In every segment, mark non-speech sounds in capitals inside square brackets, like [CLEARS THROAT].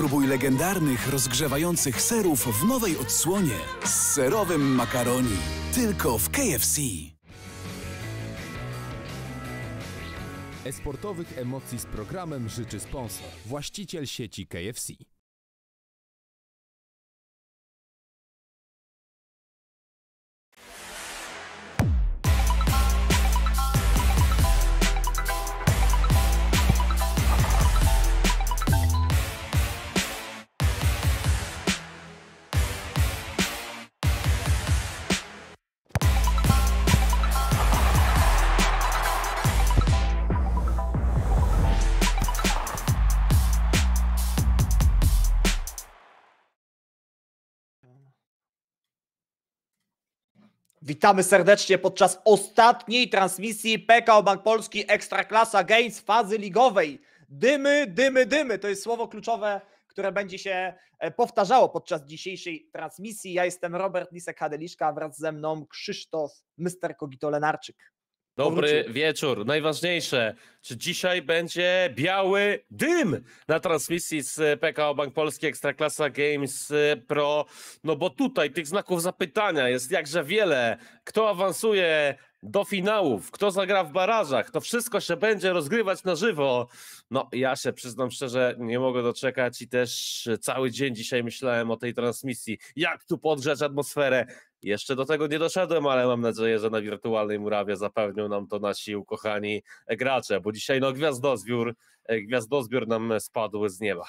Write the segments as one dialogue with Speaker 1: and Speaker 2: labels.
Speaker 1: Spróbuj legendarnych, rozgrzewających serów w nowej odsłonie z serowym makaroni. Tylko w KFC.
Speaker 2: Esportowych emocji z programem życzy sponsor, właściciel sieci KFC.
Speaker 3: Witamy serdecznie podczas ostatniej transmisji PKO Bank Polski Ekstraklasa Games fazy ligowej. Dymy, dymy, dymy to jest słowo kluczowe, które będzie się e, powtarzało podczas dzisiejszej transmisji. Ja jestem Robert Lisek-Hadeliszka, wraz ze mną Krzysztof Mister Kogito-Lenarczyk. Dobry
Speaker 2: Powrócił. wieczór. Najważniejsze, czy dzisiaj będzie biały dym na transmisji z PKO Bank Polski Ekstraklasa Games Pro? No bo tutaj tych znaków zapytania jest jakże wiele. Kto awansuje do finałów, kto zagra w barażach, to wszystko się będzie rozgrywać na żywo. No ja się przyznam szczerze, nie mogę doczekać i też cały dzień dzisiaj myślałem o tej transmisji. Jak tu podgrzać atmosferę? Jeszcze do tego nie doszedłem, ale mam nadzieję, że na wirtualnej murawie zapewnią nam to nasi ukochani gracze, bo dzisiaj no gwiazdozbiór, e, gwiazdozbiór nam spadł z nieba.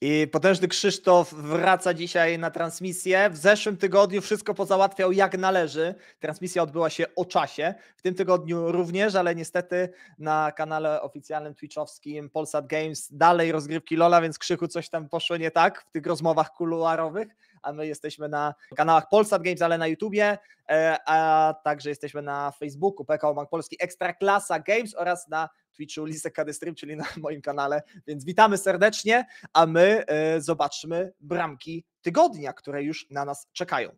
Speaker 3: I potężny Krzysztof wraca dzisiaj na transmisję. W zeszłym tygodniu wszystko pozałatwiał jak należy. Transmisja odbyła się o czasie. W tym tygodniu również, ale niestety na kanale oficjalnym twitchowskim Polsat Games dalej rozgrywki Lola, więc Krzychu coś tam poszło nie tak w tych rozmowach kuluarowych a my jesteśmy na kanałach Polsat Games, ale na YouTubie, e, a także jesteśmy na Facebooku PKO Bank Polski Ekstraklasa Games oraz na Twitchu Lisek Kady Stream, czyli na moim kanale, więc witamy serdecznie, a my e, zobaczmy bramki tygodnia, które już na nas czekają.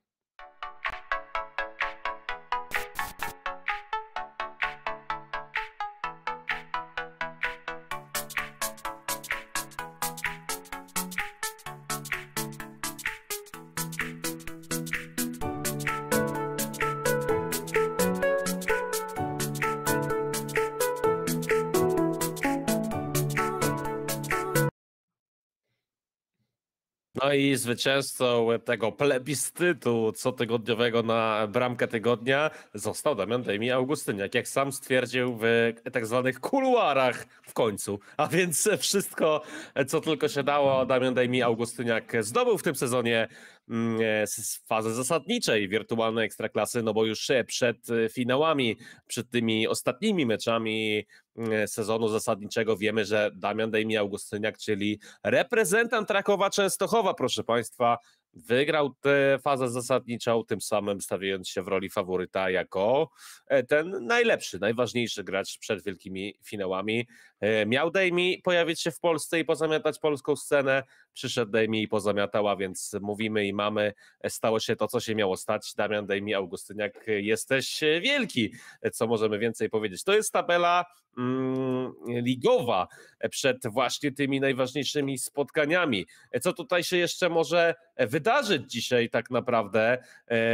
Speaker 2: No i zwycięzcą tego plebiscytu cotygodniowego na bramkę tygodnia został Damian Dejmi Augustyniak, jak sam stwierdził w tak zwanych kuluarach końcu. A więc [LAUGHS] wszystko, co tylko się dało, Damian Dejmi Augustyniak zdobył w tym sezonie mm, e, z fazy zasadniczej wirtualnej ekstraklasy, no bo już przed e, finałami, przed tymi ostatnimi meczami e, sezonu zasadniczego wiemy, że Damian Dejmi Augustyniak, czyli reprezentant Rakowa Częstochowa, proszę Państwa, Wygrał tę fazę zasadniczą, tym samym stawiając się w roli faworyta jako e, ten najlepszy, najważniejszy gracz przed wielkimi finałami. E, miał Dejmi pojawić się w Polsce i pozamiatać polską scenę, przyszedł Dejmi i pozamiatała, więc mówimy i mamy. E, stało się to, co się miało stać. Damian Dejmi, Augustyniak, e, jesteś e, wielki. Co możemy więcej powiedzieć? To jest tabela mm, ligowa przed właśnie tymi najważniejszymi spotkaniami. Co tutaj się jeszcze może wydarzyć dzisiaj tak naprawdę?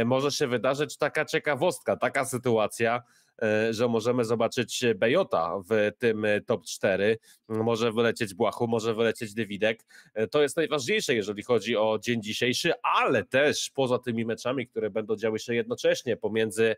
Speaker 2: Może się wydarzyć taka ciekawostka, taka sytuacja, E, że możemy zobaczyć Bejota w tym e, top 4. Może wylecieć Błachu, może wylecieć Dywidek. E, to jest najważniejsze, jeżeli chodzi o dzień dzisiejszy, ale też poza tymi meczami, które będą działy się jednocześnie pomiędzy,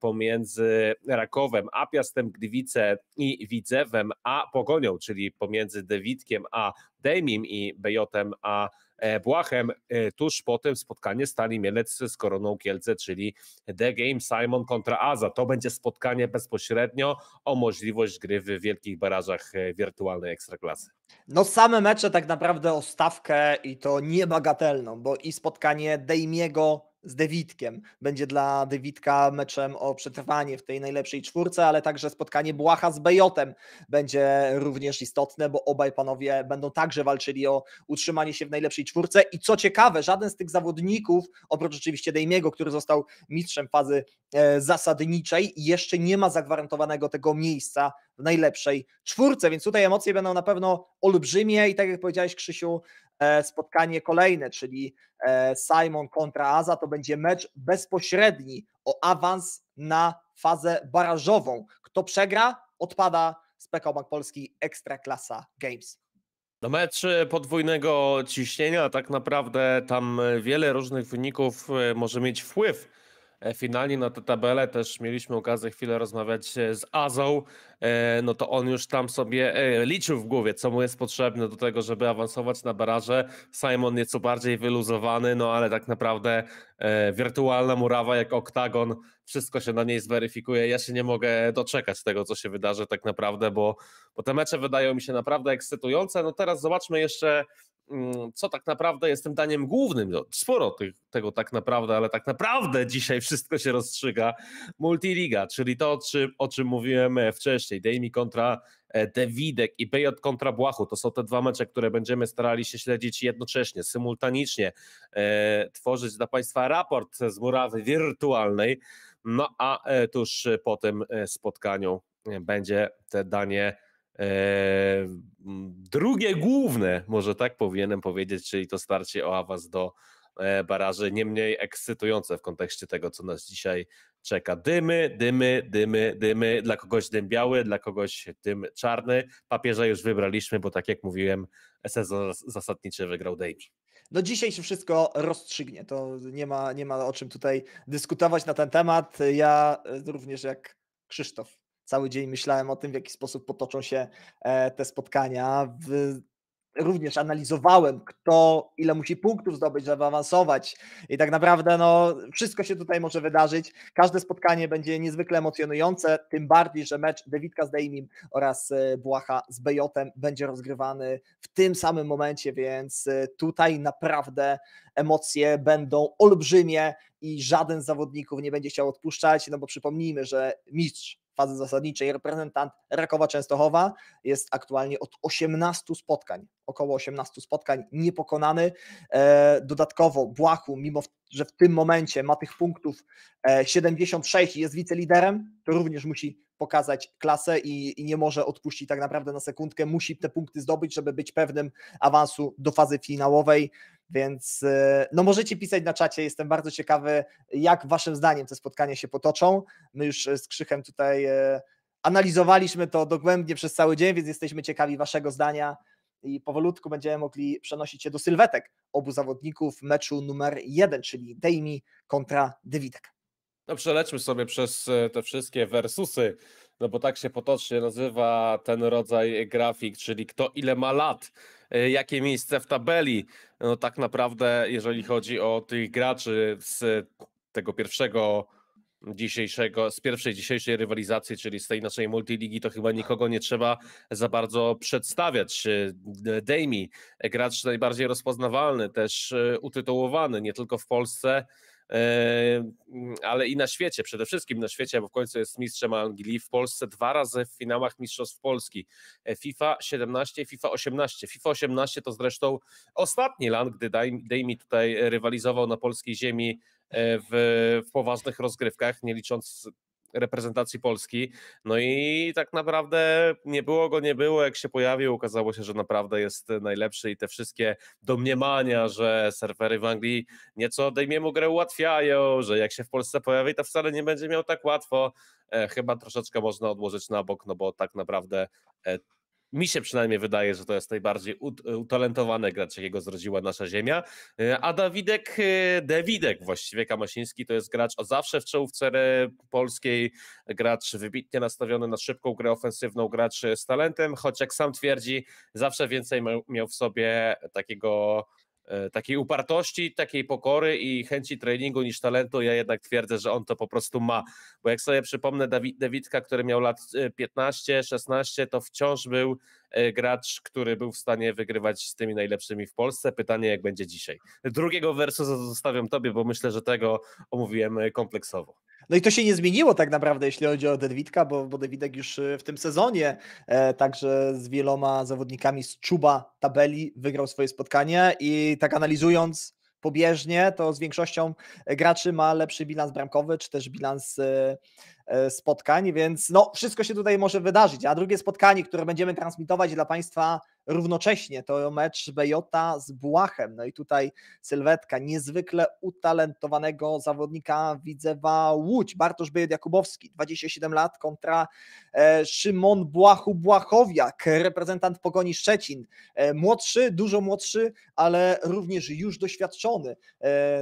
Speaker 2: pomiędzy Rakowem, a Piastem Gliwice i Widzewem, a Pogonią, czyli pomiędzy Dywidkiem a Dejmim i Bejotem, a E, Błachem. E, tuż potem spotkanie Stali Mielec z Koroną Kielce, czyli The Game Simon kontra Aza. To będzie spotkanie bezpośrednio o możliwość gry w wielkich barażach e, wirtualnej ekstraklasy.
Speaker 3: No same mecze tak naprawdę o stawkę i to niebagatelną, bo i spotkanie Dejmiego z Dewitkiem. Będzie dla Dewitka meczem o przetrwanie w tej najlepszej czwórce, ale także spotkanie Błacha z Bejotem będzie również istotne, bo obaj panowie będą także walczyli o utrzymanie się w najlepszej czwórce. I co ciekawe, żaden z tych zawodników, oprócz oczywiście Dejmiego, który został mistrzem fazy e, zasadniczej, jeszcze nie ma zagwarantowanego tego miejsca w najlepszej czwórce, więc tutaj emocje będą na pewno olbrzymie i tak jak powiedziałeś Krzysiu, E, spotkanie kolejne, czyli e, Simon kontra Aza, to będzie mecz bezpośredni o awans na fazę barażową. Kto przegra, odpada z PKO Bank Polski Klasa Games.
Speaker 2: No mecz e, podwójnego ciśnienia, tak naprawdę tam wiele różnych wyników może mieć wpływ E, finalnie na tę tabelę też mieliśmy okazję chwilę rozmawiać e, z Azą, e, no to on już tam sobie liczył w głowie, co mu jest potrzebne do tego, żeby awansować na baraże. Simon nieco bardziej wyluzowany, no ale tak naprawdę wirtualna murawa jak oktagon wszystko się na niej zweryfikuje. Ja się nie mogę doczekać tego, co się wydarzy tak naprawdę, bo, bo te mecze wydają mi się naprawdę ekscytujące. No teraz zobaczmy jeszcze, mm, co tak naprawdę jest tym daniem głównym. No, sporo tych, tego tak naprawdę, ale tak naprawdę dzisiaj wszystko się rozstrzyga. Multiliga, czyli to, o czym, o czym mówiłem e, wcześniej. Dejmi kontra e, Dewidek i Bayot kontra Błachu. To są te dwa mecze, które będziemy starali się śledzić jednocześnie, symultanicznie, e, tworzyć dla Państwa raport z murawy wirtualnej. No a e, tuż e, po tym e, spotkaniu będzie te danie drugie główne, może tak powinienem powiedzieć, czyli to starcie o awans do baraży, niemniej ekscytujące w kontekście tego, co nas dzisiaj czeka. Dymy, dymy, dymy, dymy, dla kogoś dym biały, dla kogoś dym czarny. Papieża już wybraliśmy, bo tak jak mówiłem, sezon zasadniczy wygrał Dejmi.
Speaker 3: No dzisiaj się wszystko rozstrzygnie, to nie ma, nie ma o czym tutaj dyskutować na ten temat. Ja e, również jak Krzysztof cały dzień myślałem o tym, w jaki sposób potoczą się e, te spotkania również analizowałem, kto ile musi punktów zdobyć, żeby awansować. I tak naprawdę no, wszystko się tutaj może wydarzyć. Każde spotkanie będzie niezwykle emocjonujące, tym bardziej, że mecz Dewidka z Deimim oraz e, Błacha z Bejotem będzie rozgrywany w tym samym momencie, więc e, tutaj naprawdę emocje będą olbrzymie i żaden z zawodników nie będzie chciał odpuszczać, no bo przypomnijmy, że mistrz fazy zasadniczej. Reprezentant Rakowa Częstochowa jest aktualnie od 18 spotkań, około 18 spotkań niepokonany. E, dodatkowo Błachu, mimo że w tym momencie ma tych punktów 76 e, i jest wiceliderem, to również musi pokazać klasę i, i nie może odpuścić tak naprawdę na sekundkę. Musi te punkty zdobyć, żeby być pewnym awansu do fazy finałowej. Więc e, no możecie pisać na czacie. Jestem bardzo ciekawy, jak waszym zdaniem te spotkania się potoczą. My już e, z Krzychem tutaj e, analizowaliśmy to dogłębnie przez cały dzień, więc jesteśmy ciekawi waszego zdania i powolutku będziemy mogli przenosić się do sylwetek obu zawodników meczu numer jeden, czyli Dejmi kontra Dywitek.
Speaker 2: No przelećmy sobie przez te wszystkie versusy, no bo tak się potocznie nazywa ten rodzaj grafik, czyli kto ile ma lat. E, jakie miejsce w tabeli. No tak naprawdę, jeżeli chodzi o tych graczy z tego pierwszego dzisiejszego, z pierwszej dzisiejszej rywalizacji, czyli z tej naszej multiligi, to chyba nikogo nie trzeba za bardzo przedstawiać. E, Dejmi, e, gracz najbardziej rozpoznawalny, też utytułowany nie tylko w Polsce, Mm, ale i na świecie, przede wszystkim na świecie, bo w końcu jest mistrzem Anglii, w Polsce dwa razy w finałach Mistrzostw Polski. E, FIFA 17 FIFA 18. FIFA 18 to zresztą ostatni land, gdy Dejmi tutaj rywalizował na polskiej ziemi e, w, w poważnych rozgrywkach, nie licząc reprezentacji Polski. No i tak naprawdę nie było go, nie było. Jak się pojawił, okazało się, że naprawdę jest najlepszy i te wszystkie domniemania, że serwery w Anglii nieco Dejmiemu grę ułatwiają, że jak się w Polsce pojawi, to wcale nie będzie miał tak łatwo. E, chyba troszeczkę można odłożyć na bok, no bo tak naprawdę e, mi się przynajmniej wydaje, że to jest najbardziej e, utalentowany gracz, jakiego zrodziła nasza ziemia. E, a Dawidek, e, Dawidek właściwie Kamasiński to jest gracz o zawsze w czołówce polskiej, gracz wybitnie nastawiony na szybką grę ofensywną, gracz z talentem, choć jak sam twierdzi, zawsze więcej miał w sobie takiego E, takiej upartości, takiej pokory i chęci treningu niż talentu, ja jednak twierdzę, że on to po prostu ma. Bo jak sobie przypomnę Dawid, Dawidka, który miał lat 15, e, 16, to wciąż był e, gracz, który był w stanie wygrywać z tymi najlepszymi w Polsce. Pytanie, jak będzie dzisiaj. Drugiego wersu zostawiam tobie, bo myślę, że tego omówiłem kompleksowo.
Speaker 3: No i to się nie zmieniło tak naprawdę, jeśli chodzi o Dedwitka, bo, bo Dedwitek już e, w tym sezonie, e, także z wieloma zawodnikami z czuba tabeli wygrał swoje spotkanie i tak analizując pobieżnie, to z większością graczy ma lepszy bilans bramkowy, czy też bilans e, E, spotkań, więc no, wszystko się tutaj może wydarzyć. A drugie spotkanie, które będziemy transmitować dla Państwa równocześnie, to mecz Bejota z Błachem. No i tutaj sylwetka niezwykle utalentowanego zawodnika Widzewa Łódź, Bartosz Bejot Jakubowski, 27 lat kontra e, Szymon Błachu Błachowiak, reprezentant Pogoni Szczecin. E, młodszy, dużo młodszy, ale również już doświadczony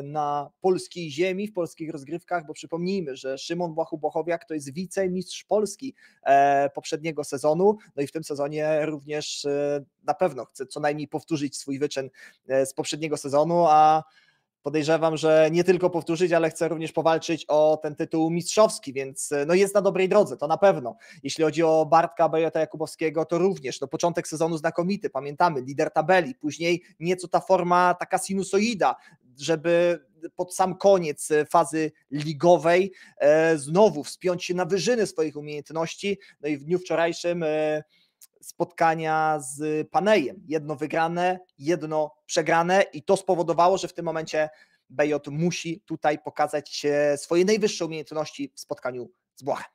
Speaker 3: na polskiej ziemi, w polskich rozgrywkach, bo przypomnijmy, że Szymon Błachu Błachowiak tak? to jest wicemistrz Polski e, poprzedniego sezonu, no i w tym sezonie również e, na pewno chce co najmniej powtórzyć swój wyczyn e, z poprzedniego sezonu, a podejrzewam, że nie tylko powtórzyć, ale chce również powalczyć o ten tytuł mistrzowski, więc e, no jest na dobrej drodze, to na pewno. Jeśli chodzi o Bartka Bejota Jakubowskiego, to również no początek sezonu znakomity, pamiętamy, lider tabeli, później nieco ta forma taka sinusoida, żeby pod sam koniec e, fazy ligowej e, znowu wspiąć się na wyżyny swoich umiejętności. No i w dniu wczorajszym spotkania z Panejem. Jedno wygrane, jedno przegrane i to spowodowało, że w tym momencie Bejot musi tutaj pokazać swoje najwyższe umiejętności w spotkaniu z Błachem.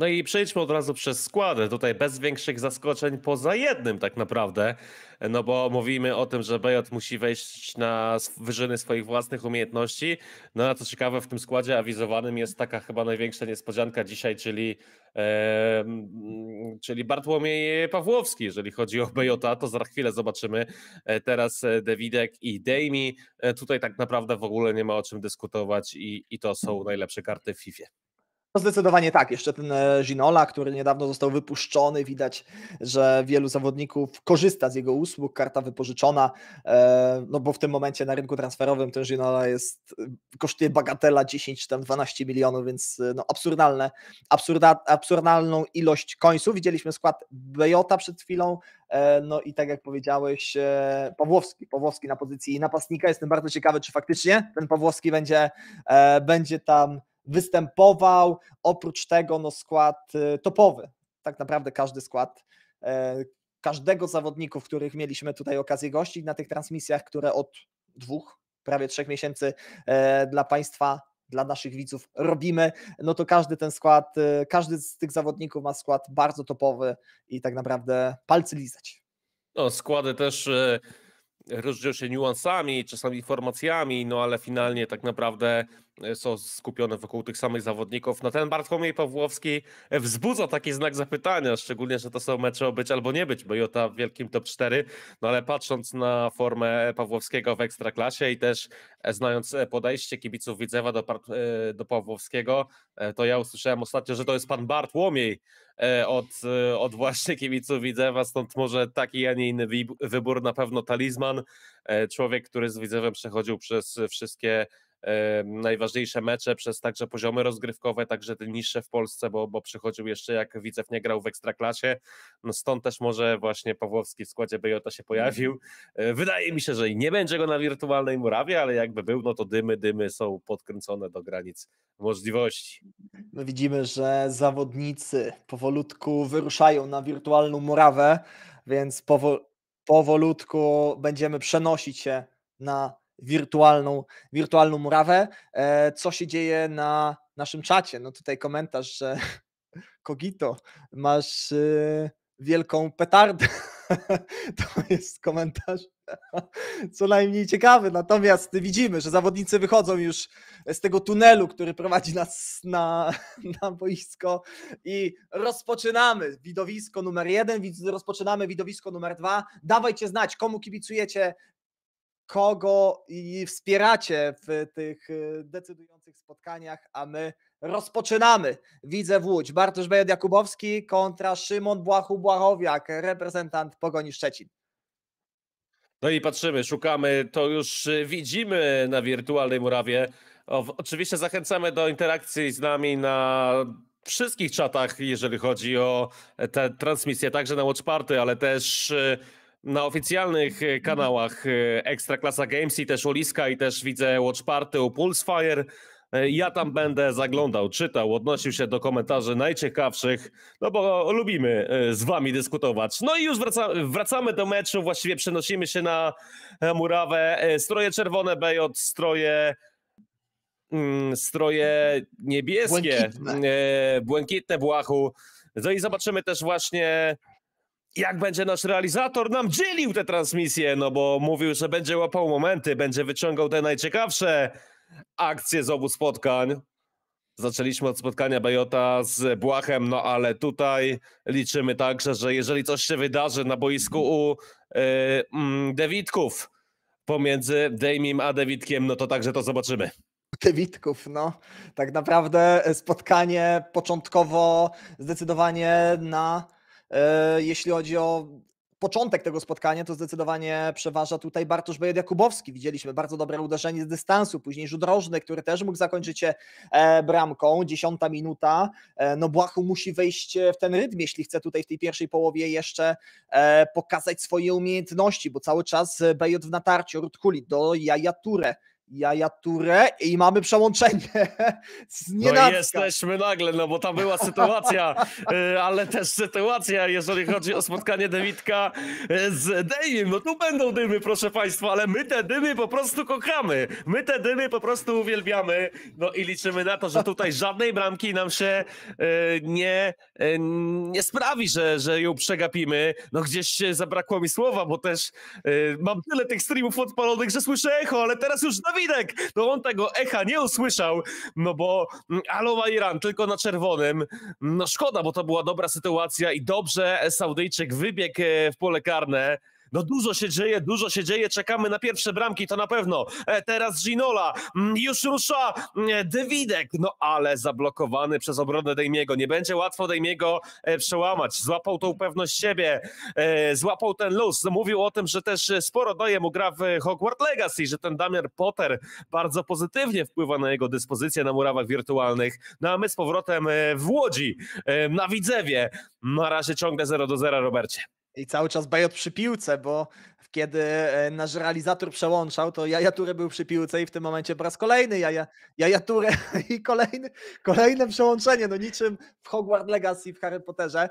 Speaker 2: No i przejdźmy od razu przez składę, tutaj bez większych zaskoczeń poza jednym tak naprawdę, no bo mówimy o tym, że Bejot musi wejść na wyżyny swoich własnych umiejętności, no a co ciekawe w tym składzie awizowanym jest taka chyba największa niespodzianka dzisiaj, czyli, e, czyli Bartłomiej Pawłowski, jeżeli chodzi o Bejota, to za chwilę zobaczymy e, teraz e, Dawidek i Dejmi, e, tutaj tak naprawdę w ogóle nie ma o czym dyskutować i, i to są najlepsze karty w FIFA.
Speaker 3: No zdecydowanie tak. Jeszcze ten Ginola, e, który niedawno został wypuszczony, widać, że wielu zawodników korzysta z jego usług, karta wypożyczona, e, no bo w tym momencie na rynku transferowym ten Ginola jest, e, kosztuje bagatela 10 czy tam 12 milionów, więc no absurdalne, absurda, absurdalną ilość końców. Widzieliśmy skład Bejota przed chwilą, no i tak jak powiedziałeś, Pawłowski, Pawłowski na pozycji napastnika. Jestem bardzo ciekawy, czy faktycznie ten Pawłowski będzie, będzie tam występował. Oprócz tego no, skład y, topowy. Tak naprawdę każdy skład e, każdego zawodnika, których mieliśmy tutaj okazję gościć na tych transmisjach, które od dwóch, prawie trzech miesięcy e, dla Państwa dla naszych widzów robimy, no to każdy ten skład, y, każdy z tych zawodników ma skład bardzo topowy i tak naprawdę palcy lizać.
Speaker 2: No, składy też e, różnią się niuansami, czasami informacjami, no ale finalnie tak naprawdę są skupione wokół tych samych zawodników. No ten Bartłomiej Pawłowski e, wzbudza taki znak zapytania, szczególnie, że to są mecze o być albo nie być, bo Jota w wielkim top 4, no ale patrząc na formę Pawłowskiego w Ekstraklasie i też e, znając e, podejście kibiców Widzewa do, do Pawłowskiego, to ja usłyszałem ostatnio, że to jest pan Bartłomiej od, od właśnie kibiców Widzewa, stąd może taki, a nie inny wybór, na pewno talizman, człowiek, który z Widzewem przechodził przez wszystkie najważniejsze mecze przez także poziomy rozgrywkowe, także te niższe w Polsce, bo, bo przychodził jeszcze jak Widzew nie grał w Ekstraklasie, no stąd też może właśnie Pawłowski w składzie Bejota się pojawił. E, wydaje mi się, że i nie będzie go na wirtualnej murawie, ale jakby był, no to dymy, dymy są podkręcone do granic możliwości.
Speaker 3: No widzimy, że zawodnicy powolutku wyruszają na wirtualną murawę, więc powo powolutku będziemy przenosić się na wirtualną, wirtualną murawę. E, co się dzieje na naszym czacie? No tutaj komentarz, że [LAUGHS] Kogito, masz y, wielką petardę. [LAUGHS] To jest komentarz [LAUGHS] co najmniej ciekawy. Natomiast widzimy, że zawodnicy wychodzą już z tego tunelu, który prowadzi nas na, na boisko i rozpoczynamy widowisko numer jeden, rozpoczynamy widowisko numer dwa. Dawajcie znać, komu kibicujecie, kogo wspieracie w tych y, decydujących spotkaniach, a my rozpoczynamy. Widzę w Łódź. Bartosz bejad Jakubowski kontra Szymon Błachu-Błachowiak, reprezentant Pogoni Szczecin.
Speaker 2: No i patrzymy, szukamy, to już y, widzimy na wirtualnej murawie. Oczywiście zachęcamy do interakcji z nami na wszystkich czatach, jeżeli chodzi o e, tę transmisję, także na Watch Party, ale też y, na oficjalnych e, kanałach e, Ekstra Klasa Games i też uliska i też widzę Watch Party u Fire. E, ja tam będę zaglądał, czytał, odnosił się do komentarzy najciekawszych, no bo lubimy z wami dyskutować. No i już wraca, wracamy do meczu, właściwie przenosimy się na murawę. Stroje czerwone BJ, stroje mm, stroje niebieskie, błękitne, błękitne Błachu. No i zobaczymy też właśnie jak będzie nasz realizator nam dzielił te transmisje, no bo mówił, że będzie łapał momenty, będzie wyciągał te najciekawsze akcje z obu spotkań. Zaczęliśmy od spotkania Bejota z Błachem, no ale tutaj liczymy także, że jeżeli coś się wydarzy na boisku u yy, e, mm, Dewitków pomiędzy Dejmim a Dewitkiem, no to także to zobaczymy.
Speaker 3: Dewitków, no. Tak naprawdę spotkanie początkowo zdecydowanie na E, jeśli chodzi o początek tego spotkania, to zdecydowanie przeważa tutaj Bartosz Bejed Jakubowski. Widzieliśmy bardzo dobre uderzenie z dystansu, później rzut rożny, który też mógł zakończyć się e, bramką. Dziesiąta minuta. E, no Błachu musi wejść w ten rytm, jeśli chce tutaj w tej pierwszej połowie jeszcze pokazać swoje umiejętności, bo cały czas Bejed w natarciu, Rutkulit do Jaja Ture. Jaja Ture i mamy przełączenie [LAUGHS] z nienacka. No jesteśmy
Speaker 2: nagle, no bo tam była sytuacja, [LAUGHS] e, ale też sytuacja, jeżeli chodzi o spotkanie Dewidka e, z Dejim. No tu będą dymy, proszę Państwa, ale my te dymy po prostu kochamy. My te dymy po prostu uwielbiamy. No i liczymy na to, że tutaj żadnej bramki nam się e, nie, nie sprawi, że, że ją przegapimy. No gdzieś zabrakło mi słowa, bo też mam tyle tych streamów odpalonych, że słyszę echo, ale teraz już nawet to No on tego echa nie usłyszał, no bo mm, Alowa Iran tylko na czerwonym. No szkoda, bo to była dobra sytuacja i dobrze Saudyjczyk wybiegł e, w pole karne. No dużo się dzieje, dużo się dzieje, czekamy na pierwsze bramki, to na pewno. E, teraz Ginola, mm, już rusza mm, e, Dewidek, no ale zablokowany przez obronę Dejmiego. Nie będzie łatwo Dejmiego e, przełamać. Złapał tą pewność siebie, złapał ten luz. Mówił o tym, że też sporo daje mu gra w Hogwarts Legacy, że ten Damian Potter bardzo pozytywnie wpływa na jego dyspozycję na murawach wirtualnych. No a my z powrotem w Łodzi, na Widzewie. Na razie ciągle 0 do
Speaker 3: 0, Robercie. I cały czas Bajot przy piłce, bo kiedy e, nasz realizator przełączał, to Jaja Ture był przy piłce i w tym momencie po raz kolejny Jaja, Jaja Ture [LAUGHS] i kolejny, kolejne przełączenie, no niczym w Hogwarts Legacy w Harry Potterze.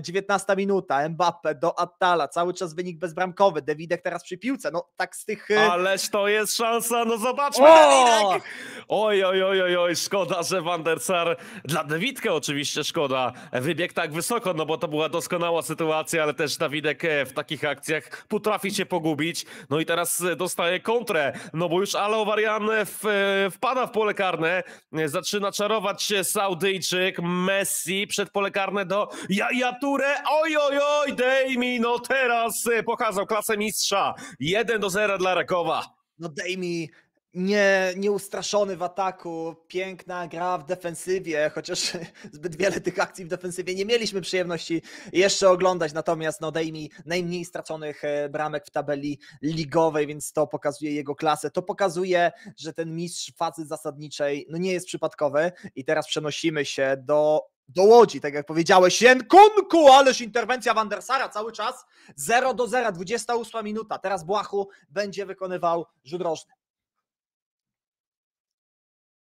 Speaker 3: 19 e, minuta, Mbappe do Attala, cały czas wynik bezbramkowy, Dewidek teraz przy piłce, no tak z tych... E,
Speaker 2: Ależ to jest szansa, no zobaczmy Dewidek! Oj, oj, oj, oj, oj, szkoda, że Van der Sar, dla Dewidka oczywiście szkoda, wybiegł tak wysoko, no bo to była doskonała sytuacja, ale też Dawidek w takich akcjach potrafi potrafi cię pogubić. No i teraz e, dostaje kontrę, no bo już Alowarian e, w, e, wpada w pole karne, zaczyna czarować się Saudyjczyk, Messi przed pole karne do Jaja Ture, oj, oj, oj, Dejmi, no teraz pokazał klasę mistrza, 1 do 0 dla Rakowa.
Speaker 3: No Dejmi nie, nieustraszony w ataku, piękna gra w defensywie, chociaż [LAUGHS] zbyt wiele tych akcji w defensywie nie mieliśmy przyjemności jeszcze oglądać, natomiast no odejmij najmniej straconych e, bramek w tabeli ligowej, więc to pokazuje jego klasę, to pokazuje, że ten mistrz fazy zasadniczej no nie jest przypadkowy i teraz przenosimy się do do Łodzi, tak jak powiedziałeś, Jenkunku, ależ interwencja Wandersara cały czas, 0 do 0, 28 minuta, teraz Błachu będzie wykonywał rzut rożny.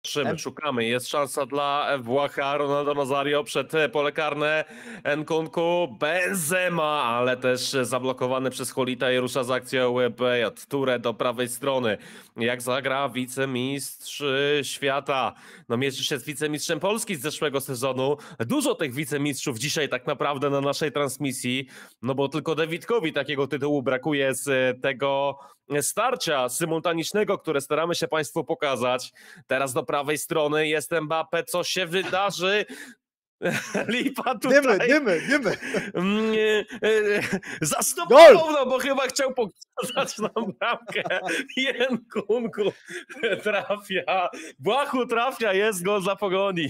Speaker 2: Patrzymy, szukamy. Jest szansa dla Włacha Ronaldo Nazario przed e, pole karne Nkunku, Benzema, ale też zablokowany przez Holita i rusza z akcją BJ. Ture do prawej strony. Jak zagra wicemistrz e, świata? No mierzy się z wicemistrzem Polski z zeszłego sezonu. Dużo tych wicemistrzów dzisiaj tak naprawdę na naszej transmisji, no bo tylko Dawidkowi takiego tytułu brakuje z e, tego starcia symultanicznego, które staramy się Państwu pokazać. Teraz do prawej strony jest Mbappe, co się wydarzy? [LAUGHS]
Speaker 1: Lipa tutaj. Dymy, dymy, dymy. Mm, e, e,
Speaker 2: zastopował, no bo chyba chciał pokazać nam bramkę. [LAUGHS] Jenkunku trafia. Błachu trafia, jest gol za pogoni.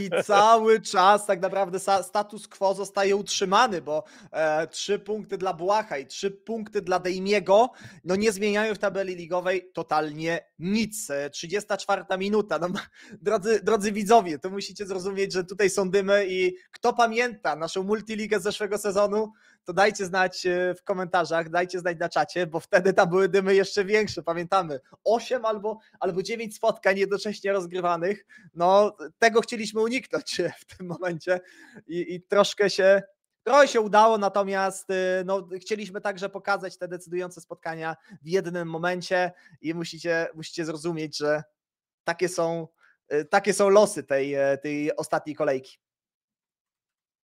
Speaker 3: I cały czas tak naprawdę status quo zostaje utrzymany, bo e, trzy punkty dla Błacha i trzy punkty dla Dejmiego no nie zmieniają w tabeli ligowej totalnie nic. 34 e, minuta. No, [LAUGHS] drodzy, drodzy widzowie, to musicie zrozumieć, że tutaj są dymy i kto pamięta naszą multiligę z zeszłego sezonu, to dajcie znać e, w komentarzach, dajcie znać na czacie, bo wtedy tam były dymy jeszcze większe, pamiętamy. osiem albo, albo dziewięć spotkań jednocześnie rozgrywanych. No, tego chcieliśmy uniknąć e, w tym momencie i, i troszkę się Trochę się udało, natomiast e, no, chcieliśmy także pokazać te decydujące spotkania w jednym momencie i musicie, musicie zrozumieć, że takie są, takie są losy tej, tej ostatniej kolejki.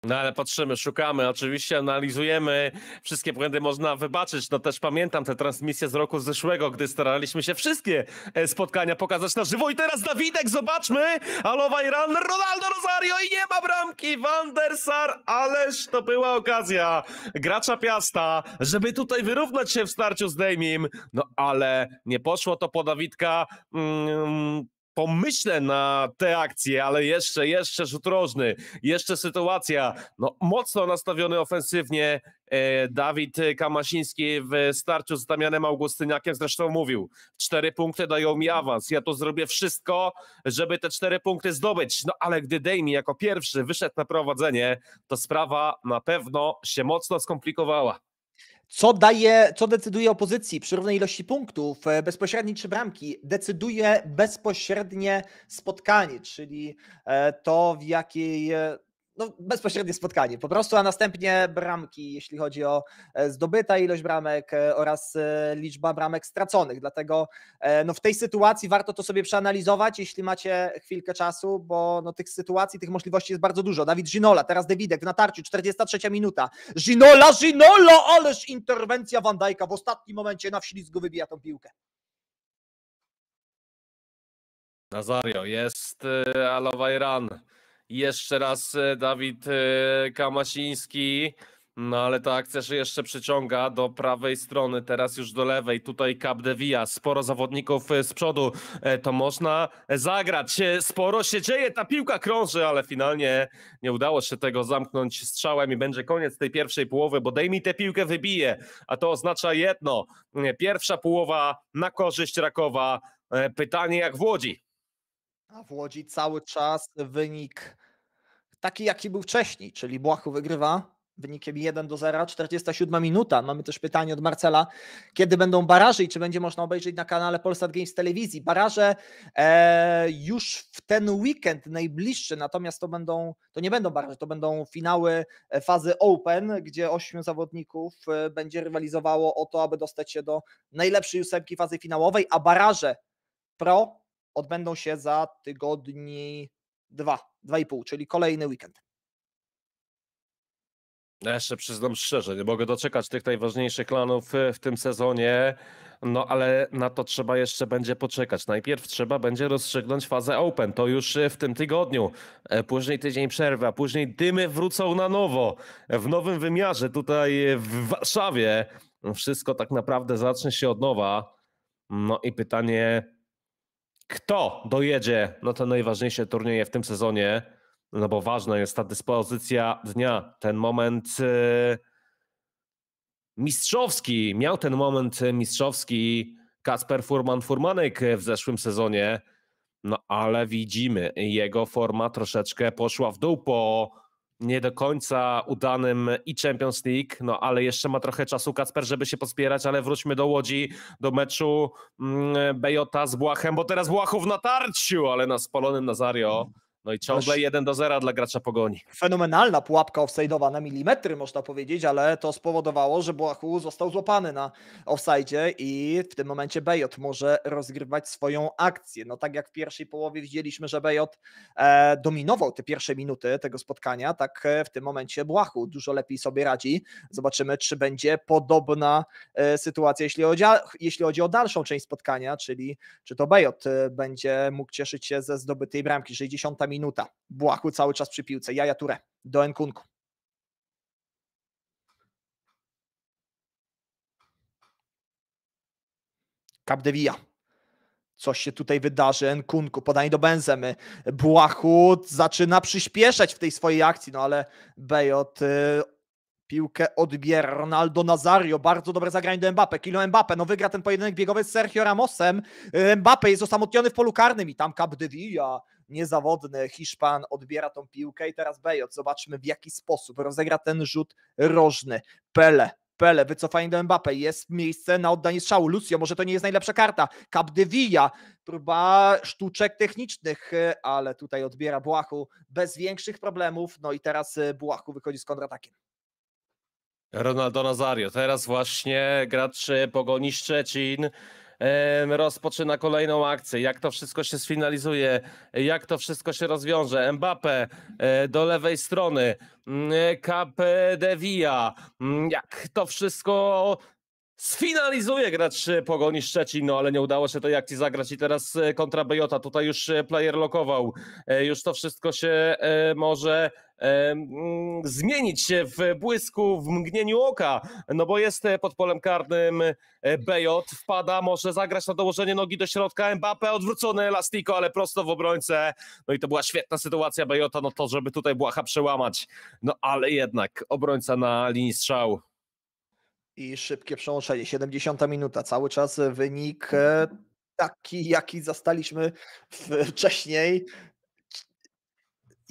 Speaker 2: No ale patrzymy, szukamy, oczywiście analizujemy, wszystkie błędy można wybaczyć. No też pamiętam tę transmisję z roku zeszłego, gdy staraliśmy się wszystkie e, spotkania pokazać na żywo. I teraz Dawidek, zobaczmy! Alowaj run, Ronaldo Rosario i nie ma bramki! Van der Sar, ależ to była okazja gracza Piasta, żeby tutaj wyrównać się w starciu z Dejmim. No ale nie poszło to po Dawidka. Mm, pomyślę na te akcje, ale jeszcze, jeszcze rzut rożny, jeszcze sytuacja, no mocno nastawiony ofensywnie e, Dawid Kamasiński w starciu z Damianem Augustyniakiem zresztą mówił, cztery punkty dają mi awans, ja to zrobię wszystko, żeby te cztery punkty zdobyć, no ale gdy Dejmi jako pierwszy wyszedł na prowadzenie, to sprawa na pewno się
Speaker 3: mocno skomplikowała. Co daje, co decyduje opozycji przy równej ilości punktów, e, bezpośredniej czy bramki? Decyduje bezpośrednie spotkanie, czyli e, to w jakiej e, no, bezpośrednie spotkanie po prostu, a następnie bramki, jeśli chodzi o e, zdobyta ilość bramek e, oraz e, liczba bramek straconych. Dlatego no, w tej sytuacji warto to sobie przeanalizować, jeśli macie chwilkę czasu, bo no, tych sytuacji, tych możliwości jest bardzo dużo. Dawid Ginola, teraz Dewidek w natarciu, 43 minuta. Ginola, Ginola, ależ interwencja Wandajka w ostatnim momencie na wślizgu wybija tą piłkę.
Speaker 2: Nazario, jest Alawajran. Jeszcze raz e, Dawid e, Kamasiński. No ale ta akcja się jeszcze przyciąga do prawej strony, teraz już do lewej. Tutaj Capdevia, sporo zawodników e, z przodu. To można zagrać. Sporo się dzieje, ta piłka krąży, ale finalnie nie udało się tego zamknąć strzałem i będzie koniec tej pierwszej połowy, bo Dejmi tę piłkę wybije, a to oznacza jedno. Pierwsza połowa na korzyść Rakowa. Pytanie jak w Łodzi.
Speaker 3: A w Łodzi cały czas wynik taki, jaki był wcześniej, czyli Błachu wygrywa wynikiem 1 do 0, 47 minuta. Mamy też pytanie od Marcela, kiedy będą baraże i czy będzie można obejrzeć na kanale Polsat Games Telewizji. Baraże e, już w ten weekend najbliższy, natomiast to będą, to nie będą baraże, to będą finały e, fazy Open, gdzie ośmiu zawodników e, będzie rywalizowało o to, aby dostać się do najlepszej ósemki fazy finałowej, a baraże Pro odbędą się za tygodni 2, 2,5, czyli kolejny weekend.
Speaker 2: Ja jeszcze przyznam szczerze, nie mogę doczekać tych najważniejszych klanów e, w tym sezonie, no ale na to trzeba jeszcze będzie poczekać. Najpierw trzeba będzie rozstrzygnąć fazę Open, to już e, w tym tygodniu, e, później tydzień przerwy, a później dymy wrócą na nowo, w nowym wymiarze tutaj w Warszawie. Wszystko tak naprawdę zacznie się od nowa. No i pytanie, kto dojedzie na te najważniejsze turnieje w tym sezonie, no bo ważna jest ta dyspozycja dnia, ten moment e, mistrzowski, miał ten moment mistrzowski Kasper Furman-Furmanek w zeszłym sezonie, no ale widzimy, jego forma troszeczkę poszła w dół po nie do końca udanym i Champions League, no ale jeszcze ma trochę czasu Kacper, żeby się pospierać, ale wróćmy do Łodzi, do meczu mm, Bejota z Błachem, bo teraz Błachów na tarciu, ale na spalonym Nazario no i no ciągle Aż... 1 do 0 dla gracza pogoni.
Speaker 3: Fenomenalna pułapka offside'owa na milimetry, można powiedzieć, ale to spowodowało, że Błachu został złapany na offside'zie i w tym momencie Bejot może rozgrywać swoją akcję. No tak jak w pierwszej połowie widzieliśmy, że Bejot e, dominował te pierwsze minuty tego spotkania, tak e, w tym momencie Błachu dużo lepiej sobie radzi. Zobaczymy, czy będzie podobna e, sytuacja, jeśli chodzi, o, jeśli chodzi o dalszą część spotkania, czyli czy to Bejot e, będzie mógł cieszyć się ze zdobytej bramki. 60 minuta. Błahu cały czas przy piłce. Jaja Ture do Enkunku. Capdevilla. Coś się tutaj wydarzy. Enkunku, podanie do Benzemy. Błahu zaczyna przyspieszać w tej swojej akcji, no ale Bejot y, piłkę odbiera Ronaldo Nazario. Bardzo dobre zagranie do Mbappe. Kilo Mbappe, no wygra ten pojedynek biegowy z Sergio Ramosem. Y, Mbappe jest osamotniony w polu karnym i tam Capdevilla niezawodny Hiszpan odbiera tą piłkę i teraz Bejot, zobaczmy w jaki sposób rozegra ten rzut rożny. Pele, Pele, wycofanie do Mbappe, jest miejsce na oddanie strzału. Lucio, może to nie jest najlepsza karta. Capdevilla, próba sztuczek technicznych, ale tutaj odbiera Błachu bez większych problemów. No i teraz y, Błachu wychodzi z kontratakiem.
Speaker 2: Ronaldo Nazario, teraz właśnie gracz y, Pogoni Szczecin rozpoczyna kolejną akcję, jak to wszystko się sfinalizuje, jak to wszystko się rozwiąże. Mbappe e, do lewej strony, mm, e, Cap de Villa, mm, jak to wszystko sfinalizuje gracz Pogoni Szczecin, no ale nie udało się tej akcji zagrać i teraz e, kontra Bejota, tutaj już player lokował, już to wszystko się może Mm, zmienić się w błysku, w mgnieniu oka, no bo jest e, pod polem karnym e, Bejot, wpada, może zagrać na dołożenie nogi do środka, Mbappe odwrócony Elastiko, ale prosto w obrońce, no i to była świetna sytuacja Bejota, no to żeby tutaj Błacha przełamać, no ale jednak obrońca na linii
Speaker 3: strzału. I szybkie przełączenie, 70 minuta, cały czas wynik e, taki, jaki zastaliśmy wcześniej.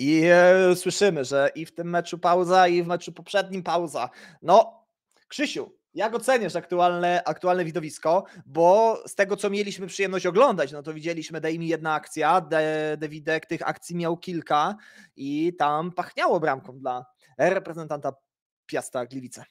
Speaker 3: I e, słyszymy, że i w tym meczu pauza, i w meczu poprzednim pauza. No, Krzysiu, jak oceniasz aktualne, aktualne widowisko? Bo z tego, co mieliśmy przyjemność oglądać, no to widzieliśmy, daj mi jedna akcja, Dawidek tych akcji miał kilka i tam pachniało bramką dla reprezentanta Piasta Gliwice.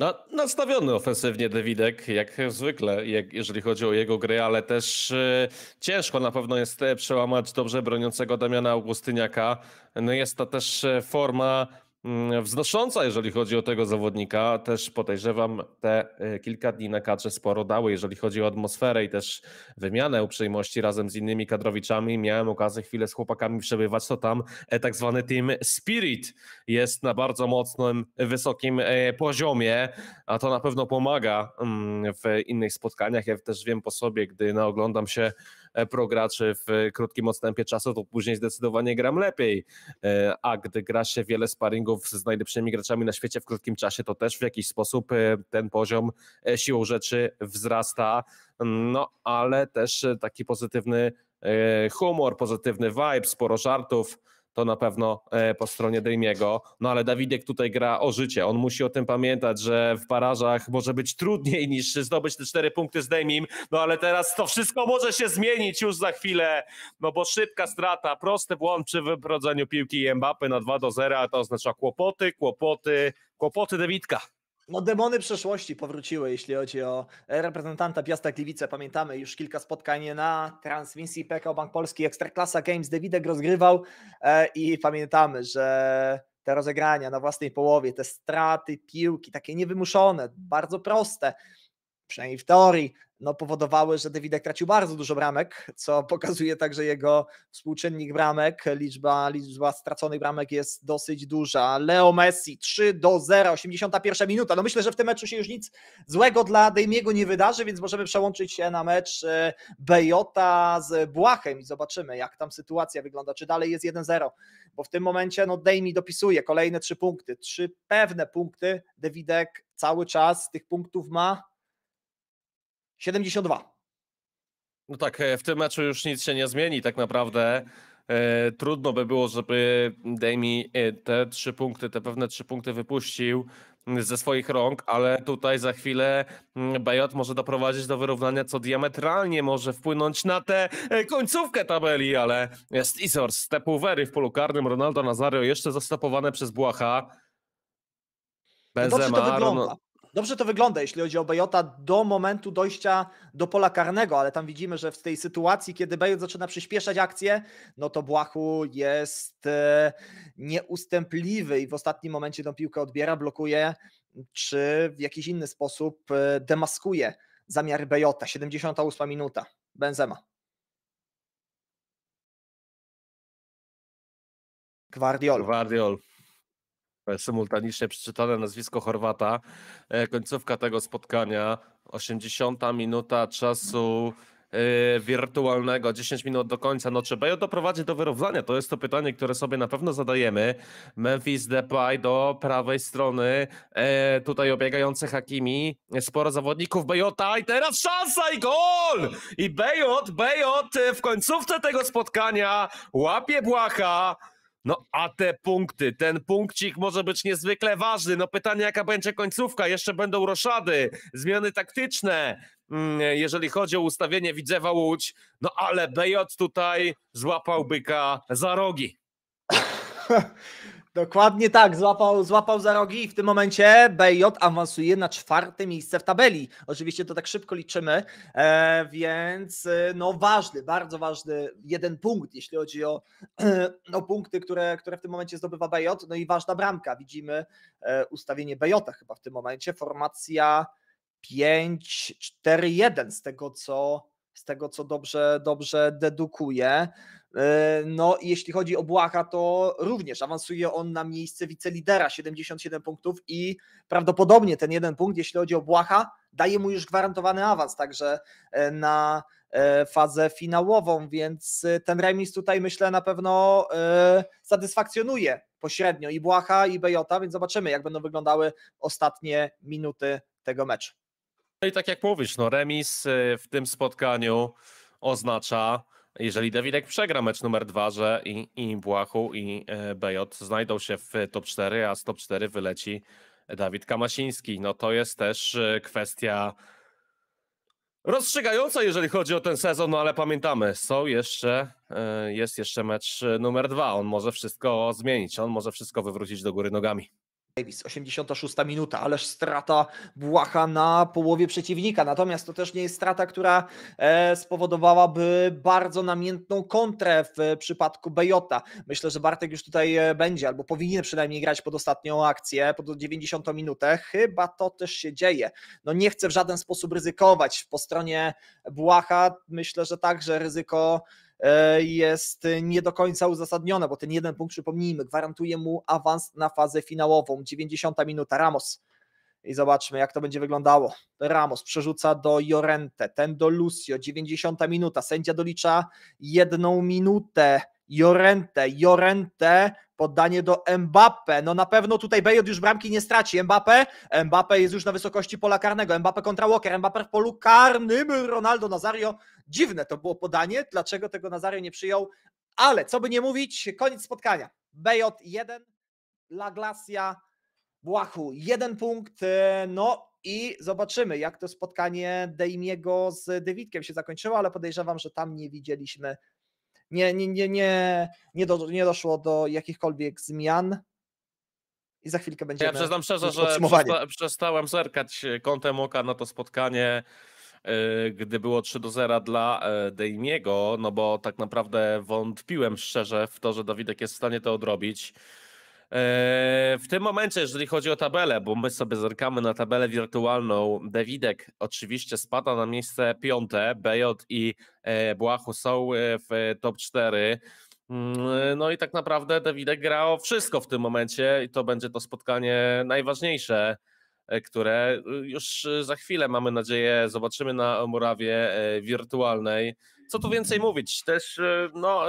Speaker 2: No, nastawiony ofensywnie Dawidek, jak zwykle, jak, jeżeli chodzi o jego gry, ale też y, ciężko na pewno jest e, przełamać dobrze broniącego Damiana Augustyniaka. No, jest to też e, forma Mm, wznosząca, jeżeli chodzi o tego zawodnika. Też podejrzewam, te y, kilka dni na kadrze sporo dały, jeżeli chodzi o atmosferę i też wymianę uprzejmości razem z innymi kadrowiczami. Miałem okazję chwilę z chłopakami przebywać, to tam e, tak zwany team Spirit jest na bardzo mocnym, wysokim e, poziomie, a to na pewno pomaga mm, w innych spotkaniach. Ja też wiem po sobie, gdy naoglądam się E, prograczy w e, krótkim odstępie czasu, to później zdecydowanie gram lepiej. E, a gdy gra się wiele sparingów z najlepszymi graczami na świecie w krótkim czasie, to też w jakiś sposób ten poziom siłą rzeczy wzrasta. No, ale też taki pozytywny humor, pozytywny vibe, sporo żartów to na pewno e, po stronie Dejmiego. No ale Dawidek tutaj gra o życie. On musi o tym pamiętać, że w parażach może być trudniej niż zdobyć te cztery punkty z Dejmim. No ale teraz to wszystko może się zmienić już za chwilę, no bo szybka strata, prosty błąd przy wyprowadzeniu piłki Mbappe na 2 do 0, a to oznacza kłopoty, kłopoty, kłopoty Dawidka.
Speaker 3: No demony przeszłości powróciły, jeśli chodzi o reprezentanta Piasta Gliwice. Pamiętamy już kilka spotkań na transmisji PKO Bank Polski Ekstraklasa Games. Dawidek rozgrywał e, i pamiętamy, że te rozegrania na własnej połowie, te straty piłki, takie niewymuszone, bardzo proste, przynajmniej w teorii, no, powodowały, że Dewidek tracił bardzo dużo bramek, co [LAUGHS] pokazuje także jego współczynnik bramek. Liczba, liczba straconych bramek jest dosyć duża. Leo Messi 3 do 0, 81 minuta. No myślę, że w tym meczu się już nic złego dla Dejmiego nie wydarzy, więc możemy przełączyć się na mecz e, Bejota z Błachem i zobaczymy, jak tam sytuacja wygląda. Czy dalej jest 1-0, bo w tym momencie no, Dejmi dopisuje kolejne trzy punkty. Trzy pewne punkty. Dewidek cały czas tych punktów ma 72.
Speaker 2: No tak, e, w tym meczu już nic się nie zmieni tak naprawdę. E, trudno by było, żeby mm, Demi e, te trzy punkty, te pewne trzy punkty wypuścił mm, ze swoich rąk, ale tutaj za chwilę mm, Bajot może doprowadzić do wyrównania, co diametralnie może wpłynąć na tę końcówkę tabeli, ale Stisors, stepulwery w polu karnym, Ronaldo Nazario jeszcze zastopowane przez Błacha. No Benzema, no
Speaker 3: Dobrze to wygląda, jeśli chodzi o Bejota do momentu dojścia do pola karnego, ale tam widzimy, że w tej sytuacji, kiedy Bejot zaczyna przyspieszać akcję, no to Błachu jest e, nieustępliwy i w ostatnim momencie tą piłkę odbiera, blokuje, czy w jakiś inny sposób e, demaskuje zamiar Bejota. 78 minuta. Benzema.
Speaker 2: Gwardiol. Gwardiol symultanicznie przeczytane nazwisko Chorwata. E, końcówka tego spotkania, 80 minuta czasu e, wirtualnego, 10 minut do końca. No trzeba ją doprowadzić do wyrównania. To jest to pytanie, które sobie na pewno zadajemy. Memphis Depay do prawej strony, e, tutaj obiegający Hakimi, sporo zawodników Bejota i teraz szansa i gol! I Bejot, Bejot e, w końcówce tego spotkania łapie Błacha, no a te punkty, ten punkcik może być niezwykle ważny. No pytanie, jaka będzie końcówka? Jeszcze będą roszady, zmiany taktyczne, mm, jeżeli chodzi o ustawienie Widzewa Łódź. No ale BJ tutaj złapał byka za rogi.
Speaker 3: [LAUGHS] Dokładnie tak, złapał, złapał za rogi i w tym momencie BJ awansuje na czwarte miejsce w tabeli. Oczywiście to tak szybko liczymy, e, więc e, no ważny, bardzo ważny jeden punkt, jeśli chodzi o, [CLEARS THROAT] o punkty, które, które w tym momencie zdobywa BJ, no i ważna bramka. Widzimy e, ustawienie BJ chyba w tym momencie, formacja 5-4-1 z tego co z tego co dobrze, dobrze dedukuję. E, no i jeśli chodzi o Błacha, to również awansuje on na miejsce wicelidera 77 punktów i prawdopodobnie ten jeden punkt, jeśli chodzi o Błacha, daje mu już gwarantowany awans, także e, na e, fazę finałową, więc ten remis tutaj myślę na pewno satysfakcjonuje pośrednio i Błacha i Bejota, więc zobaczymy jak będą wyglądały ostatnie minuty tego meczu.
Speaker 2: No i tak jak mówisz, no remis y, w tym spotkaniu oznacza, jeżeli Dawidek przegra mecz numer dwa, że i, i Błachu i e, BJ znajdą się w top 4, a z top 4 wyleci Dawid Kamasiński. No to jest też e, kwestia rozstrzygająca, jeżeli chodzi o ten sezon, no ale pamiętamy, są jeszcze, e, jest jeszcze mecz numer dwa.
Speaker 3: On może wszystko zmienić, on może wszystko wywrócić do góry nogami. Davis, 86 minuta, ależ strata błaha na połowie przeciwnika. Natomiast to też nie jest strata, która e, spowodowałaby bardzo namiętną kontrę w e, przypadku Bejota. Myślę, że Bartek już tutaj e, będzie, albo powinien przynajmniej grać pod ostatnią akcję, pod 90 minutę. Chyba to też się dzieje. No nie chcę w żaden sposób ryzykować. Po stronie Błaha myślę, że także ryzyko E, jest nie do końca uzasadnione, bo ten jeden punkt, przypomnijmy, gwarantuje mu awans na fazę finałową. 90 minuta, Ramos. I zobaczmy, jak to będzie wyglądało. Ramos przerzuca do Jorente, ten do Lucio, 90 minuta, sędzia dolicza jedną minutę Jorente, Jorente, poddanie do Mbappe. No na pewno tutaj Bejot już bramki nie straci. Mbappe, Mbappe jest już na wysokości pola karnego. Mbappe kontra Walker, Mbappe w polu karnym. Ronaldo Nazario. Dziwne to było podanie, dlaczego tego Nazario nie przyjął, ale co by nie mówić, koniec spotkania. Bejot 1, La Glacia Błachu 1 punkt. No i zobaczymy, jak to spotkanie Dejmiego z Dewitkiem się zakończyło, ale podejrzewam, że tam nie widzieliśmy nie, nie, nie, nie, nie, do, nie doszło do jakichkolwiek zmian. I za chwilkę będziemy. Ja przyznam szczerze, że przesta
Speaker 2: przestałem zerkać e, kątem oka na to spotkanie, yy, gdy było 3 do 0 dla yy, e, Dejmiego, no bo tak naprawdę wątpiłem szczerze w to, że Dawidek jest w stanie to odrobić. Eee, w tym momencie, jeżeli chodzi o tabelę, bo my sobie zerkamy na tabelę wirtualną, Dawidek oczywiście spada na miejsce piąte, BJ i e, Błachu są e, w top 4. Mm, no i tak naprawdę Dawidek gra o wszystko w tym momencie i to będzie to spotkanie najważniejsze, e, które już za chwilę mamy nadzieję zobaczymy na murawie wirtualnej. Co tu więcej mówić? Też no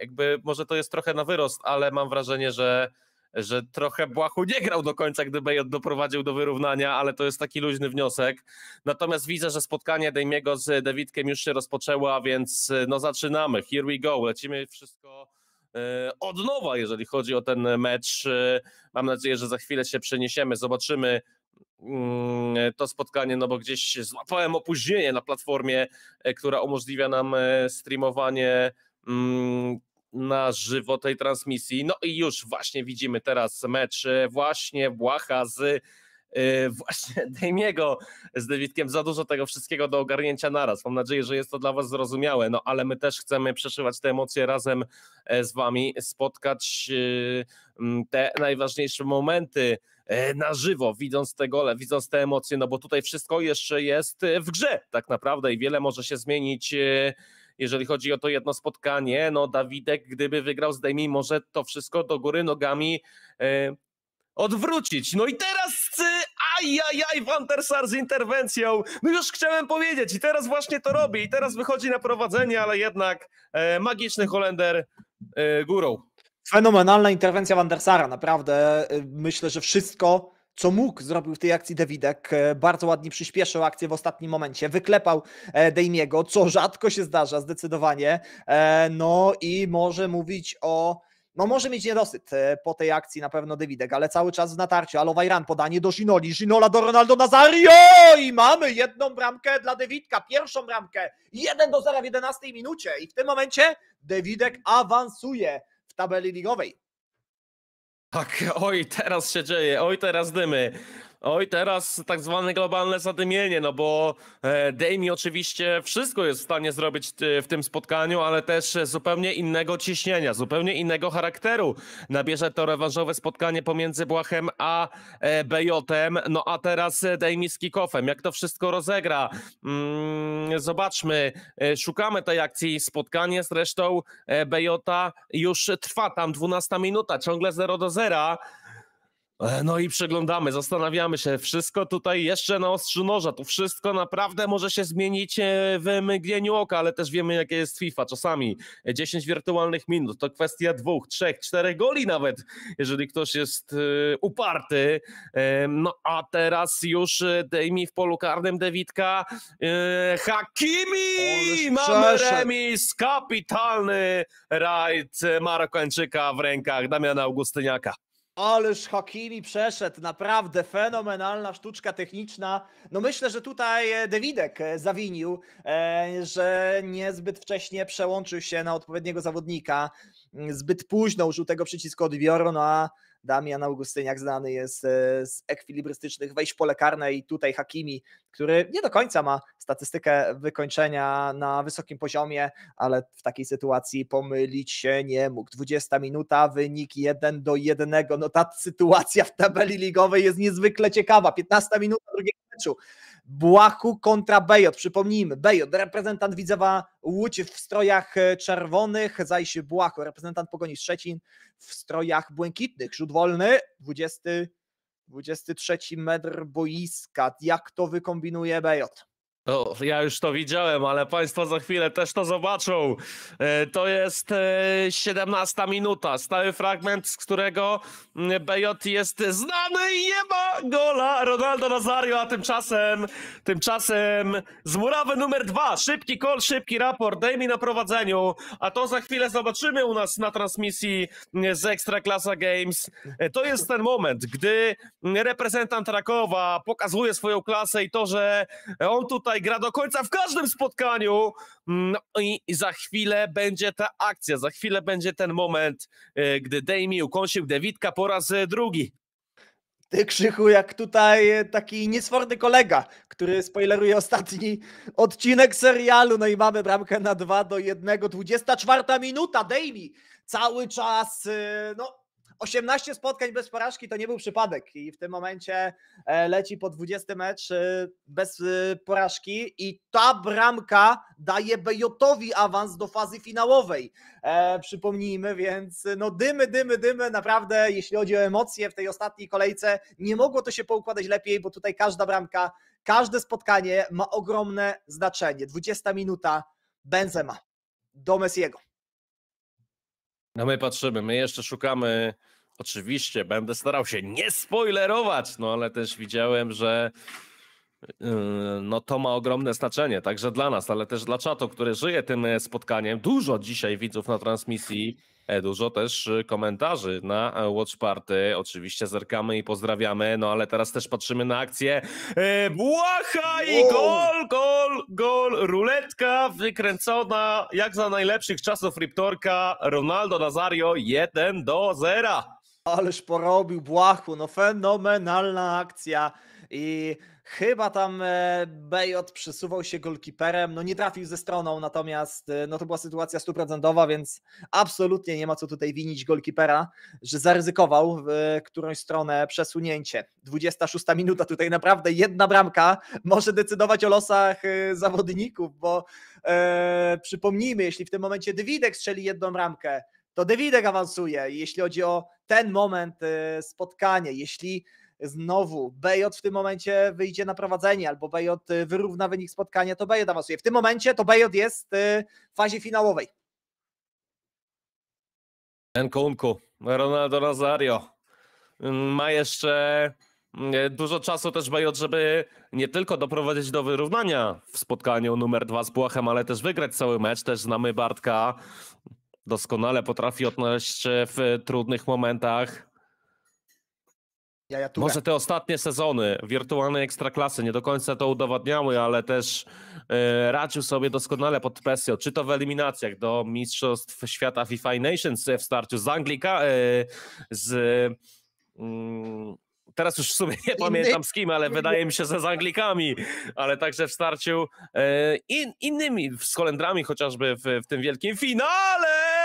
Speaker 2: jakby może to jest trochę na wyrost, ale mam wrażenie, że że trochę Błachu nie grał do końca, gdy Bejot doprowadził do wyrównania, ale to jest taki luźny wniosek. Natomiast widzę, że spotkanie Dejmiego z Dawidkiem już się rozpoczęło, a więc no zaczynamy. Here we go, lecimy wszystko e, od nowa, jeżeli chodzi o ten mecz. E, mam nadzieję, że za chwilę się przeniesiemy, zobaczymy mm, to spotkanie, no bo gdzieś złapałem opóźnienie na platformie, e, która umożliwia nam streamowanie mm, na żywo tej transmisji. No i już właśnie widzimy teraz mecz e, właśnie Błacha z Yy, właśnie [LAUGHS] Dejmiego z Dewitkiem za dużo tego wszystkiego do ogarnięcia naraz. Mam nadzieję, że jest to dla Was zrozumiałe, no ale my też chcemy przeszywać te emocje razem e, z Wami, spotkać yy, te najważniejsze momenty na żywo, widząc te gole, widząc te emocje, no bo tutaj wszystko jeszcze jest w grze tak naprawdę i wiele może się zmienić jeżeli chodzi o to jedno spotkanie, no Dawidek, gdyby wygrał z Demi, może to wszystko do góry nogami e, odwrócić. No i teraz ajajaj, Van der Sar z interwencją. No już chciałem powiedzieć i teraz właśnie to robi i teraz wychodzi na prowadzenie, ale jednak e, magiczny Holender e, górą.
Speaker 3: Fenomenalna interwencja Van der Sara, naprawdę. E, myślę, że wszystko co mógł, zrobił w tej akcji Dawidek. E, bardzo ładnie przyspieszył akcję w ostatnim momencie, wyklepał e, Dejmiego, co rzadko się zdarza zdecydowanie. E, no i może mówić o no może mieć niedosyt po tej akcji na pewno Dawidek, ale cały czas w natarciu. Alowajran podanie do Ginoli, Ginola do Ronaldo Nazario i mamy jedną bramkę dla Dawidka, pierwszą bramkę. 1 do 0 w 11 minucie i w tym momencie Dawidek awansuje w tabeli ligowej.
Speaker 2: Tak, oj, teraz się dzieje, oj, teraz dymy. Oj, teraz tak zwane globalne zadymienie, no bo e, Dejmi oczywiście wszystko jest w stanie zrobić e, w tym spotkaniu, ale też zupełnie innego ciśnienia, zupełnie innego charakteru nabierze to rewanżowe spotkanie pomiędzy Błachem a e, Bejotem, no a teraz Dejmi z kickoffem. Jak to wszystko rozegra? Mm, zobaczmy, szukamy tej akcji, spotkanie zresztą Bejota już trwa, tam 12 minuta, ciągle 0 do 0. E, no i przeglądamy, zastanawiamy się, wszystko tutaj jeszcze na ostrzu noża, tu wszystko naprawdę może się zmienić e, w mgnieniu oka, ale też wiemy jakie jest FIFA, czasami 10 wirtualnych minut, to kwestia dwóch, trzech, czterech goli nawet, jeżeli ktoś jest e, uparty, no a teraz już Dejmi w polu karnym Dewidka,
Speaker 3: Hakimi, mamy
Speaker 2: remis, kapitalny rajd Marokańczyka w rękach Damiana Augustyniaka.
Speaker 3: Ależ Hakimi przeszedł, naprawdę fenomenalna sztuczka techniczna. No myślę, że tutaj e, Dewidek e, zawinił, e, że niezbyt wcześnie przełączył się na odpowiedniego zawodnika, mm, zbyt późno użył tego przycisku odbioru, no a Damian Augustyniak znany jest e, z ekwilibrystycznych wejść w pole i tutaj Hakimi, który nie do końca ma statystykę wykończenia na wysokim poziomie, ale w takiej sytuacji pomylić się nie mógł. 20 minuta, wynik 1 do 1. No ta sytuacja w tabeli ligowej jest niezwykle ciekawa. 15 minuta drugiego meczu. Błachu kontra Bejot. Przypomnijmy, Bejot, reprezentant Widzewa Łódź w strojach e, czerwonych, zaś Błachu, reprezentant Pogoni Szczecin w strojach błękitnych. Rzut wolny, 20, 23 metr boiska. Jak to wykombinuje Bejot?
Speaker 2: O, ja już to widziałem, ale Państwo za chwilę też to zobaczą. E, to jest 17 e, minuta. Stały fragment, z którego Bejot jest znany i jeba gola Ronaldo Nazario, a tymczasem tymczasem z murawy numer dwa. Szybki kol, szybki raport, daj mi na prowadzeniu, a to za chwilę zobaczymy u nas na transmisji z Ekstraklasa Games. E, to jest ten moment, gdy reprezentant Rakowa pokazuje swoją klasę i to, że on tutaj tutaj gra do końca w każdym spotkaniu. Mm, no i za chwilę będzie ta akcja, za chwilę będzie ten moment, e, gdy Dejmi ukąsił Dewidka po raz e, drugi.
Speaker 3: Ty, Krzychu, jak tutaj e, taki niesforny kolega, który spoileruje ostatni odcinek serialu. No i mamy bramkę na 2 do 1, 24 minuta. Daily cały czas no, 18 spotkań bez porażki to nie był przypadek i w tym momencie e, leci po 20 mecz e, bez e, porażki i ta bramka daje Bejotowi awans do fazy finałowej. Przypomnijmy, więc no dymy, dymy, dymy, naprawdę jeśli chodzi o emocje w tej ostatniej kolejce, nie mogło to się poukładać lepiej, bo tutaj każda bramka, każde spotkanie ma ogromne znaczenie. 20 minuta Benzema do Messiego.
Speaker 2: No my patrzymy, my jeszcze szukamy. Oczywiście, będę starał się nie spoilerować, no ale też widziałem, że yy, no to ma ogromne znaczenie, także dla nas, ale też dla czatu, który żyje tym e, spotkaniem. Dużo dzisiaj widzów na transmisji Dużo też y, komentarzy na e, Watch Party. Oczywiście zerkamy i pozdrawiamy, no ale teraz też patrzymy na akcję e, Błaha i gol, gol, gol. Ruletka wykręcona jak za najlepszych czasów Riptorka. Ronaldo
Speaker 3: Nazario 1 do 0. Ależ porobił Błachu, no fenomenalna akcja i Chyba tam e, Bejot przesuwał się golkiperem, no nie trafił ze stroną, natomiast e, no to była sytuacja stuprocentowa, więc absolutnie nie ma co tutaj winić golkipera, że zaryzykował w e, którąś stronę przesunięcie. 26 minuta tutaj naprawdę jedna bramka może decydować o losach zawodników, bo e, przypomnijmy, jeśli w tym momencie Dywidek strzeli jedną bramkę, to Dywidek awansuje, jeśli chodzi o ten moment spotkania. Jeśli znowu Bejot w tym momencie wyjdzie na prowadzenie albo Bejot y, wyrówna wynik spotkania, to Bejot awansuje. W tym momencie to Bejot jest y, w fazie finałowej.
Speaker 2: Enkunku, Ronaldo Rosario mm, ma jeszcze mm, y, dużo czasu też Bejot, żeby nie tylko doprowadzić do wyrównania w spotkaniu numer dwa z Błachem, ale też wygrać cały mecz. Też znamy Bartka. Doskonale potrafi odnaleźć się w trudnych momentach. Jajatura. Może te ostatnie sezony wirtualnej ekstraklasy nie do końca to udowadniały, ale też e, radził sobie doskonale pod presją, czy to w eliminacjach do Mistrzostw Świata FIFA Nations w starciu z Anglika, e, z... Mm, teraz już w sumie nie pamiętam z kim, ale wydaje mi się, że z Anglikami, ale także w starciu e, innymi, z Holendrami chociażby w, w tym wielkim finale!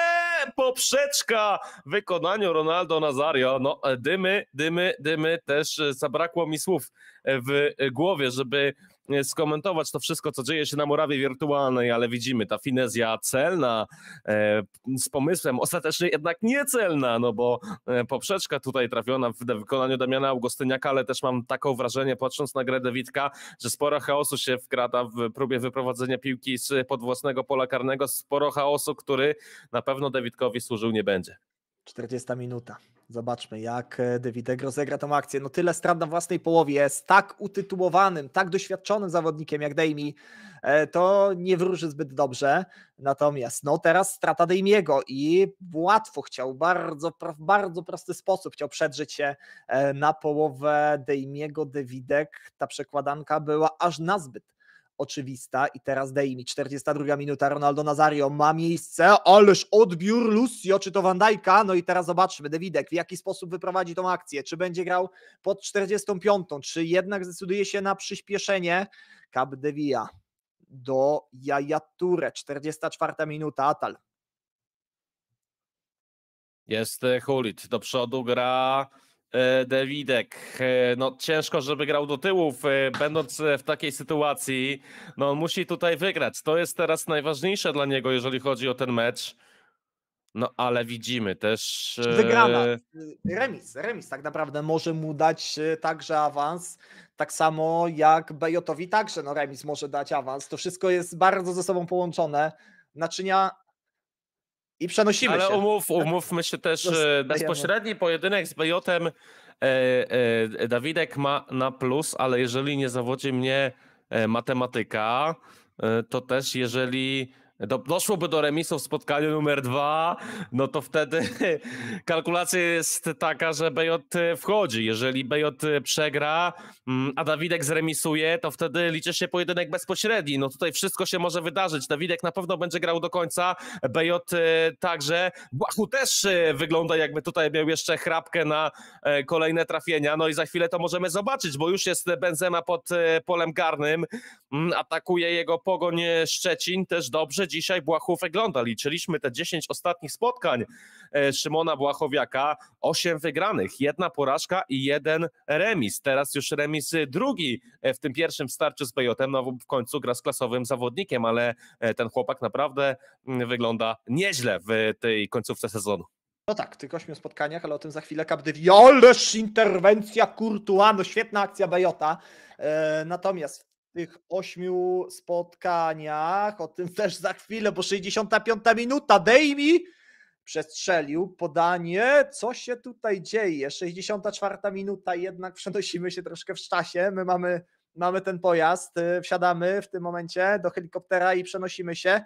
Speaker 2: poprzeczka w wykonaniu Ronaldo Nazario. No, e, dymy, dymy, dymy, też e, zabrakło mi słów e, w głowie, żeby E, skomentować to wszystko, co dzieje się na Morawie Wirtualnej, ale widzimy ta finezja celna e, z pomysłem, ostatecznie jednak niecelna, no bo e, poprzeczka tutaj trafiona w wykonaniu Damiana Augustyniaka, ale też mam taką wrażenie, patrząc na grę Dewitka, że sporo chaosu się wkrada w próbie wyprowadzenia piłki z własnego pola karnego, sporo chaosu, który na pewno Dewitkowi służył nie będzie.
Speaker 3: 40 minuta. Zobaczmy, jak e, Dawidek rozegra tą akcję. No tyle strat na własnej połowie. Jest tak utytułowanym, tak doświadczonym zawodnikiem jak Dejmi, e, to nie wróży zbyt dobrze. Natomiast no teraz strata Dejmiego i łatwo chciał, bardzo, w bardzo prosty sposób chciał przedrzeć się e, na połowę Dejmiego. Dawidek ta przekładanka była aż nazbyt oczywista i teraz Dejmi, 42 minuta, Ronaldo Nazario ma miejsce, ależ odbiór Lucio, czy to Van Dijk'a, no i teraz zobaczmy Dewidek, w jaki sposób wyprowadzi tą akcję, czy będzie grał pod 45, czy jednak zdecyduje się na przyspieszenie Cap Devia do Jajature, 44 minuta, Atal.
Speaker 2: Jest e, Hulit, do przodu gra E, Dewidek, e, no ciężko, żeby grał do tyłów, będąc e, w takiej sytuacji, no on musi tutaj wygrać. To jest teraz najważniejsze dla niego, jeżeli chodzi o ten mecz. No ale widzimy też. Wygrana.
Speaker 3: Remis, remis tak naprawdę może mu dać także awans. Tak samo jak Bejotowi także no remis może dać awans. To wszystko jest bardzo ze sobą połączone. Naczynia i przenosimy Ale się. Ale umów, tak. umówmy
Speaker 2: się też e, bezpośredni pojedynek z Bejotem e, e, Dawidek ma na plus, ale jeżeli nie zawodzi mnie matematyka, to też jeżeli do, doszłoby do remisu w spotkaniu numer dwa, no to wtedy [LAUGHS] kalkulacja jest taka, że Bejot e, wchodzi. Jeżeli Bejot e, przegra, mm, a Dawidek zremisuje, to wtedy liczy się pojedynek bezpośredni. No tutaj wszystko się może wydarzyć. Dawidek na pewno będzie grał do końca, Bejot e, także. Błachu też wygląda jakby tutaj miał jeszcze chrapkę na kolejne trafienia. No i za chwilę to możemy zobaczyć, bo już jest Benzema pod polem karnym. Mm, atakuje jego pogoń Szczecin, też dobrze dzisiaj Błachów wygląda. Liczyliśmy te 10 ostatnich spotkań e, Szymona Błachowiaka, 8 wygranych, jedna porażka i jeden remis. Teraz już remis e, drugi e, w tym pierwszym starciu z Bejotem, no w końcu gra z klasowym zawodnikiem, ale ten chłopak naprawdę mm, wygląda nieźle w tej końcówce sezonu.
Speaker 3: No tak, w ośmiu spotkaniach, ale o tym za chwilę Kapdywi. Ależ interwencja Kurtuano, świetna akcja Bejota. Natomiast tych ośmiu spotkaniach, o tym [LAUGHS] też za chwilę, bo 65 minuta, Dejmi przestrzelił podanie. Co się tutaj dzieje? 64 minuta, jednak przenosimy się troszkę w czasie. My mamy, mamy ten pojazd, y, wsiadamy w tym momencie do helikoptera i przenosimy się.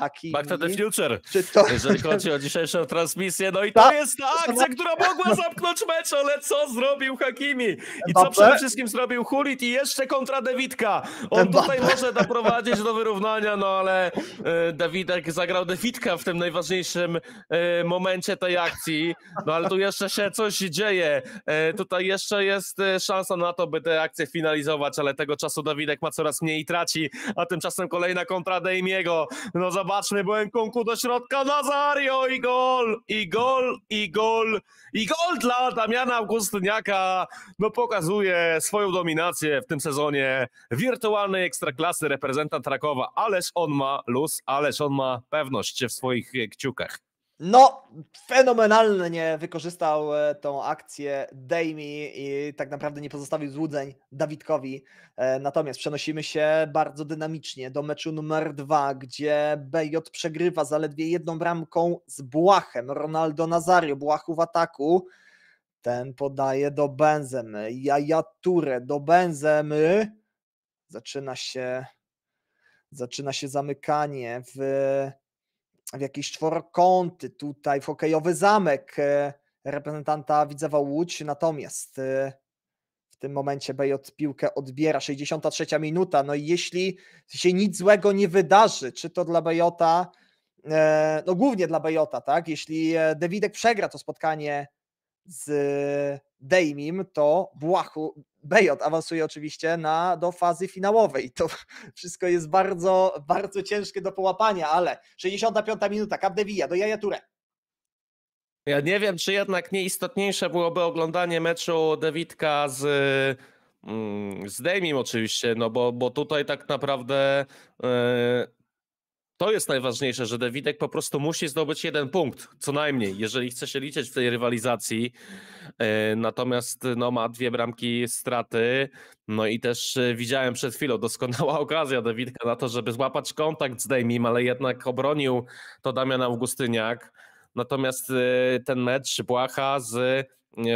Speaker 3: Hakimi. Back to the
Speaker 2: future, to... jeżeli chodzi o dzisiejszą transmisję. No i ta, to jest ta akcja, która mogła no. zamknąć mecz, ale co zrobił Hakimi? I co przede wszystkim zrobił Hulit i jeszcze kontra Dewidka. On tutaj może doprowadzić do wyrównania, no ale e, Dawidek zagrał Dewidka w tym najważniejszym e, momencie tej akcji. No ale tu jeszcze się coś dzieje. E, tutaj jeszcze jest szansa na to, by tę akcję finalizować, ale tego czasu Dawidek ma coraz mniej i traci, a tymczasem kolejna kontra Dejmiego. No za. Zobaczmy Błękunku do środka, Nazario i gol, i gol, i gol, i gol dla Damiana Augustyniaka. No pokazuje swoją dominację w tym sezonie wirtualnej ekstraklasy reprezentant Rakowa. Ależ on ma luz, ależ on ma pewność w swoich kciukach.
Speaker 3: No, fenomenalnie wykorzystał e, tą akcję Dejmi i tak naprawdę nie pozostawił złudzeń Dawidkowi. E, natomiast przenosimy się bardzo dynamicznie do meczu numer dwa, gdzie BJ przegrywa zaledwie jedną bramką z Błachem. Ronaldo Nazario, Błachu w ataku. Ten podaje do Benzemy. Jajaturę Ture do Benzemy. Zaczyna się, zaczyna się zamykanie w w jakieś czworokąty, tutaj w hokejowy zamek e, reprezentanta Widzewa Łódź, natomiast e, w tym momencie Bejot piłkę odbiera, 63 minuta, no i jeśli się nic złego nie wydarzy, czy to dla Bejota, e, no głównie dla Bejota, tak, jeśli Dewidek przegra to spotkanie z Dejmim, to Błachu, Bejot awansuje oczywiście na, do fazy finałowej. To [LAUGHS] wszystko jest bardzo, bardzo ciężkie do połapania, ale 65. minuta, Capdevilla do Jaja
Speaker 2: Ja nie wiem, czy jednak nieistotniejsze byłoby oglądanie meczu Dawidka z mm, z Dejmim oczywiście, no bo, bo tutaj tak naprawdę e, to jest najważniejsze, że Dawidek po prostu musi zdobyć jeden punkt, co najmniej, jeżeli chce się liczyć w tej rywalizacji. E, natomiast no, ma dwie bramki straty. No i też e, widziałem przed chwilą doskonała [LAUGHS] okazja Dawidka na to, żeby złapać kontakt z Dejmim, ale jednak obronił to Damian Augustyniak. Natomiast e, ten mecz Błacha z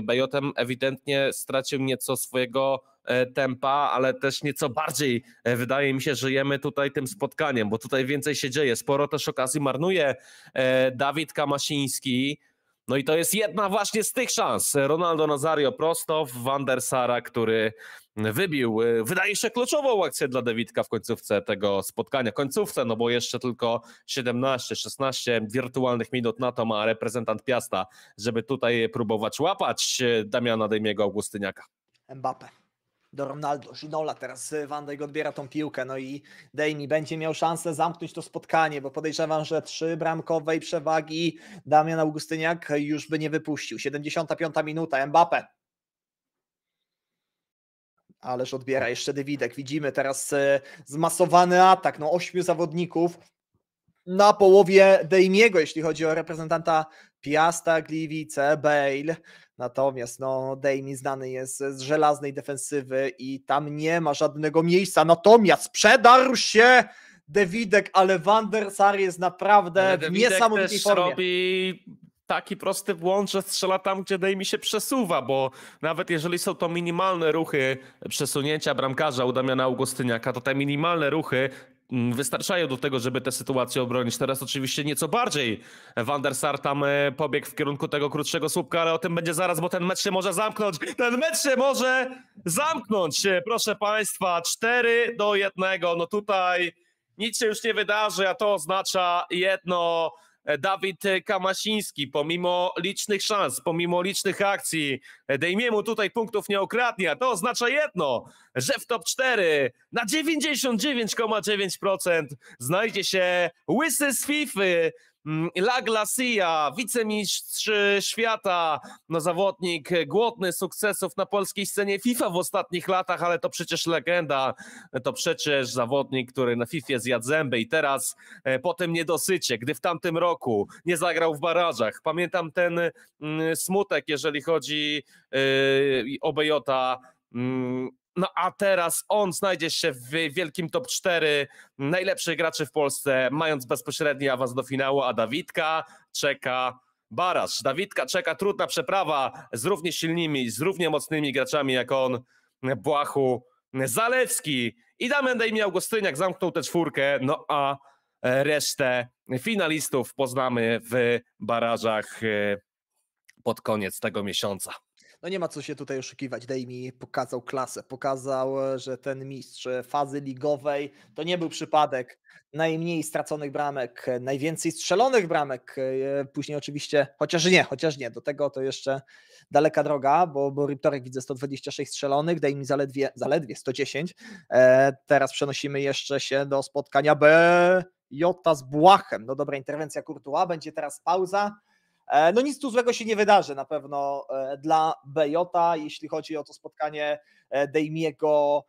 Speaker 2: Bejotem ewidentnie stracił nieco swojego E, tempa, ale też nieco bardziej e, wydaje mi się, że żyjemy tutaj tym spotkaniem, bo tutaj więcej się dzieje. Sporo też okazji marnuje e, Dawid Kamasiński. No i to jest jedna właśnie z tych szans. Ronaldo Nazario prosto w Van der Sara, który wybił, wydaje się, kluczową akcję dla Dawidka w końcówce tego spotkania. Końcówce, no bo jeszcze tylko 17-16 wirtualnych minut na to ma reprezentant Piasta, żeby tutaj próbować łapać Damiana Dejmiego Augustyniaka.
Speaker 3: Mbappe do Ronaldo Ginola, teraz e, Van Dijk odbiera tą piłkę, no i Dejmi będzie miał szansę zamknąć to spotkanie, bo podejrzewam, że trzy bramkowej przewagi Damian Augustyniak już by nie wypuścił. 75 minuta, Mbappe Ależ odbiera jeszcze Dywidek. Widzimy teraz e, zmasowany atak, no ośmiu zawodników na połowie Dejmiego, jeśli chodzi o reprezentanta Piasta, Gliwice, Bale. Natomiast no, Dejmi znany jest z żelaznej defensywy i tam nie ma żadnego miejsca. Natomiast przedarł się Dewidek, ale Van der Sar jest naprawdę w niesamowitej też formie.
Speaker 2: Robi taki prosty błąd, że strzela tam, gdzie Dejmi się przesuwa, bo nawet jeżeli są to minimalne ruchy przesunięcia bramkarza u Damiana Augustyniaka, to te minimalne ruchy Mm, wystarczają do tego, żeby tę sytuację obronić. Teraz oczywiście nieco bardziej Van der Sar tam e, pobiegł w kierunku tego krótszego słupka, ale o tym będzie zaraz, bo ten mecz się może zamknąć. Ten mecz się może zamknąć, e, proszę Państwa. 4 do 1. No tutaj nic się już nie wydarzy, a to oznacza jedno E, Dawid e, Kamasiński, pomimo licznych szans, pomimo licznych akcji, e, Dejmiemu tutaj punktów nieokradnie, a To oznacza jedno, że w top 4 na 99,9% znajdzie się Łysy z FIFA, Mm, La Glacia, wicemistrz świata, no zawodnik głodny sukcesów na polskiej scenie FIFA w ostatnich latach, ale to przecież legenda, to przecież zawodnik, który na FIFA zjadł zęby i teraz e, po tym niedosycie, gdy w tamtym roku nie zagrał w barażach. Pamiętam ten mm, smutek, jeżeli chodzi e, o Bejota mm, no a teraz on znajdzie się w wielkim top 4 najlepszych graczy w Polsce, mając bezpośredni awans do finału, a Dawidka czeka baraż. Dawidka czeka trudna przeprawa z równie silnymi, z równie mocnymi graczami jak on, Błachu, Zalewski i Damian Dejmiał Gostyniak zamknął tę czwórkę, no a resztę finalistów poznamy w barażach e, pod koniec tego miesiąca
Speaker 3: no nie ma co się tutaj oszukiwać. Dejmi pokazał klasę, pokazał, że ten mistrz fazy ligowej to nie był przypadek. Najmniej straconych bramek, najwięcej strzelonych bramek. E, później oczywiście, chociaż nie, chociaż nie, do tego to jeszcze daleka droga, bo, bo Riptorek widzę 126 strzelonych, Dejmi zaledwie, zaledwie 110. E, teraz przenosimy jeszcze się do spotkania B. Jota z Błachem. No dobra, interwencja Kurtuła, będzie teraz pauza. E, no nic tu złego się nie wydarzy na pewno e, dla Bejota, jeśli chodzi o to spotkanie e, Dejmiego,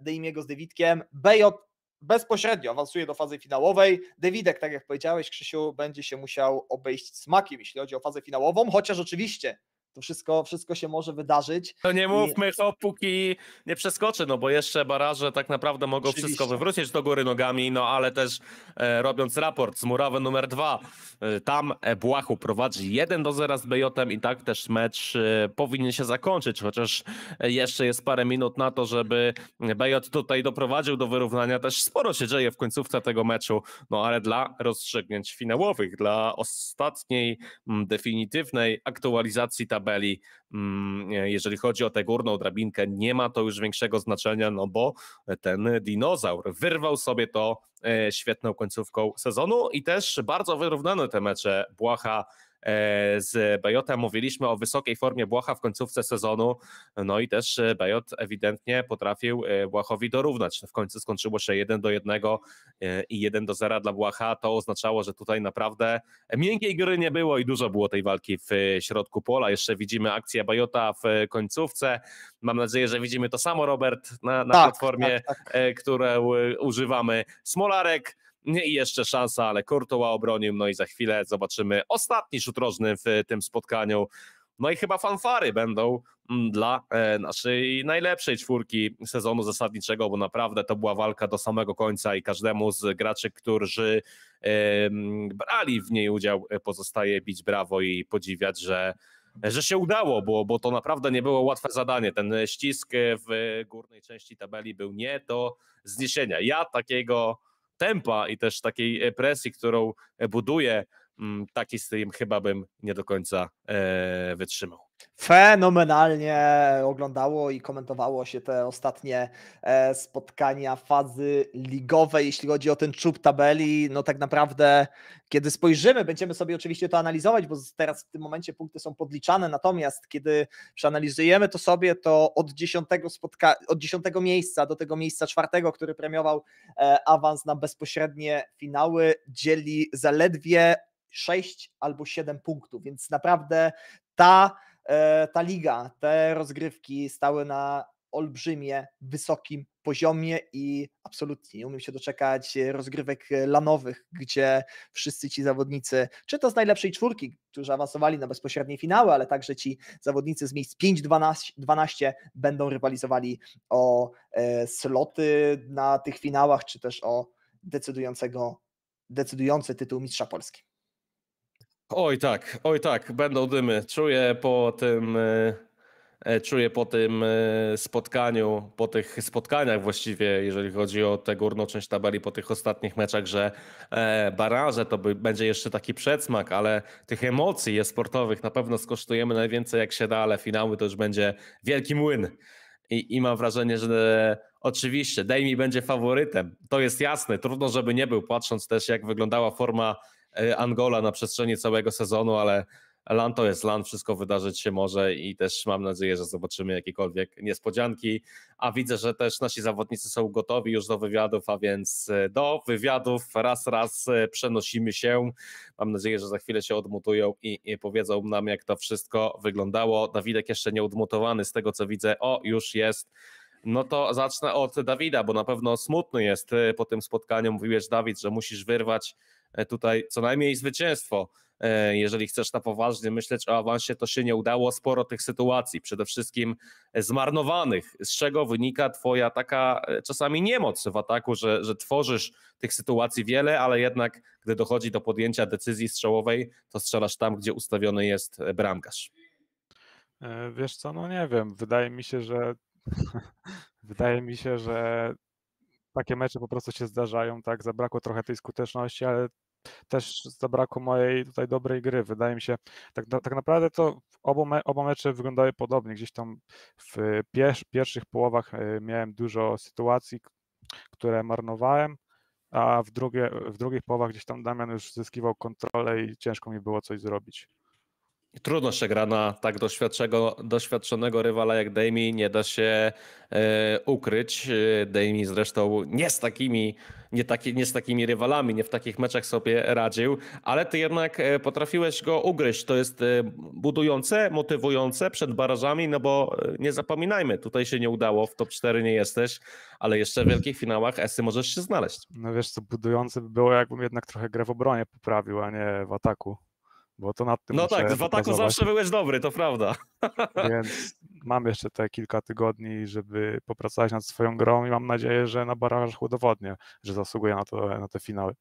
Speaker 3: Dejmiego z Dewidkiem. Bejot bezpośrednio awansuje do fazy finałowej. Dewidek, tak jak powiedziałeś, Krzysiu, będzie się musiał obejść smakiem, jeśli chodzi o fazę finałową, chociaż oczywiście to wszystko, wszystko się może wydarzyć. To nie mówmy I...
Speaker 2: to, póki nie przeskoczy, no bo jeszcze baraże tak naprawdę mogą Oczywiście. wszystko wywrócić do góry nogami, no ale też e, robiąc raport z Murawy numer dwa, e, tam Błachu prowadzi 1 do 0 z Bejotem i tak też mecz e, powinien się zakończyć, chociaż e, jeszcze jest parę minut na to, żeby Bejot tutaj doprowadził do wyrównania. Też sporo się dzieje w końcówce tego meczu, no ale dla rozstrzygnięć finałowych, dla ostatniej m, mm, definitywnej aktualizacji tam tabeli, mm, e, jeżeli chodzi o tę górną drabinkę, nie ma to już większego znaczenia, no bo ten dinozaur wyrwał sobie to e, świetną końcówką sezonu i też bardzo wyrównane te mecze Błacha E, z Bejotem. Mówiliśmy o wysokiej formie Błacha w końcówce sezonu, no i też e, Bajot ewidentnie potrafił e, Błachowi dorównać. W końcu skończyło się 1 do 1 i 1 do 0 dla Błacha. To oznaczało, że tutaj naprawdę miękkiej gry nie było i dużo było tej walki w środku pola. Jeszcze widzimy akcję Bajota w końcówce. Mam nadzieję, że widzimy to samo, Robert, na, na tak, platformie, tak, tak. używamy. Smolarek i jeszcze szansa, ale Kurtowa obronił, no i za chwilę zobaczymy ostatni rzut rożny w e, tym spotkaniu. No i chyba fanfary będą mm, dla e, naszej najlepszej czwórki sezonu zasadniczego, bo naprawdę to była walka do samego końca i każdemu z graczy, którzy e, brali w niej udział, pozostaje bić brawo i podziwiać, że, że się udało, bo, bo to naprawdę nie było łatwe zadanie. Ten ścisk w górnej części tabeli był nie do zniesienia. Ja takiego tempa i też takiej e, presji, którą e, buduje, mm, taki stream chyba bym nie do końca e, wytrzymał.
Speaker 3: Fenomenalnie oglądało i komentowało się te ostatnie e, spotkania fazy ligowej, jeśli chodzi o ten czub tabeli. No tak naprawdę, kiedy spojrzymy, będziemy sobie oczywiście to analizować, bo teraz w tym momencie punkty są podliczane. Natomiast kiedy przeanalizujemy to sobie, to od 10, spotka- od 10 miejsca do tego miejsca czwartego, który premiował e, awans na bezpośrednie finały, dzieli zaledwie 6 albo 7 punktów, więc naprawdę ta E, ta liga, te rozgrywki stały na olbrzymie, wysokim poziomie i absolutnie nie umiem się doczekać rozgrywek lanowych, gdzie wszyscy ci zawodnicy, czy to z najlepszej czwórki, którzy awansowali na bezpośrednie finały, ale także ci zawodnicy z miejsc 5-12 będą rywalizowali o e, sloty na tych finałach, czy też o decydującego, decydujący tytuł Mistrza Polski.
Speaker 2: Oj tak, oj tak, będą dymy. Czuję po tym, e, e, czuję po tym e, spotkaniu, po tych spotkaniach właściwie, jeżeli chodzi o tę górną część tabeli, po tych ostatnich meczach, że baraże to będzie jeszcze taki przedsmak, ale tych emocji sportowych na pewno skosztujemy najwięcej jak się da, ale finały to już będzie wielki młyn. I, I mam wrażenie, że oczywiście Dejmi będzie faworytem. To jest jasne. Trudno, żeby nie był, patrząc też, jak wyglądała forma E, Angola na przestrzeni całego sezonu, ale LAN to jest LAN, wszystko wydarzyć się może i też mam nadzieję, że zobaczymy jakiekolwiek niespodzianki, a widzę, że też nasi zawodnicy są gotowi już do wywiadów, a więc e, do wywiadów raz, raz e, przenosimy się. Mam nadzieję, że za chwilę się odmutują i, powiedzą nam, jak to wszystko wyglądało. Dawidek jeszcze nie odmutowany z tego, co widzę. O, już jest. No to zacznę od Dawida, bo na pewno smutny jest po tym spotkaniu. Mówiłeś, Dawid, że musisz wyrwać E, tutaj co najmniej zwycięstwo. E, jeżeli chcesz na poważnie myśleć o awansie, to się nie udało. Sporo tych sytuacji, przede wszystkim e, zmarnowanych, z czego wynika Twoja taka czasami niemoc w ataku, że, że tworzysz tych sytuacji wiele, ale jednak gdy dochodzi do podjęcia decyzji strzałowej, to strzelasz tam, gdzie ustawiony jest bramkarz.
Speaker 1: Wiesz co, no nie wiem. Wydaje mi się, że [LAUGHS] wydaje mi się, że takie mecze po prostu się zdarzają, tak? Zabrakło trochę tej skuteczności, ale też zabrakło mojej tutaj dobrej gry. Wydaje mi się, tak, tak naprawdę to oba, me, oba mecze wyglądały podobnie. Gdzieś tam w pier, pierwszych połowach e, miałem dużo sytuacji, które marnowałem, a w, drugie, w drugich połowach gdzieś tam Damian już zyskiwał kontrolę i ciężko mi było coś zrobić
Speaker 2: trudno się gra na tak doświadczonego, doświadczonego rywala jak Dejmi, nie da się e, ukryć. E, Dejmi zresztą nie z, takimi, nie, taki, nie z takimi rywalami, nie w takich meczach sobie radził, ale ty jednak e, potrafiłeś go ugryźć. To jest e, budujące, motywujące przed barażami, no bo nie zapominajmy, tutaj się nie udało, w top 4 nie jesteś, ale jeszcze w wielkich finałach Esy możesz się znaleźć.
Speaker 1: No wiesz co, budujące by było, jakbym jednak trochę grę w obronie poprawił, a nie w ataku bo to nad tym No tak, w ataku zawsze
Speaker 2: byłeś dobry, to prawda. [LAUGHS] Więc
Speaker 1: mam jeszcze te kilka tygodni, żeby popracować nad swoją grą i mam nadzieję, że na barażach udowodnię, że zasługuję na, to, na te finały.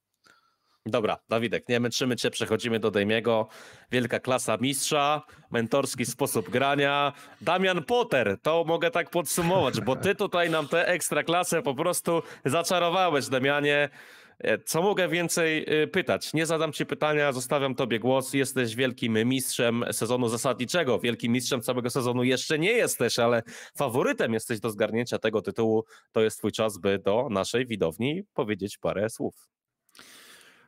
Speaker 2: Dobra, Dawidek, nie męczymy cię, przechodzimy do Dejmiego. Wielka klasa mistrza, mentorski sposób grania. Damian Potter, to mogę tak podsumować, bo ty tutaj nam tę ekstra klasę po prostu zaczarowałeś, Damianie. E, co mogę więcej e, pytać? Nie zadam ci pytania, zostawiam tobie głos. Jesteś wielkim mistrzem sezonu zasadniczego. Wielkim mistrzem całego sezonu jeszcze nie jesteś, ale faworytem jesteś do zgarnięcia tego tytułu. To jest twój czas, by do naszej widowni powiedzieć parę słów.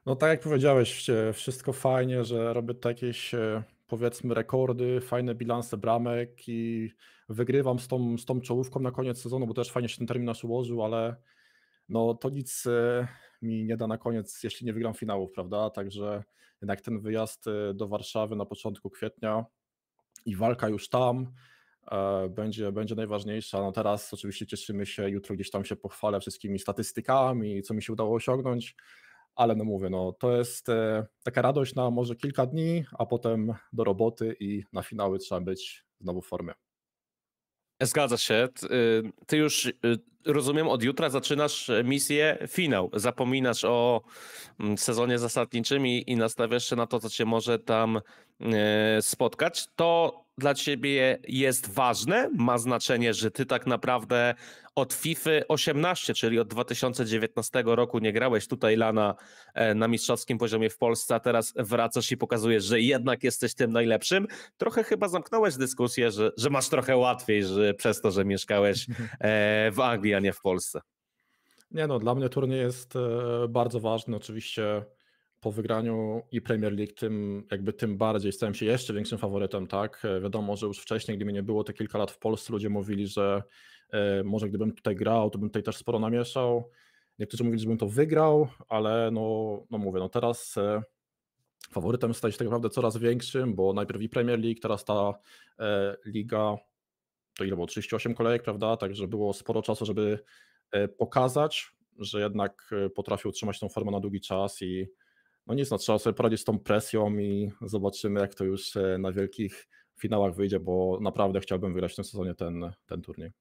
Speaker 4: No tak jak powiedziałeś, wszystko fajnie, że robię jakieś e, powiedzmy rekordy, fajne bilanse bramek i wygrywam z tą, z tą czołówką na koniec sezonu, bo też fajnie się ten nasz ułożył, ale no to nic e, mi nie da na koniec, jeśli nie wygram finałów, prawda? Także jednak ten wyjazd e, do Warszawy na początku kwietnia i walka już tam e, będzie, będzie najważniejsza. No teraz oczywiście cieszymy się, jutro gdzieś tam się pochwalę wszystkimi statystykami, co mi się udało osiągnąć, ale no mówię, no to jest taka radość na może kilka dni, a potem do roboty i na finały trzeba być znowu w formie.
Speaker 2: Zgadza się. Y, ty już y, rozumiem, od jutra zaczynasz e, misję finał. Zapominasz o mm, sezonie zasadniczym i, i nastawiasz się na to, co cię może tam e, spotkać. To dla ciebie jest ważne, ma znaczenie, że ty tak naprawdę od FIFA 18, czyli od 2019 roku nie grałeś tutaj Lana e, na mistrzowskim poziomie w Polsce, a teraz wracasz i pokazujesz, że jednak jesteś tym najlepszym. Trochę chyba zamknąłeś dyskusję, że, że masz trochę łatwiej że, przez to, że mieszkałeś w Anglii. Anglii, a nie w Polsce.
Speaker 4: Nie no, dla mnie turniej jest e, bardzo ważny. Oczywiście po wygraniu i Premier League tym jakby tym bardziej stałem się jeszcze większym faworytem, tak? E, wiadomo, że już wcześniej, gdy mnie nie było te kilka lat w Polsce, ludzie mówili, że e, może gdybym tutaj grał, to bym tutaj też sporo namieszał. Niektórzy mówili, że bym to wygrał, ale no, no mówię, no teraz faworytem staje się tak naprawdę coraz większym, bo najpierw i Premier League, teraz ta liga to ile było, 38 kolejek, prawda? Także było sporo czasu, żeby e, pokazać, że jednak e, potrafi utrzymać tą formę na długi czas i no nic, no, trzeba sobie poradzić z tą presją i zobaczymy, jak to już e, na wielkich finałach wyjdzie, bo naprawdę chciałbym wygrać w tym sezonie ten, ten turniej.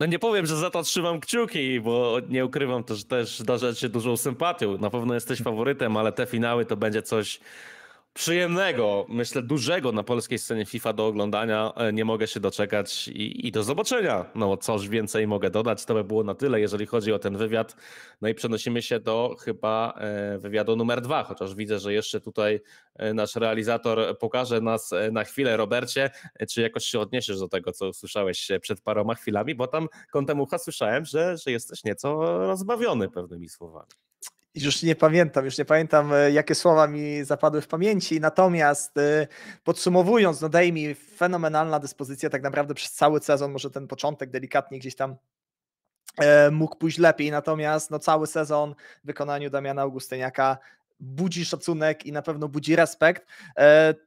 Speaker 2: No nie powiem, że za to trzymam kciuki, bo nie ukrywam że też darza się dużą sympatią. Na pewno jesteś faworytem, ale te finały to będzie coś przyjemnego, myślę, dużego na polskiej scenie FIFA do oglądania. E, nie mogę się doczekać i, i, do zobaczenia. No, coś więcej mogę dodać. To by było na tyle, jeżeli chodzi o ten wywiad. No i przenosimy się do chyba e, wywiadu numer dwa, chociaż widzę, że jeszcze tutaj e, nasz realizator pokaże nas na chwilę. Robercie, czy jakoś się odniesiesz do tego, co usłyszałeś przed paroma chwilami, bo tam kątem ucha słyszałem, że, że jesteś nieco rozbawiony pewnymi słowami.
Speaker 3: Już nie pamiętam, już nie pamiętam, e, jakie słowa mi zapadły w pamięci. Natomiast e, podsumowując, no mi fenomenalna dyspozycja tak naprawdę przez cały sezon, może ten początek delikatnie gdzieś tam e, mógł pójść lepiej, natomiast no, cały sezon w wykonaniu Damiana Augustyniaka budzi szacunek i na pewno budzi respekt.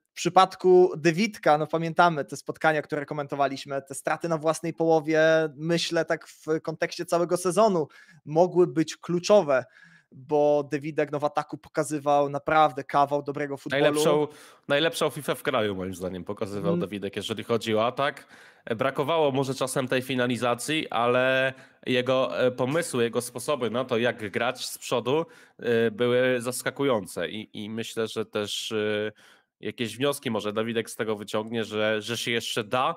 Speaker 3: W przypadku Dewitka, no pamiętamy te spotkania, które komentowaliśmy, te straty na własnej połowie, myślę tak w kontekście całego sezonu, mogły być kluczowe bo Dewidek no, w ataku pokazywał naprawdę kawał dobrego futbolu. Najlepszą,
Speaker 2: najlepszą FIFA w kraju moim zdaniem pokazywał mm. Dawidek, Dewidek, jeżeli chodzi o atak. E, brakowało może czasem tej finalizacji, ale jego e, pomysły, jego sposoby na to, jak grać z przodu, e, były zaskakujące i, i myślę, że też jakieś wnioski może Dawidek z tego wyciągnie, że, że się jeszcze da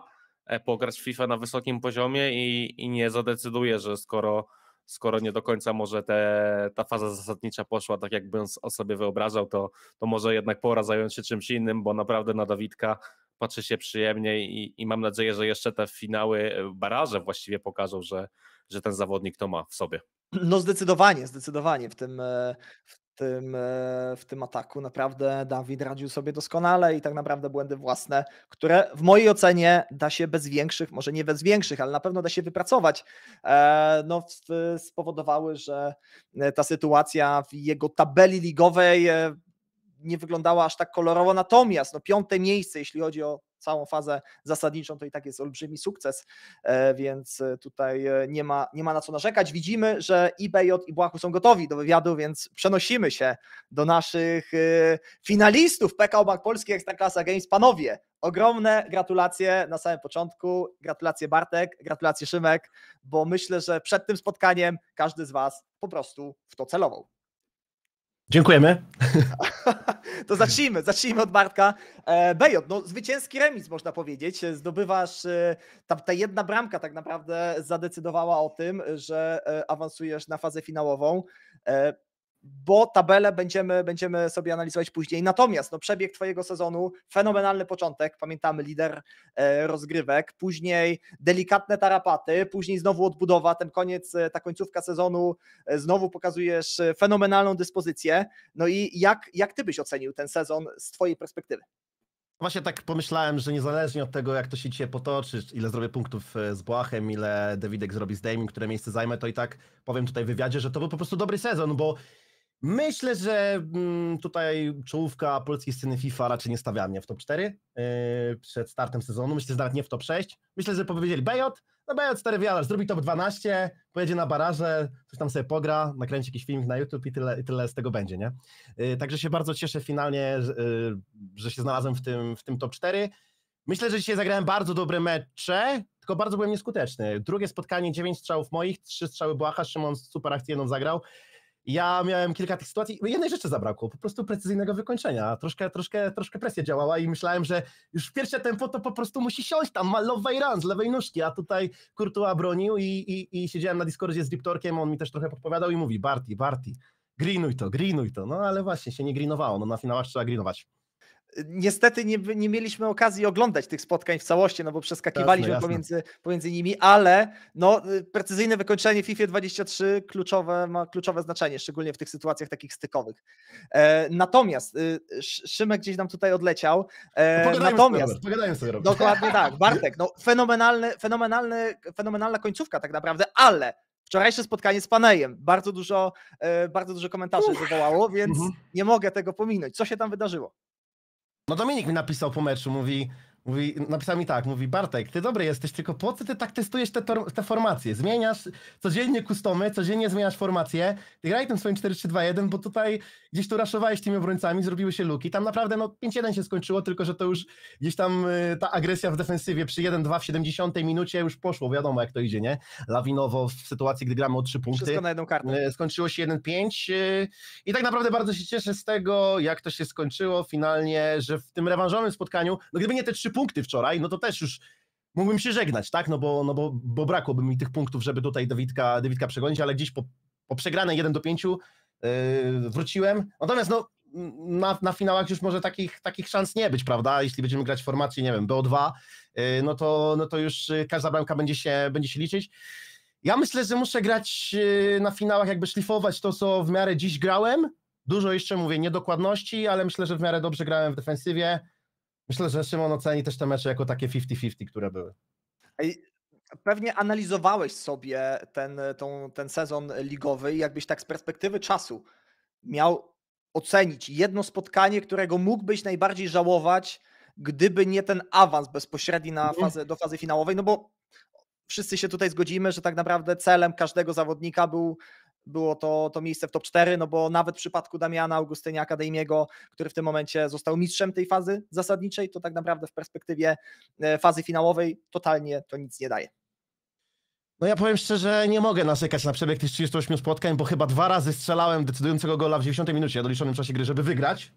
Speaker 2: pograć w FIFA na wysokim poziomie i, i nie zadecyduje, że skoro skoro nie do końca może te, ta faza zasadnicza poszła tak, jakby on sobie wyobrażał, to, to może jednak pora zająć się czymś innym, bo naprawdę na Dawidka patrzy się przyjemniej i, i mam nadzieję, że jeszcze te finały, e, baraże właściwie pokażą, że, że ten zawodnik to ma w sobie.
Speaker 3: No zdecydowanie, zdecydowanie. W tym, e, w tym, e, w tym ataku. Naprawdę Dawid radził sobie doskonale i tak naprawdę błędy własne, które w mojej ocenie da się bez większych, może nie bez większych, ale na pewno da się wypracować, e, no, spowodowały, że e, ta sytuacja w jego tabeli ligowej nie wyglądała aż tak kolorowo. Natomiast no, piąte miejsce, jeśli chodzi o całą fazę zasadniczą, to i tak jest olbrzymi sukces, e, więc e, tutaj e, nie ma, nie ma na co narzekać. Widzimy, że IBJ i Błachu są gotowi do wywiadu, więc przenosimy się do naszych finalistów PKO Bank Polski Ekstraklasa Games. Panowie, ogromne gratulacje na samym początku. Gratulacje Bartek, gratulacje Szymek, bo myślę, że przed tym spotkaniem każdy z Was po prostu w to celował. Dziękujemy. [LAUGHS] To zacznijmy, zacznijmy od Bartka. E, Bejot, no zwycięski remis można powiedzieć. Zdobywasz, e, ta, ta jedna bramka tak naprawdę zadecydowała o tym, że e, awansujesz na fazę finałową bo tabelę będziemy, będziemy sobie analizować później. Natomiast no, przebieg Twojego sezonu, fenomenalny początek, pamiętamy, lider e, rozgrywek, później delikatne tarapaty, później znowu odbudowa, ten koniec, e, ta końcówka sezonu, e, znowu pokazujesz fenomenalną dyspozycję. No i jak, jak Ty byś ocenił ten sezon z Twojej perspektywy?
Speaker 5: Właśnie tak pomyślałem, że niezależnie od tego, jak to się dzisiaj potoczy, ile zrobię punktów z Błachem, ile Dawidek zrobi z Damien, które miejsce zajmę, to i tak powiem tutaj w wywiadzie, że to był po prostu dobry sezon, bo Myślę, że mm, tutaj czołówka polskiej sceny FIFA raczej nie stawia mnie w top 4 yy, przed startem sezonu. Myślę, że nawet nie w top 6. Myślę, że powiedzieli Bejot, no Bejot stary wialarz, zrobi top 12, pojedzie na baraże, coś tam sobie pogra, nakręci jakiś filmik na YouTube i tyle, i tyle z tego będzie, nie? Yy, także się bardzo cieszę finalnie, yy, że się znalazłem w tym, w tym top 4. Myślę, że dzisiaj zagrałem bardzo dobre mecze, tylko bardzo byłem nieskuteczny. Drugie spotkanie, 9 strzałów moich, 3 strzały Błacha, Szymon super akcję jedną zagrał. Ja miałem kilka tych sytuacji, no, jednej rzeczy zabrakło, po prostu precyzyjnego wykończenia. Troszkę, troszkę, troszkę presja działała i myślałem, że już pierwsze tempo to po prostu musi siąść tam, ma lewej run z lewej nóżki, a tutaj Kurtua bronił i, i, i siedziałem na Discordzie z Riptorkiem. on mi też trochę podpowiadał i mówi, Barty, Barty, greenuj to, greenuj to. No ale właśnie się nie greenowało, no na finałach trzeba greenować.
Speaker 3: Niestety nie, nie, mieliśmy okazji oglądać tych spotkań w całości, no bo przeskakiwaliśmy jasne, jasne. Pomiędzy, pomiędzy nimi, ale no, y, precyzyjne wykończenie FIFA 23 kluczowe, ma kluczowe znaczenie, szczególnie w tych sytuacjach takich stykowych. E, natomiast e, Szymek gdzieś nam tutaj odleciał. E, pogadajmy no natomiast, sobie, pogadajmy sobie Dokładnie tak, Bartek, no, fenomenalny, fenomenalny, fenomenalna końcówka tak naprawdę, ale Wczorajsze spotkanie z Panejem bardzo dużo, e, bardzo dużo komentarzy Uch. wywołało, więc mhm. nie mogę tego pominąć. Co się tam wydarzyło?
Speaker 5: No Dominik mi napisał po meczu, mówi Mówi, napisał mi tak, mówi Bartek, ty dobry jesteś, tylko po co ty tak testujesz te, te formacje? Zmieniasz codziennie kustomy, codziennie zmieniasz formację, ty graj tym swoim 4-3-2-1, bo tutaj gdzieś tu raszowałeś tymi obrońcami, zrobiły się luki. Tam naprawdę no 5-1 się skończyło, tylko że to już gdzieś tam y, ta agresja w defensywie przy 1-2 w 70 minucie już poszło, wiadomo jak to idzie, nie? Lawinowo w sytuacji, gdy gramy o 3 punkty. Wszystko na jedną kartę. Y, skończyło się 1-5 y, i tak naprawdę bardzo się cieszę z tego, jak to się skończyło finalnie, że w tym rewanżowym spotkaniu, no gdyby nie te 3 punkty wczoraj, no to też już mógłbym się żegnać, tak? No bo, no bo, bo brakłoby mi tych punktów, żeby tutaj Dawidka, Dawidka przegonić, ale gdzieś po, po przegranej 1 do 5 yy, wróciłem. Natomiast no, mm, na, na finałach już może takich, takich szans nie być, prawda? Jeśli będziemy grać w formacji, nie wiem, BO2, yy, no, to, no to już yy, każda bramka będzie się, będzie się liczyć. Ja myślę, że muszę grać yy, na finałach, jakby szlifować to, co w miarę dziś grałem. Dużo jeszcze mówię, niedokładności, ale myślę, że w miarę dobrze grałem w defensywie. Myślę, że Szymon oceni też te mecze jako takie 50-50, które były.
Speaker 3: Pewnie analizowałeś sobie ten, tą, ten sezon ligowy i jakbyś tak z perspektywy czasu miał ocenić jedno spotkanie, którego mógłbyś najbardziej żałować, gdyby nie ten awans bezpośredni na mhm. fazę, do fazy finałowej, no bo wszyscy się tutaj zgodzimy, że tak naprawdę celem każdego zawodnika był było to, to miejsce w top 4, no bo nawet w przypadku Damiana Augustynia Akademiego, który w tym momencie został mistrzem tej fazy zasadniczej, to tak naprawdę w perspektywie e, fazy finałowej totalnie to nic nie daje.
Speaker 5: No ja powiem szczerze, nie mogę nasykać na przebieg tych 38 spotkań, bo chyba dwa razy strzelałem decydującego gola w 90 minucie, doliczonym czasie gry, żeby wygrać,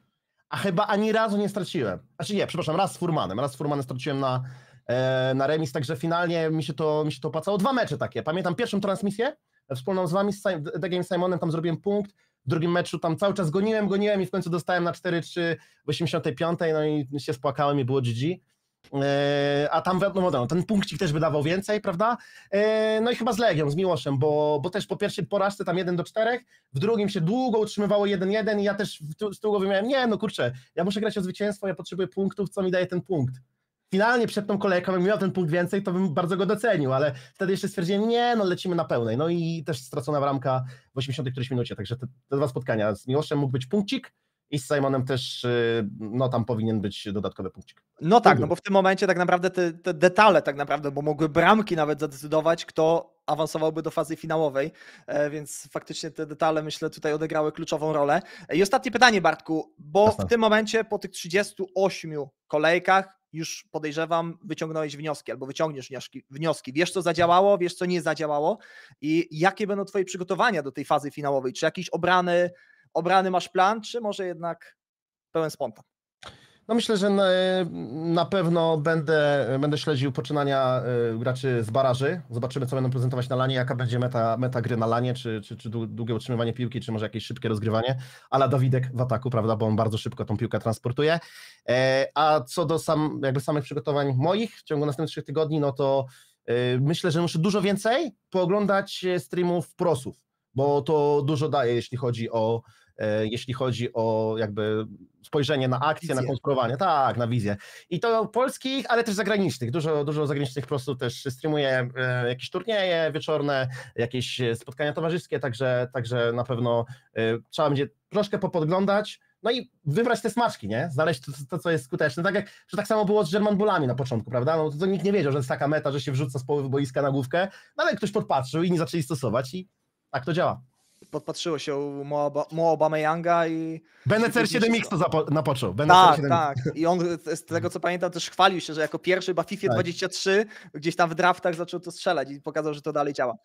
Speaker 5: a chyba ani razu nie straciłem. Znaczy nie, przepraszam, raz z Furmanem, raz z Furmanem straciłem na, e, na remis, także finalnie mi się, to, mi się to opłacało. Dwa mecze takie, pamiętam pierwszą transmisję, wspólną z wami, z The Game Simonem, tam zrobiłem punkt, w drugim meczu tam cały czas goniłem, goniłem i w końcu dostałem na 4-3 w 85, no i się spłakałem i było GG. E, a tam, no wiadomo, ten punkcik też wydawał więcej, prawda? E, no i chyba z Legią, z Miłoszem, bo, bo też po pierwszej porażce tam 1 do 4, w drugim się długo utrzymywało 1-1 i ja też z długo głowy miałem, nie, no kurczę, ja muszę grać o zwycięstwo, ja potrzebuję punktów, co mi daje ten punkt? finalnie przed tą kolejką, jakbym miał ten punkt więcej, to bym bardzo go docenił, ale wtedy jeszcze stwierdziłem, nie, no lecimy na pełnej. No i też stracona bramka w 80 którejś minucie, także te, te, dwa spotkania. Z Miłoszem mógł być punkcik, i z Simonem też, y, no tam powinien być dodatkowy punkcik.
Speaker 3: No tak, no bo w tym momencie tak naprawdę te, te, detale tak naprawdę, bo mogły bramki nawet zadecydować, kto awansowałby do fazy finałowej, e, więc faktycznie te detale myślę tutaj odegrały kluczową rolę. E, I ostatnie pytanie Bartku, bo Jasne. w tym momencie po tych 38 kolejkach już podejrzewam, wyciągnąłeś wnioski albo wyciągniesz wnioski, wnioski. Wiesz, co zadziałało, wiesz, co nie zadziałało i jakie będą Twoje przygotowania do tej fazy finałowej? Czy jakiś obrany, obrany masz plan, czy może jednak pełen spontan? No
Speaker 5: myślę, że na, na pewno będę, będę śledził poczynania y, graczy z baraży. Zobaczymy, co będą prezentować na lanie, jaka będzie meta, meta gry na lanie, czy, czy, czy długie utrzymywanie piłki, czy może jakieś szybkie rozgrywanie. Ale Dawidek w ataku, prawda, bo on bardzo szybko tą piłkę transportuje. E, a co do sam, jakby samych przygotowań moich w ciągu następnych trzech tygodni, no to y, myślę, że muszę dużo więcej pooglądać e, streamów prosów, bo to dużo daje, jeśli chodzi o E, jeśli chodzi o jakby spojrzenie na akcję, na konstruowanie, tak, na wizję. I to polskich, ale też zagranicznych. Dużo, dużo zagranicznych po prostu też streamuje e, jakieś turnieje wieczorne, jakieś spotkania towarzyskie, także, także na pewno e, trzeba będzie troszkę popodglądać, no i wybrać te smaczki, nie? Znaleźć to, to, co jest skuteczne. Tak jak, że tak samo było z German Bullami na początku, prawda? No to, to, nikt nie wiedział, że jest taka meta, że się wrzuca z połowy boiska na główkę, no ale ktoś podpatrzył i nie zaczęli stosować i tak to działa
Speaker 3: podpatrzyło się u Moaba, Younga i... Benecer 7X to napoczął.
Speaker 5: Tak, 7X. tak.
Speaker 3: I on z tego co pamiętam też chwalił się, że jako pierwszy chyba FIFA tak. 23 gdzieś tam w draftach zaczął to strzelać i pokazał, że to dalej działa.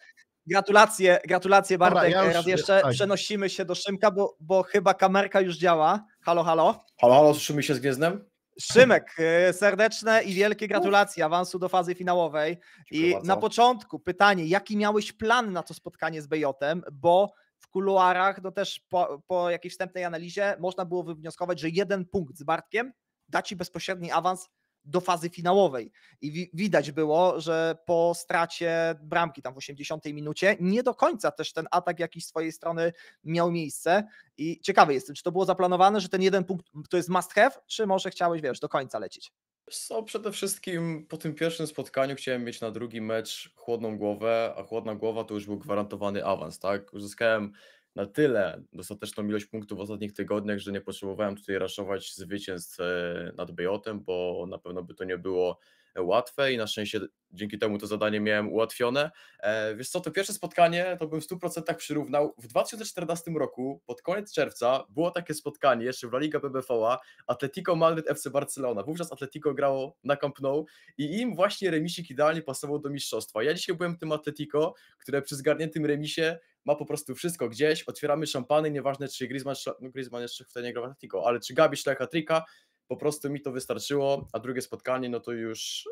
Speaker 3: Gratulacje, gratulacje Bartek. Dobra, ja e, już, Raz jeszcze tak. przenosimy się do Szymka, bo, bo chyba kamerka już działa. Halo, halo.
Speaker 6: Halo, halo, słyszymy się z Gwiezdnem?
Speaker 3: Szymek, e, serdeczne i wielkie gratulacje awansu do fazy finałowej. Dziękuję I bardzo. na początku pytanie, jaki miałeś plan na to spotkanie z Bejotem, bo w kuluarach, no też po, po jakiejś wstępnej analizie można było wywnioskować, że jeden punkt z Bartkiem da ci bezpośredni awans do fazy finałowej. I wi widać było, że po stracie bramki tam w 80 minucie nie do końca też ten atak jakiś z swojej strony miał miejsce. I ciekawy jestem, czy to było zaplanowane, że ten jeden punkt to jest must have, czy może chciałeś, wiesz, do końca lecieć?
Speaker 6: So, przede wszystkim po tym pierwszym spotkaniu chciałem mieć na drugi mecz chłodną głowę, a chłodna głowa to już był gwarantowany awans, tak? Uzyskałem na tyle dostateczną ilość punktów w ostatnich tygodniach, że nie potrzebowałem tutaj raszować zwycięstw e, nad Bejotem, bo na pewno by to nie było łatwe i na szczęście dzięki temu to zadanie miałem ułatwione. E, wiesz co, to pierwsze spotkanie to bym w 100% przyrównał. W 2014 roku, pod koniec czerwca, było takie spotkanie jeszcze w La Liga BBVA Atletico Madrid FC Barcelona. Wówczas Atletico grało na Camp Nou i im właśnie remisik idealnie pasował do mistrzostwa. Ja dzisiaj byłem tym Atletico, które przy zgarniętym remisie ma po prostu wszystko gdzieś, otwieramy szampany, nieważne czy Griezmann, no Griezmann jeszcze wtedy nie grał w Atletico, ale czy Gabi szlaka trika, po prostu mi to wystarczyło, a drugie spotkanie, no to już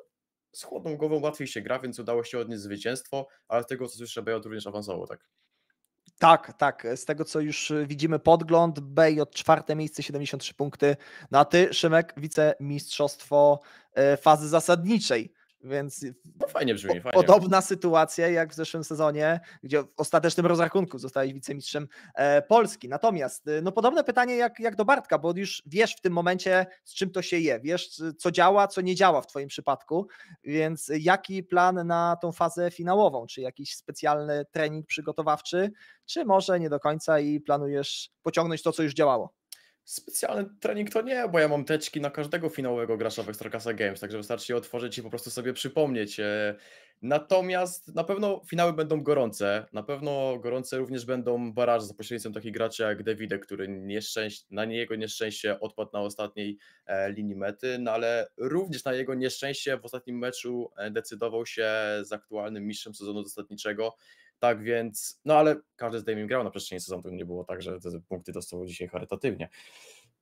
Speaker 6: z chłodną głową łatwiej się gra, więc udało się odnieść zwycięstwo, ale z tego co słyszę, Bejot również awansował, tak?
Speaker 3: Tak, tak. Z tego co już y, widzimy, podgląd BJ czwarte miejsce, 73 punkty. No a ty, Szymek, wicemistrzostwo y, fazy zasadniczej. Więc no fajnie brzmi, fajnie. podobna sytuacja jak w zeszłym sezonie, gdzie w ostatecznym rozrachunku zostałeś wicemistrzem e, Polski. Natomiast e, no podobne pytanie jak, jak do Bartka, bo już wiesz w tym momencie z czym to się je, wiesz co działa, co nie działa w Twoim przypadku, więc e, jaki plan na tą fazę finałową? Czy jakiś specjalny trening przygotowawczy, czy może nie do końca i planujesz pociągnąć to, co już działało? Specjalny trening to nie, bo ja mam teczki na każdego
Speaker 6: finałowego gracza w Ekstraklasa Games, także wystarczy je otworzyć i po prostu sobie przypomnieć. E. Natomiast na pewno finały będą gorące, na pewno gorące również będą baraże za pośrednictwem takich graczy jak Davide, który na jego nieszczęście odpadł na ostatniej e, linii mety, no ale również na jego nieszczęście w ostatnim meczu e, decydował się z aktualnym mistrzem sezonu zasadniczego tak więc, no ale każdy z Damien grał na przestrzeni sezonu, nie było tak, że te punkty dostało dzisiaj charytatywnie.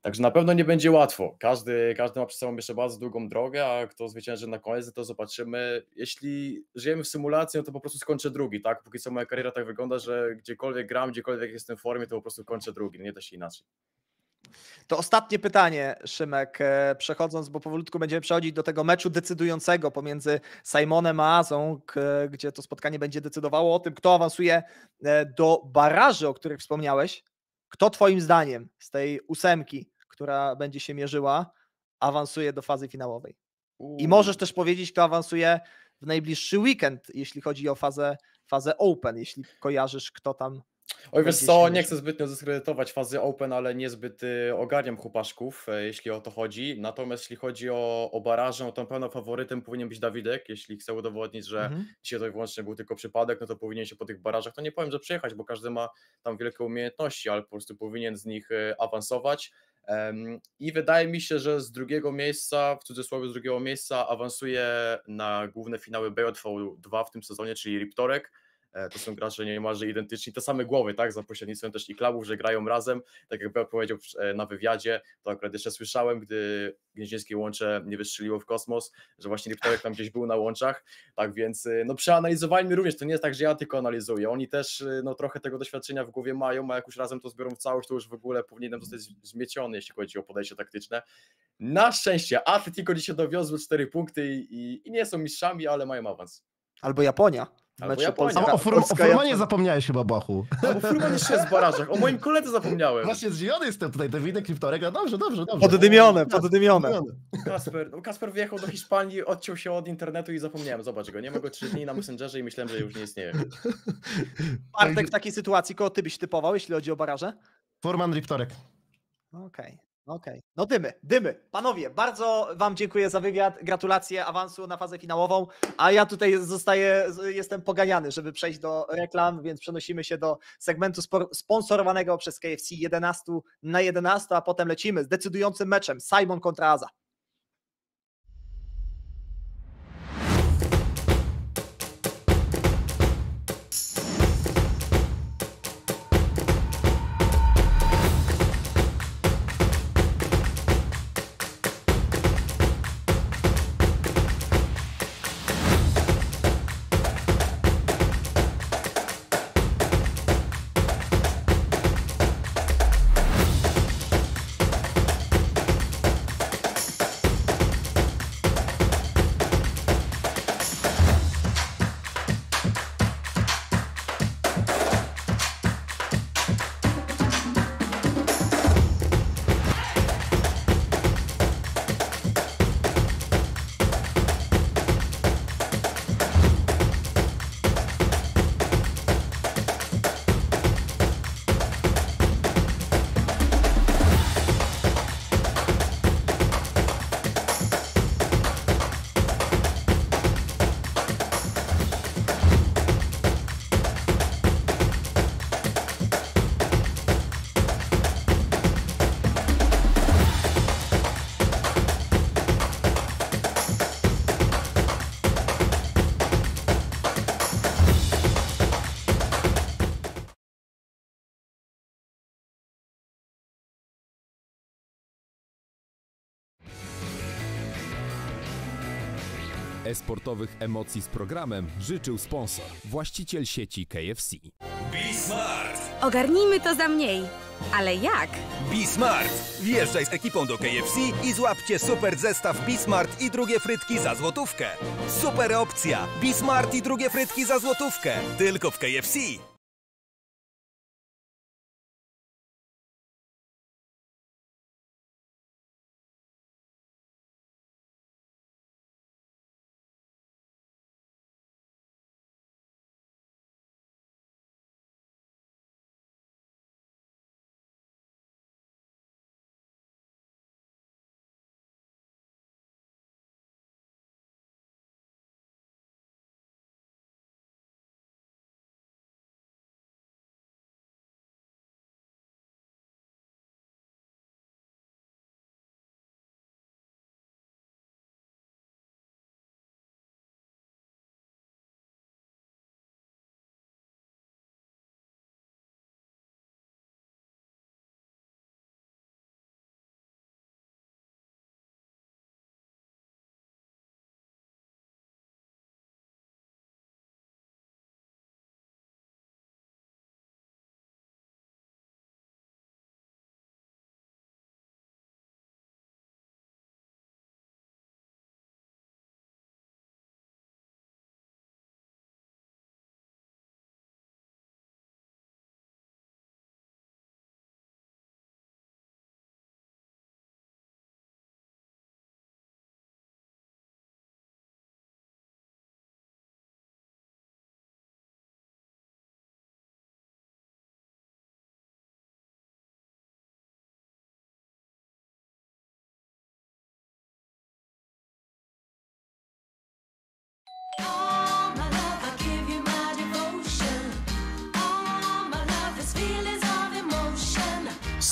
Speaker 6: Także na pewno nie będzie łatwo. Każdy, każdy ma przed sobą jeszcze bardzo długą drogę, a kto zwycięży na koniec, to zobaczymy. Jeśli żyjemy w symulacji, no to po prostu skończę drugi, tak? Póki co moja kariera tak wygląda, że gdziekolwiek gram, gdziekolwiek jestem w formie, to po prostu kończę drugi. No nie da się inaczej.
Speaker 3: To ostatnie pytanie, Szymek, e, przechodząc, bo powolutku będziemy przechodzić do tego meczu decydującego pomiędzy Simonem a Azą, e, gdzie to spotkanie będzie decydowało o tym, kto awansuje e, do baraży, o których wspomniałeś. Kto Twoim zdaniem z tej ósemki, która będzie się mierzyła, awansuje do fazy finałowej? I możesz też powiedzieć, kto awansuje w najbliższy weekend, jeśli chodzi o fazę, fazę Open, jeśli kojarzysz, kto tam
Speaker 6: Oj, wiesz co, nie chcę zbytnio zdyskredytować fazy Open, ale niezbyt y, ogarniam chłopaszków, e, jeśli o to chodzi. Natomiast jeśli chodzi o, o barażę, no to na pewno faworytem powinien być Dawidek. Jeśli chce udowodnić, że mhm. dzisiaj to wyłącznie był tylko przypadek, no to powinien się po tych barażach, to nie powiem, że przyjechać, bo każdy ma tam wielkie umiejętności, ale po prostu powinien z nich e, awansować. I wydaje mi się, że z drugiego miejsca, w cudzysłowie z drugiego miejsca, awansuje na główne finały BJV2 w tym sezonie, czyli Riptorek E, to są gracze niemalże identyczni, te same głowy, tak, za pośrednictwem też i klubów, że grają razem, tak jak powiedział e, na wywiadzie, to akurat jeszcze słyszałem, gdy Gnieźnieńskie Łącze nie wystrzeliło w kosmos, że właśnie Ryptorek tam gdzieś był na łączach, tak więc e, no przeanalizowaliśmy również, to nie jest tak, że ja tylko analizuję, oni też no trochę tego doświadczenia w głowie mają, a jak już razem to zbiorą w całość, to już w ogóle powinienem zostać zmieciony, jeśli chodzi o podejście taktyczne. Na szczęście Atletico dzisiaj dowiozły cztery punkty i, i, i nie są mistrzami, ale mają awans.
Speaker 3: Albo Japonia. Albo Japonia. Tak. O, o, o Furmanie zapomniałeś chyba, Bachu. Tak, o Furman jeszcze jest w
Speaker 6: barażach. O moim koledze zapomniałem. Właśnie zdziwiony jestem tutaj, te winy kryptorega. Dobrze, dobrze, dobrze. Poddymione, poddymione. Tak, Kasper, no, Kasper wyjechał do Hiszpanii, odciął się od internetu i zapomniałem. Zobacz go, nie ma go trzy dni na Messengerze
Speaker 3: i myślałem, że już nie istnieje. [LAUGHS] Bartek, w takiej sytuacji kogo ty byś typował, jeśli chodzi o baraże? Furman, Riptorek. Okej. Okay. Okej, okay. no dymy, dymy. Panowie, bardzo Wam dziękuję za wywiad. Gratulacje awansu na fazę finałową. A ja tutaj zostaję, jestem poganiany, żeby przejść do reklam, więc przenosimy się do segmentu sponsorowanego przez KFC 11 na 11, a potem lecimy z decydującym meczem Simon kontra Aza.
Speaker 2: e-sportowych emocji z programem życzył sponsor, właściciel sieci KFC. Be
Speaker 5: smart! Ogarnijmy to za mniej. Ale jak?
Speaker 3: Bismart! Wjeżdżaj z ekipą do KFC i złapcie super zestaw Bismart i drugie frytki za złotówkę. Super opcja! Bismart i drugie frytki za złotówkę. Tylko w KFC.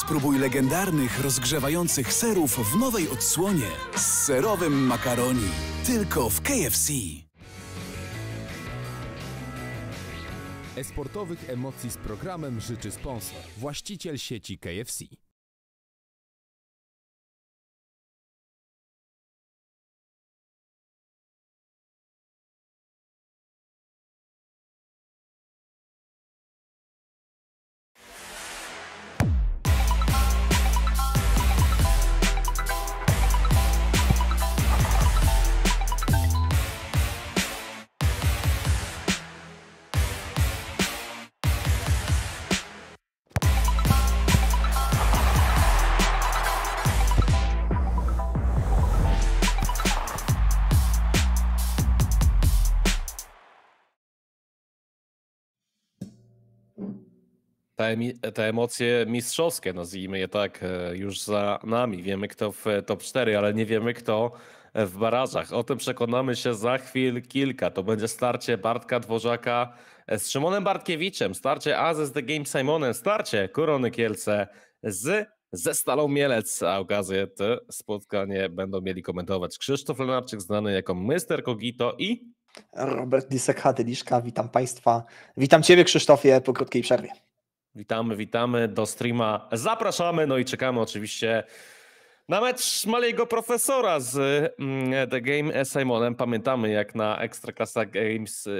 Speaker 1: Spróbuj legendarnych, rozgrzewających serów w nowej odsłonie z serowym makaroni. Tylko w KFC.
Speaker 2: Esportowych emocji z programem życzy sponsor, właściciel
Speaker 3: sieci KFC.
Speaker 2: Te, te, emocje mistrzowskie, nazwijmy je tak, e, już za nami. Wiemy kto w top 4, ale nie wiemy kto w barażach. O tym przekonamy się za chwil kilka. To będzie starcie Bartka Dworzaka e, z Szymonem Bartkiewiczem, starcie Azes The Game Simonem, starcie Korony Kielce z ze Stalą Mielec, a okazję to spotkanie będą mieli komentować Krzysztof Lenarczyk, znany jako Mr. Kogito i...
Speaker 3: Robert Lisek-Hadyliszka, witam Państwa. Witam Ciebie Krzysztofie po krótkiej przerwie.
Speaker 2: Witamy, witamy do streama. Zapraszamy, no i czekamy oczywiście na mecz maliego profesora z mm, The Game e, Simonem. Pamiętamy, jak na Ekstraklasa Games y,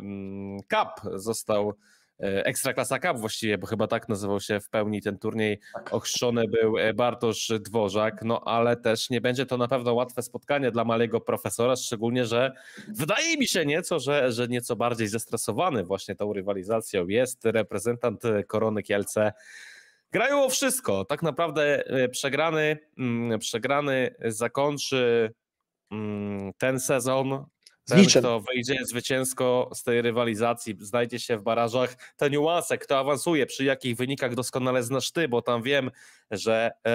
Speaker 2: mm, Cup został E, Ekstra klasa Cup właściwie, bo chyba tak nazywał się w pełni ten turniej. Tak. Ochrzczony był e, Bartosz Dworzak, no ale też nie będzie to na pewno łatwe spotkanie dla malego profesora, szczególnie, że wydaje mi się nieco, że, że nieco bardziej zestresowany właśnie tą rywalizacją jest reprezentant e, Korony Kielce. Grają o wszystko, tak naprawdę przegrany, mm, przegrany zakończy mm, ten sezon ten, kto wyjdzie zwycięsko z tej rywalizacji, znajdzie się w barażach. Te niuanse, kto awansuje, przy jakich wynikach doskonale znasz ty, bo tam wiem, że 3-0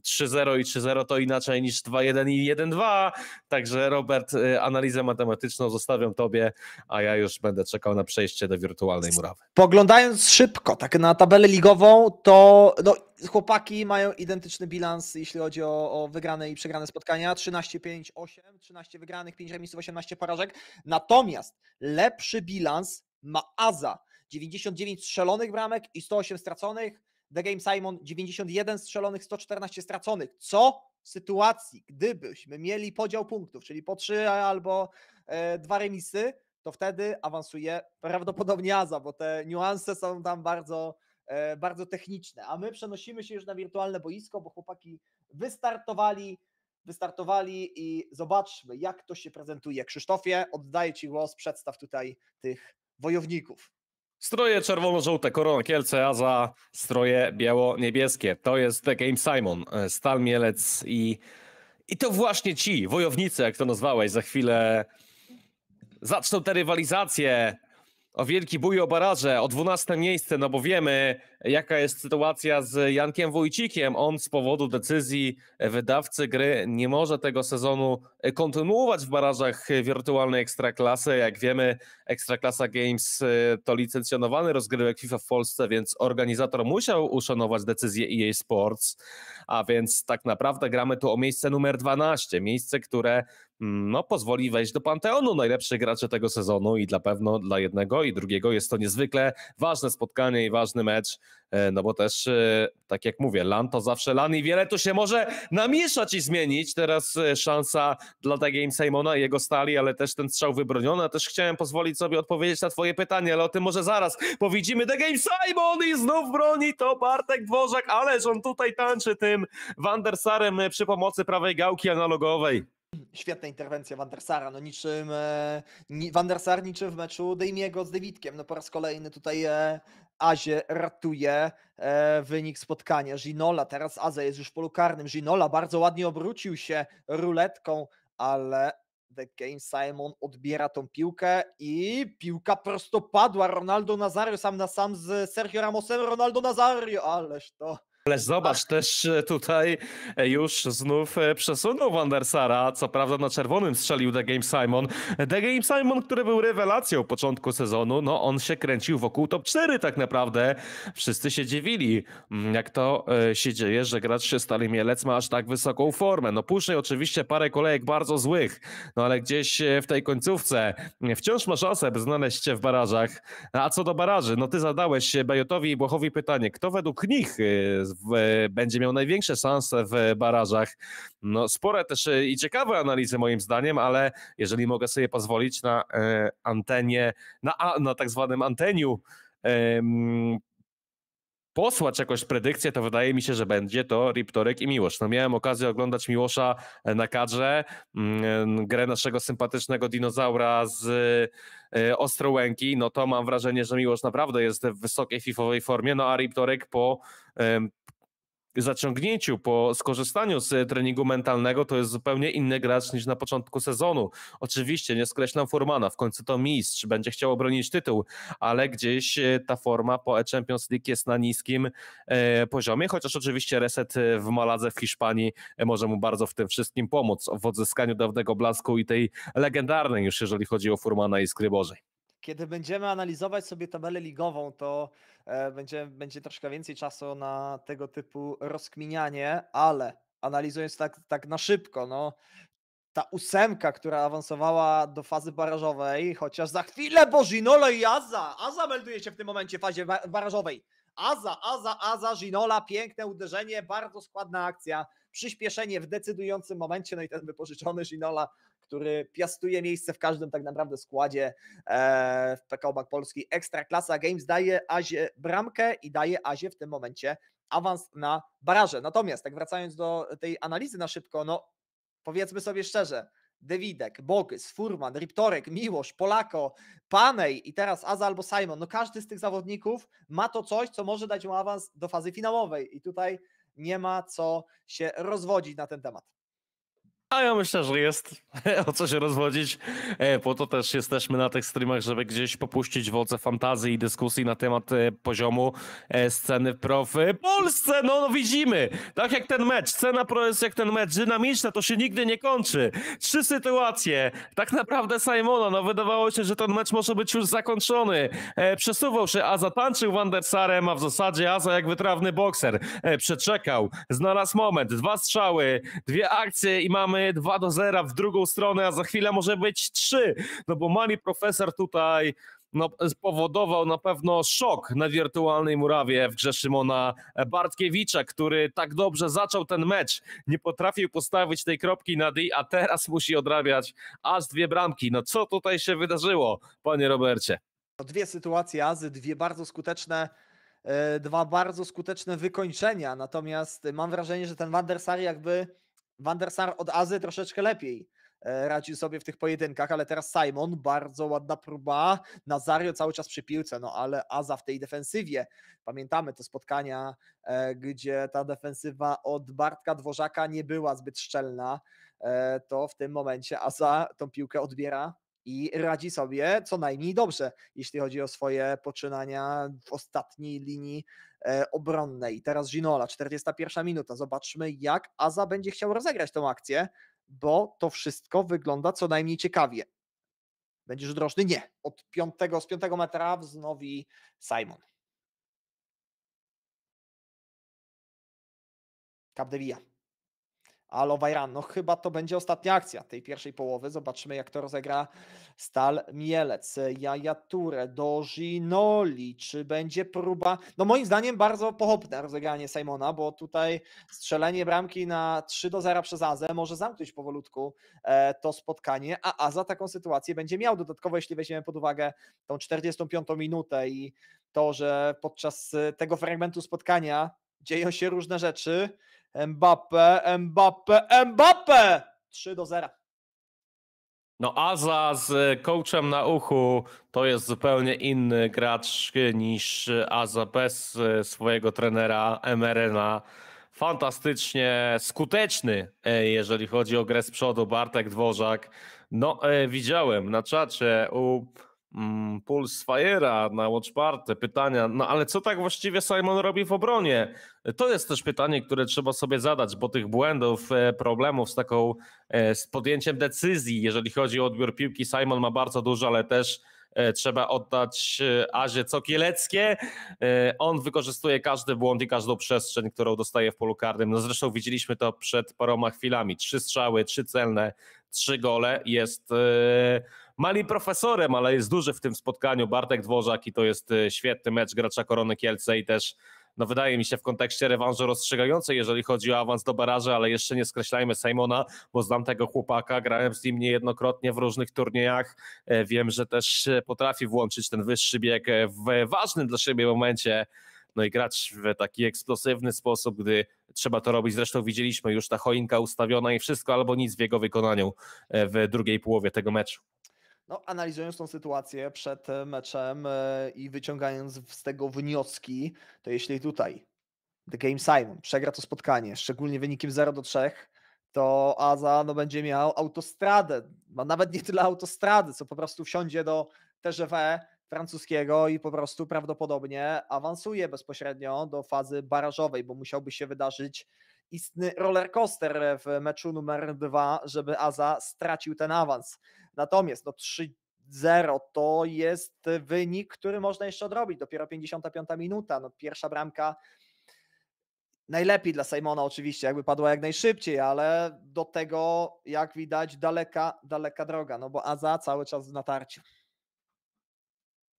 Speaker 2: e, i 3-0 to inaczej niż 2-1 i 1-2. Także Robert, e, analizę matematyczną zostawiam tobie, a ja już będę czekał na przejście do wirtualnej murawy.
Speaker 3: Poglądając szybko tak na tabelę ligową, to no, chłopaki mają identyczny bilans, jeśli chodzi o, o wygrane i przegrane spotkania. 13-5, 8, 13 wygranych, 5 remisów, 18 porażek. Natomiast lepszy bilans ma Aza. 99 strzelonych bramek i 108 straconych. The Game Simon 91 strzelonych, 114 straconych. Co w sytuacji, gdybyśmy mieli podział punktów, czyli po 3 albo e, dwa remisy, to wtedy awansuje prawdopodobnie Aza, bo te niuanse są tam bardzo E, bardzo techniczne, a my przenosimy się już na wirtualne boisko, bo chłopaki wystartowali, wystartowali i zobaczmy, jak to się prezentuje. Krzysztofie, oddaję Ci głos, przedstaw tutaj tych wojowników.
Speaker 2: Stroje czerwono-żółte, korona Kielce, a za stroje biało-niebieskie. To jest The Game Simon, e, Stal Mielec i, i to właśnie ci wojownicy, jak to nazwałeś, za chwilę zaczną te rywalizacje o wielki bój o baraże, o 12 miejsce, no bo wiemy, jaka jest sytuacja z Jankiem Wójcikiem. On z powodu decyzji wydawcy gry nie może tego sezonu kontynuować w barażach wirtualnej ekstraklasy. Jak wiemy, Ekstraklasa Games y, to licencjonowany rozgrywek FIFA w Polsce, więc organizator musiał uszanować decyzję EA Sports. A więc tak naprawdę gramy tu o miejsce numer 12, miejsce, które no, pozwoli wejść do panteonu najlepszych graczy tego sezonu i dla pewno dla jednego i drugiego jest to niezwykle ważne spotkanie i ważny mecz, e, no bo też, e, tak jak mówię, LAN to zawsze LAN i wiele tu się może namieszać i zmienić. Teraz e, szansa dla The Game Simona i jego stali, ale też ten strzał wybroniony. A też chciałem pozwolić sobie odpowiedzieć na twoje pytanie, ale o tym może zaraz widzimy The Game Simon i znów broni to Bartek Dworzak, ależ on tutaj tańczy tym Wandersarem przy pomocy prawej gałki analogowej.
Speaker 3: Świetna interwencja Van der Sara, no niczym e, Van der Sar niczym w meczu Dejmiego z Dewitkiem, no po raz kolejny tutaj e, Azie ratuje e, wynik spotkania. Ginola, teraz Aza jest już w polu karnym. Ginola bardzo ładnie obrócił się ruletką, ale The Game Simon odbiera tą piłkę i piłka prosto padła. Ronaldo Nazario sam na sam z Sergio Ramosem. Ronaldo Nazario, ależ to
Speaker 2: ale zobacz, też e, tutaj e, już znów e, przesunął Wandersara, co prawda na czerwonym strzelił The Game Simon. The Game Simon, który był rewelacją początku sezonu, no on się kręcił wokół top 4 tak naprawdę. Wszyscy się dziwili, mm, jak to się dzieje, że gracz się Stary Mielec ma aż tak wysoką formę. No później oczywiście parę kolejek bardzo złych, no ale gdzieś w tej końcówce mm, wciąż ma szansę, by znaleźć się w barażach. A co do baraży, no ty zadałeś Bejotowi i Błochowi pytanie, kto według nich w, będzie miał największe szanse w barażach. No, spore też e, i ciekawe analizy moim zdaniem, ale jeżeli mogę sobie pozwolić na e, antenie, na, na tak zwanym anteniu posłać jakąś predykcję, to wydaje mi się, że będzie to Riptorek i Miłosz. No miałem okazję oglądać Miłosza e, na kadrze, mm, grę naszego sympatycznego dinozaura z Ostrołęki, no to mam wrażenie, że Miłosz naprawdę jest w wysokiej fifowej formie, no a Riptorek po zaciągnięciu, po skorzystaniu z treningu mentalnego, to jest zupełnie inny gracz niż na początku sezonu. Oczywiście nie skreślam Furmana, w końcu to mistrz, będzie chciał obronić tytuł, ale gdzieś e, ta forma po E-Champions League jest na niskim e, poziomie, chociaż oczywiście reset e, w Maladze w Hiszpanii może mu bardzo w tym wszystkim pomóc, w odzyskaniu dawnego blasku i tej legendarnej już, jeżeli chodzi o Furmana i Skryborzej
Speaker 3: kiedy będziemy analizować sobie tabelę ligową, to e, będzie, będzie troszkę więcej czasu na tego typu rozkminianie, ale analizując tak, tak na szybko, no, ta ósemka, która awansowała do fazy barażowej, chociaż za chwilę Bożinola i Aza. Aza melduje się w tym momencie w fazie barażowej. Aza, Aza, Aza, Ginola, piękne uderzenie, bardzo składna akcja przyspieszenie w decydującym momencie, no i ten wypożyczony Ginola, który piastuje miejsce w każdym tak naprawdę składzie e, w PKO Bank Polski. Ekstraklasa Games daje Azie bramkę i daje Azie w tym momencie awans na baraże. Natomiast tak wracając do tej analizy na szybko, no powiedzmy sobie szczerze, Dewidek, Bogus, Furman, Riptorek, Miłosz, Polako, Panej i teraz Aza albo Simon. No każdy z tych zawodników ma to coś, co może dać mu awans do fazy finałowej. I tutaj nie ma co się rozwodzić na ten temat.
Speaker 2: A ja myślę, że jest [LAUGHS] o co się rozwodzić. E, po to też jesteśmy na tych streamach, żeby gdzieś popuścić wodze fantazji i dyskusji na temat e, poziomu e, sceny pro w Polsce. No, no widzimy, tak jak ten mecz. Scena pro jest jak ten mecz, dynamiczna, to się nigdy nie kończy. Trzy sytuacje. Tak naprawdę Simona, no wydawało się, że ten mecz może być już zakończony. Przesuwał się Aza, tańczył Wandersarem, a w zasadzie Aza jak wytrawny bokser. Przeczekał, znalazł moment, dwa strzały, dwie akcje i mamy mamy 2 do 0 w drugą stronę, a za chwilę może być 3, no bo mali Profesor tutaj no, spowodował na pewno szok na wirtualnej murawie w grze Szymona Bartkiewicza, który tak dobrze zaczął ten mecz, nie potrafił postawić tej kropki na D, a teraz musi odrabiać aż dwie bramki. No co tutaj się wydarzyło, panie Robercie?
Speaker 3: Dwie sytuacje Azy, dwie bardzo skuteczne e, dwa bardzo skuteczne wykończenia. Natomiast mam wrażenie, że ten Van der Sar jakby Van der Sar od Azy troszeczkę lepiej e, radził sobie w tych pojedynkach, ale teraz Simon, bardzo ładna próba, Nazario cały czas przy piłce, no ale Aza w tej defensywie, pamiętamy te spotkania, e, gdzie ta defensywa od Bartka Dworzaka nie była zbyt szczelna, e, to w tym momencie Aza tą piłkę odbiera i radzi sobie co najmniej dobrze, jeśli chodzi o swoje poczynania w ostatniej linii e, obronnej. teraz Ginola, 41 minuta. Zobaczmy, jak Aza będzie chciał rozegrać tą akcję, bo to wszystko wygląda co najmniej ciekawie. Będziesz drożny? Nie. Od piątego, z piątego metra wznowi Simon. Capdevilla. Alo Vajran, no chyba to będzie ostatnia akcja tej pierwszej połowy. Zobaczymy, jak to rozegra Stal Mielec. Jajaturę do Dożinoli, czy będzie próba... No moim zdaniem bardzo pochopne rozegranie Simona, bo tutaj strzelenie bramki na 3 do 0 przez Azę może zamknąć powolutku e, to spotkanie, a Aza taką sytuację będzie miał. Dodatkowo, jeśli weźmiemy pod uwagę tą 45 minutę i to, że podczas tego fragmentu spotkania dzieją się różne rzeczy, Mbappe, Mbappe, Mbappe! 3 do 0.
Speaker 2: No Aza z coachem na uchu to jest zupełnie inny gracz niż Aza bez e, swojego trenera MRNA. Fantastycznie skuteczny, e, jeżeli chodzi o grę z przodu, Bartek Dworzak. No, e, widziałem na czacie u Mm, puls Fajera na Watch Party, pytania, no ale co tak właściwie Simon robi w obronie? To jest też pytanie, które trzeba sobie zadać, bo tych błędów, e, problemów z taką, e, z podjęciem decyzji, jeżeli chodzi o odbiór piłki, Simon ma bardzo dużo, ale też e, trzeba oddać Azie Cokieleckie. On wykorzystuje każdy błąd i każdą przestrzeń, którą dostaje w polu karnym. No zresztą widzieliśmy to przed paroma chwilami. Trzy strzały, trzy celne, trzy gole. Jest mali profesorem, ale jest duży w tym spotkaniu Bartek Dworzak i to jest y, świetny mecz gracza Korony Kielce i też no wydaje mi się w kontekście rewanżu rozstrzygającej, jeżeli chodzi o awans do baraży, ale jeszcze nie skreślajmy Simona, bo znam tego chłopaka, grałem z nim niejednokrotnie w różnych turniejach, e, wiem, że też e, potrafi włączyć ten wyższy bieg e, w ważnym dla siebie momencie, no i grać w taki eksplosywny sposób, gdy trzeba to robić. Zresztą widzieliśmy już ta choinka ustawiona i wszystko albo nic w jego wykonaniu w drugiej połowie tego meczu
Speaker 3: no, analizując tą sytuację przed e, meczem e, i wyciągając z tego wnioski, to jeśli tutaj The Game Simon przegra to spotkanie, szczególnie wynikiem 0 do 3, to Aza no, będzie miał autostradę, ma nawet nie tyle autostrady, co po prostu wsiądzie do TGV francuskiego i po prostu prawdopodobnie awansuje bezpośrednio do fazy barażowej, bo musiałby się wydarzyć istny rollercoaster w meczu numer dwa, żeby Aza stracił ten awans. Natomiast no 3 0 to jest wynik, który można jeszcze odrobić. Dopiero 55 minuta. No, pierwsza bramka najlepiej dla Simona oczywiście, jakby padła jak najszybciej, ale do tego, jak widać, daleka, daleka droga, no bo Aza cały czas w natarciu.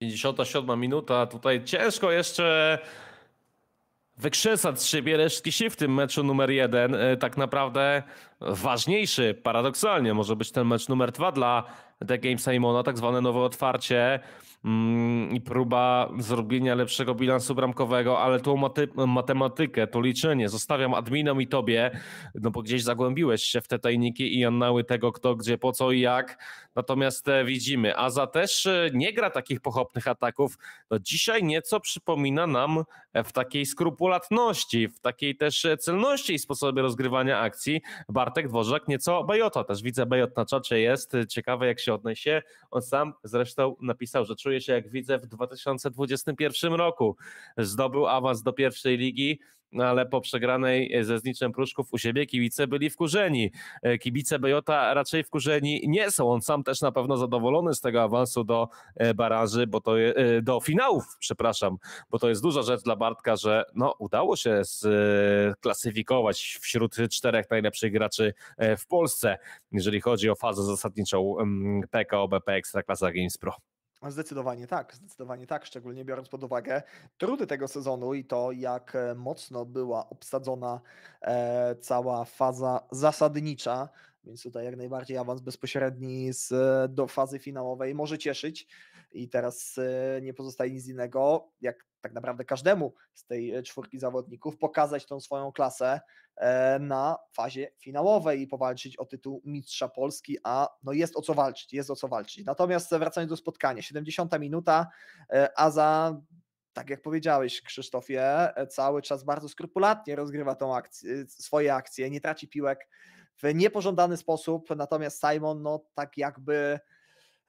Speaker 2: 57 minuta, tutaj ciężko jeszcze wykrzesa z siebie resztki sił w tym meczu numer jeden. E, tak naprawdę ważniejszy, paradoksalnie, może być ten mecz numer dwa dla The Game Simona, tak zwane nowe otwarcie mm, i próba zrobienia lepszego bilansu bramkowego, ale tą maty- matematykę, to liczenie zostawiam adminom i tobie, no bo gdzieś zagłębiłeś się w te tajniki i annały tego, kto, gdzie, po co i jak. Natomiast e, widzimy, Aza też e, nie gra takich pochopnych ataków. No dzisiaj nieco przypomina nam e, w takiej skrupulatności, w takiej też celności i sposobie rozgrywania akcji Bartek Dworzak, nieco Bajota. Też widzę, Bejot na czacie jest. Ciekawe, jak się się się. On sam zresztą napisał, że czuje się jak widzę w 2021 roku. Zdobył awans do pierwszej ligi no ale po przegranej e, ze Zniczem Pruszków u siebie kibice byli wkurzeni. E, kibice Bejota raczej wkurzeni nie są. On sam też na pewno zadowolony z tego awansu do e, baraży, bo to je, do finałów, przepraszam, bo to jest duża rzecz dla Bartka, że no, udało się klasyfikować wśród czterech najlepszych graczy w Polsce, jeżeli chodzi o fazę zasadniczą mm, PKO BP Ekstraklasa Games Pro.
Speaker 3: Zdecydowanie tak, zdecydowanie tak, szczególnie biorąc pod uwagę trudy tego sezonu i to, jak e, mocno była obsadzona e, cała faza zasadnicza, więc tutaj jak najbardziej awans bezpośredni z, e, do fazy finałowej może cieszyć i teraz e, nie pozostaje nic innego, jak tak naprawdę każdemu z tej e, czwórki zawodników pokazać tą swoją klasę e, na fazie finałowej i powalczyć o tytuł mistrza Polski, a no jest o co walczyć, jest o co walczyć. Natomiast wracając do spotkania, 70 minuta, e, a za tak jak powiedziałeś, Krzysztofie, cały czas bardzo skrupulatnie rozgrywa tą akcję, swoje akcje, nie traci piłek w niepożądany sposób, natomiast Simon, no tak jakby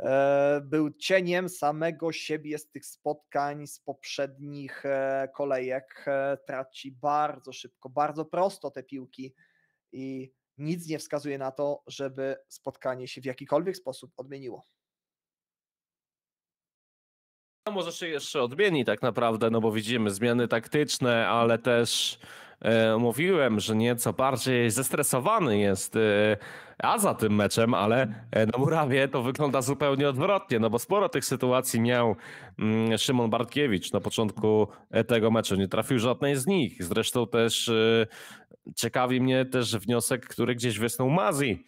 Speaker 3: E, był cieniem samego siebie z tych spotkań z poprzednich e, kolejek. E, traci bardzo szybko, bardzo prosto te piłki i nic nie wskazuje na to, żeby spotkanie się w jakikolwiek sposób odmieniło.
Speaker 2: Może się jeszcze odmieni tak naprawdę, no bo widzimy zmiany taktyczne, ale też E, mówiłem, że nieco bardziej zestresowany jest e, a za tym meczem, ale e, na murawie to wygląda zupełnie odwrotnie, no bo sporo tych sytuacji miał mm, Szymon Bartkiewicz na początku tego meczu. Nie trafił żadnej z nich. Zresztą też ciekawi mnie też wniosek, który gdzieś wysnuł Mazi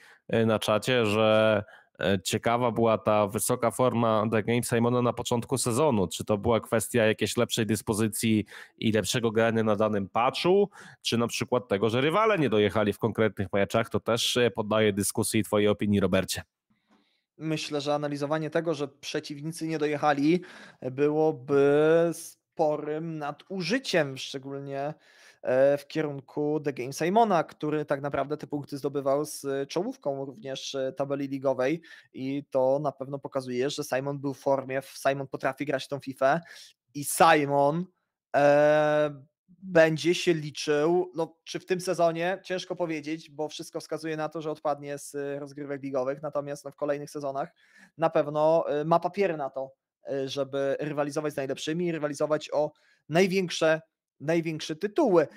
Speaker 2: na czacie, że E, ciekawa była ta wysoka forma The Game Simona na początku sezonu. Czy to była kwestia jakiejś lepszej dyspozycji i lepszego grania na danym patchu, czy na przykład tego, że rywale nie dojechali w konkretnych meczach, to też e, poddaje dyskusji Twojej opinii, Robercie
Speaker 3: myślę, że analizowanie tego, że przeciwnicy nie dojechali, e, byłoby sporym nadużyciem, szczególnie E, w kierunku The Game Simona, który tak naprawdę te punkty zdobywał z czołówką również e, tabeli ligowej i to na pewno pokazuje, że Simon był w formie, Simon potrafi grać tą FIFA i Simon e, będzie się liczył, no czy w tym sezonie, ciężko powiedzieć, bo wszystko wskazuje na to, że odpadnie z rozgrywek ligowych, natomiast no, w kolejnych sezonach na pewno e, ma papiery na to, żeby rywalizować z najlepszymi, rywalizować o największe największe tytuły.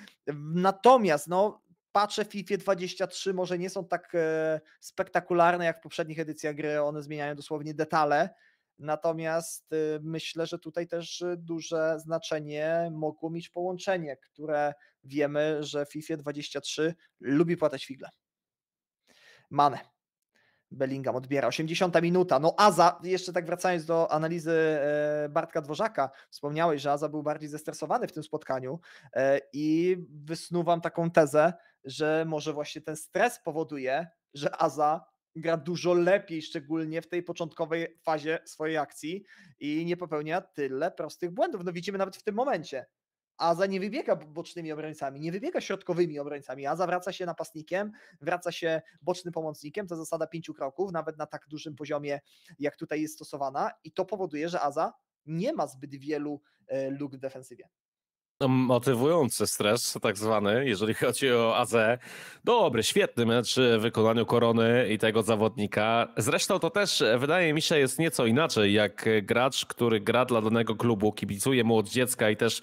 Speaker 3: Natomiast no, patrzę FIFA 23, może nie są tak e, spektakularne jak w poprzednich edycjach gry, one zmieniają dosłownie detale. Natomiast e, myślę, że tutaj też duże znaczenie mogło mieć połączenie, które wiemy, że FIFA 23 lubi płatać figle. Mane. Bellingham odbiera. 80 minuta. No Aza, jeszcze tak wracając do analizy e, Bartka Dworzaka, wspomniałeś, że Aza był bardziej zestresowany w tym spotkaniu e, i wysnuwam taką tezę, że może właśnie ten stres powoduje, że Aza gra dużo lepiej, szczególnie w tej początkowej fazie swojej akcji i nie popełnia tyle prostych błędów. No widzimy nawet w tym momencie. Aza nie wybiega bocznymi obrońcami, nie wybiega środkowymi obrońcami. Aza wraca się napastnikiem, wraca się bocznym pomocnikiem. To zasada pięciu kroków, nawet na tak dużym poziomie, jak tutaj jest stosowana, i to powoduje, że Aza nie ma zbyt wielu e, luk w defensywie.
Speaker 2: No, motywujący stres, tak zwany, jeżeli chodzi o AZ. Dobry, świetny mecz w wykonaniu Korony i tego zawodnika. Zresztą to też, e, wydaje mi się, jest nieco inaczej, jak e, gracz, który gra dla danego klubu, kibicuje mu od dziecka i też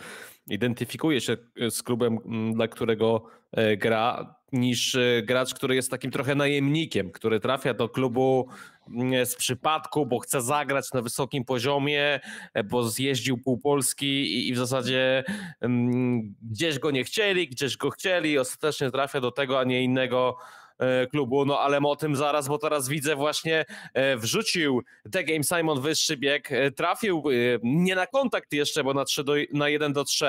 Speaker 2: identyfikuje się e, z klubem, mm, dla którego e, gra, niż e, gracz, który jest takim trochę najemnikiem, który trafia do klubu mm, z przypadku, bo chce zagrać na wysokim poziomie, bo zjeździł pół Polski i w zasadzie mm, gdzieś go nie chcieli, gdzieś go chcieli, ostatecznie trafia do tego, a nie innego E, klubu, no ale o tym zaraz, bo teraz widzę właśnie e, wrzucił The Game Simon wyższy bieg, e, trafił nie na kontakt jeszcze, bo na, 3 do, na 1 do 3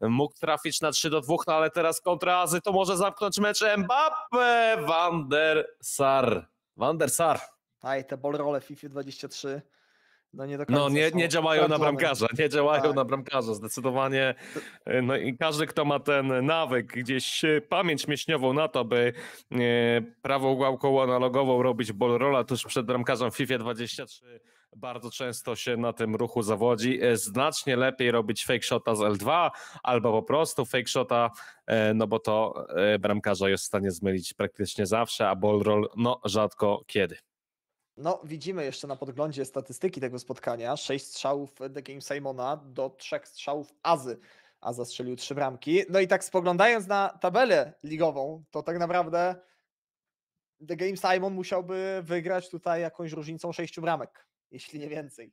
Speaker 2: mógł trafić na 3 do 2, no ale teraz kontrazy to może zamknąć mecz Mbappe Van der
Speaker 3: Sar. Van der Sar. Aj, te ball role FIFA 23 no nie do no, końca. No nie, nie działają na bramkarza, nie działają tak.
Speaker 2: na bramkarza, zdecydowanie. E, no i każdy, kto ma ten nawyk, gdzieś e, pamięć mięśniową na to, by e, prawą głałką analogową robić ballrola tuż przed bramkarzem w FIFA 23, bardzo często się na tym ruchu zawodzi. Znacznie lepiej robić fake shota z L2 albo po prostu fake shota, no bo to bramkarza jest w stanie zmylić praktycznie zawsze, a ball roll no rzadko kiedy.
Speaker 3: No, widzimy jeszcze na podglądzie statystyki tego spotkania. Sześć strzałów The Game Simona do trzech strzałów Azy. A zastrzelił trzy bramki. No i tak spoglądając na tabelę ligową, to tak naprawdę The Game Simon musiałby wygrać tutaj jakąś różnicą sześciu bramek, jeśli nie więcej.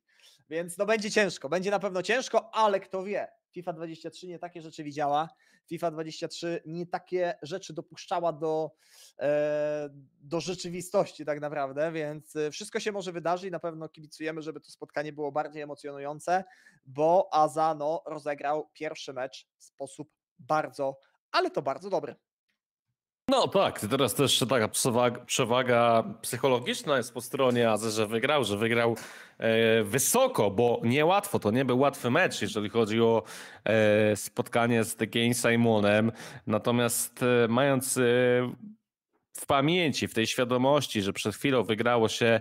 Speaker 3: Więc no będzie ciężko, będzie na pewno ciężko, ale kto wie, FIFA 23 nie takie rzeczy widziała, FIFA 23 nie takie rzeczy dopuszczała do, e, do rzeczywistości tak naprawdę, więc e, wszystko się może wydarzyć i na pewno kibicujemy, żeby to spotkanie było bardziej emocjonujące, bo Azano rozegrał pierwszy mecz w sposób bardzo, ale to bardzo dobry.
Speaker 2: No tak, teraz też taka przewaga, psychologiczna jest po stronie AZ, że wygrał, że wygrał e, wysoko, bo niełatwo, to nie był łatwy mecz, jeżeli chodzi o e, spotkanie z Degain Simonem. Natomiast e, mając w pamięci, w tej świadomości, że przed chwilą wygrało się,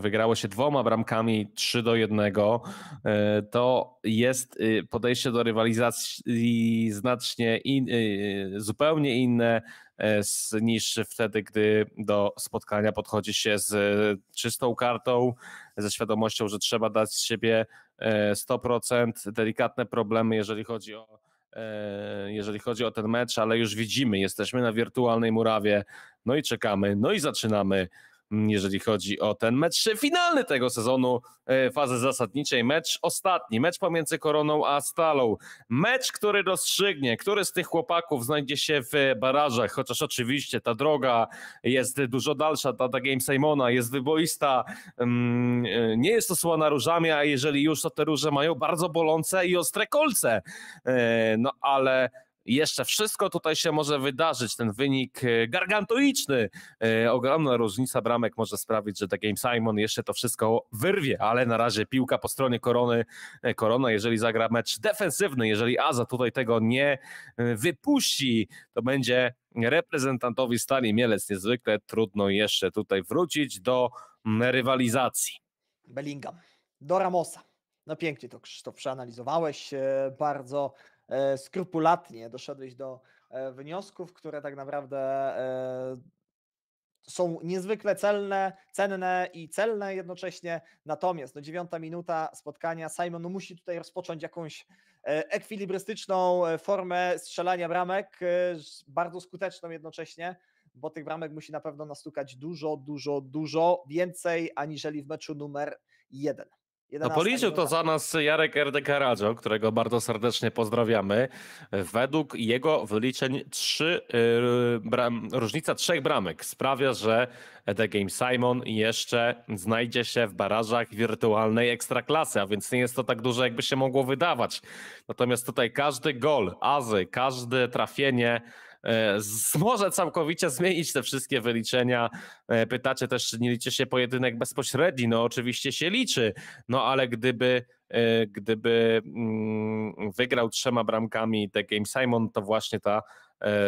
Speaker 2: wygrało się dwoma bramkami 3 do 1, e, to jest y, podejście do rywalizacji znacznie in, y, zupełnie inne e, niż wtedy, gdy do spotkania podchodzi się z e, czystą kartą, ze świadomością, że trzeba dać z siebie 100%, delikatne problemy, jeżeli chodzi o E, jeżeli chodzi o ten mecz, ale już widzimy, jesteśmy na wirtualnej murawie, no i czekamy, no i zaczynamy. Mm, jeżeli chodzi o ten mecz finalny tego sezonu, e, fazy zasadniczej, mecz ostatni, mecz pomiędzy Koroną a Stalą, mecz, który rozstrzygnie, który z tych chłopaków znajdzie się w barażach, chociaż oczywiście ta droga jest dużo dalsza, ta, ta Game Simona jest wyboista, mm, e, nie jest osłana różami, a jeżeli już, to te róże mają bardzo bolące i ostre kolce, e, no ale jeszcze wszystko tutaj się może wydarzyć. Ten wynik e, gargantuiczny, e, ogromna różnica bramek może sprawić, że The Game Simon jeszcze to wszystko wyrwie, ale na razie piłka po stronie korony. E, korona, jeżeli zagra mecz defensywny, jeżeli Aza tutaj tego nie wypuści, to będzie reprezentantowi Stali Mielec niezwykle trudno jeszcze tutaj wrócić do mm, rywalizacji.
Speaker 3: Bellingham, do Ramosa. No pięknie to Krzysztof przeanalizowałeś bardzo E, skrupulatnie doszedłeś do e, wniosków, które tak naprawdę e, są niezwykle celne, cenne i celne jednocześnie. Natomiast no, dziewiąta minuta spotkania Simon no, musi tutaj rozpocząć jakąś ekwilibrystyczną formę strzelania bramek, bardzo skuteczną jednocześnie, bo tych bramek musi na pewno nastukać dużo, dużo, dużo więcej aniżeli w meczu numer jeden. No policzył to za
Speaker 2: nas Jarek RDK Radio, którego bardzo serdecznie pozdrawiamy. Według jego wyliczeń trzy, yy, bram, różnica trzech bramek sprawia, że The Game Simon jeszcze znajdzie się w barażach wirtualnej ekstraklasy, a więc nie jest to tak duże, jakby się mogło wydawać. Natomiast tutaj każdy gol, azy, każde trafienie E, może całkowicie zmienić te wszystkie wyliczenia. E, pytacie też, czy nie liczy się pojedynek bezpośredni? No oczywiście się liczy, no ale gdyby e, gdyby mm, wygrał trzema bramkami The Game Simon, to właśnie ta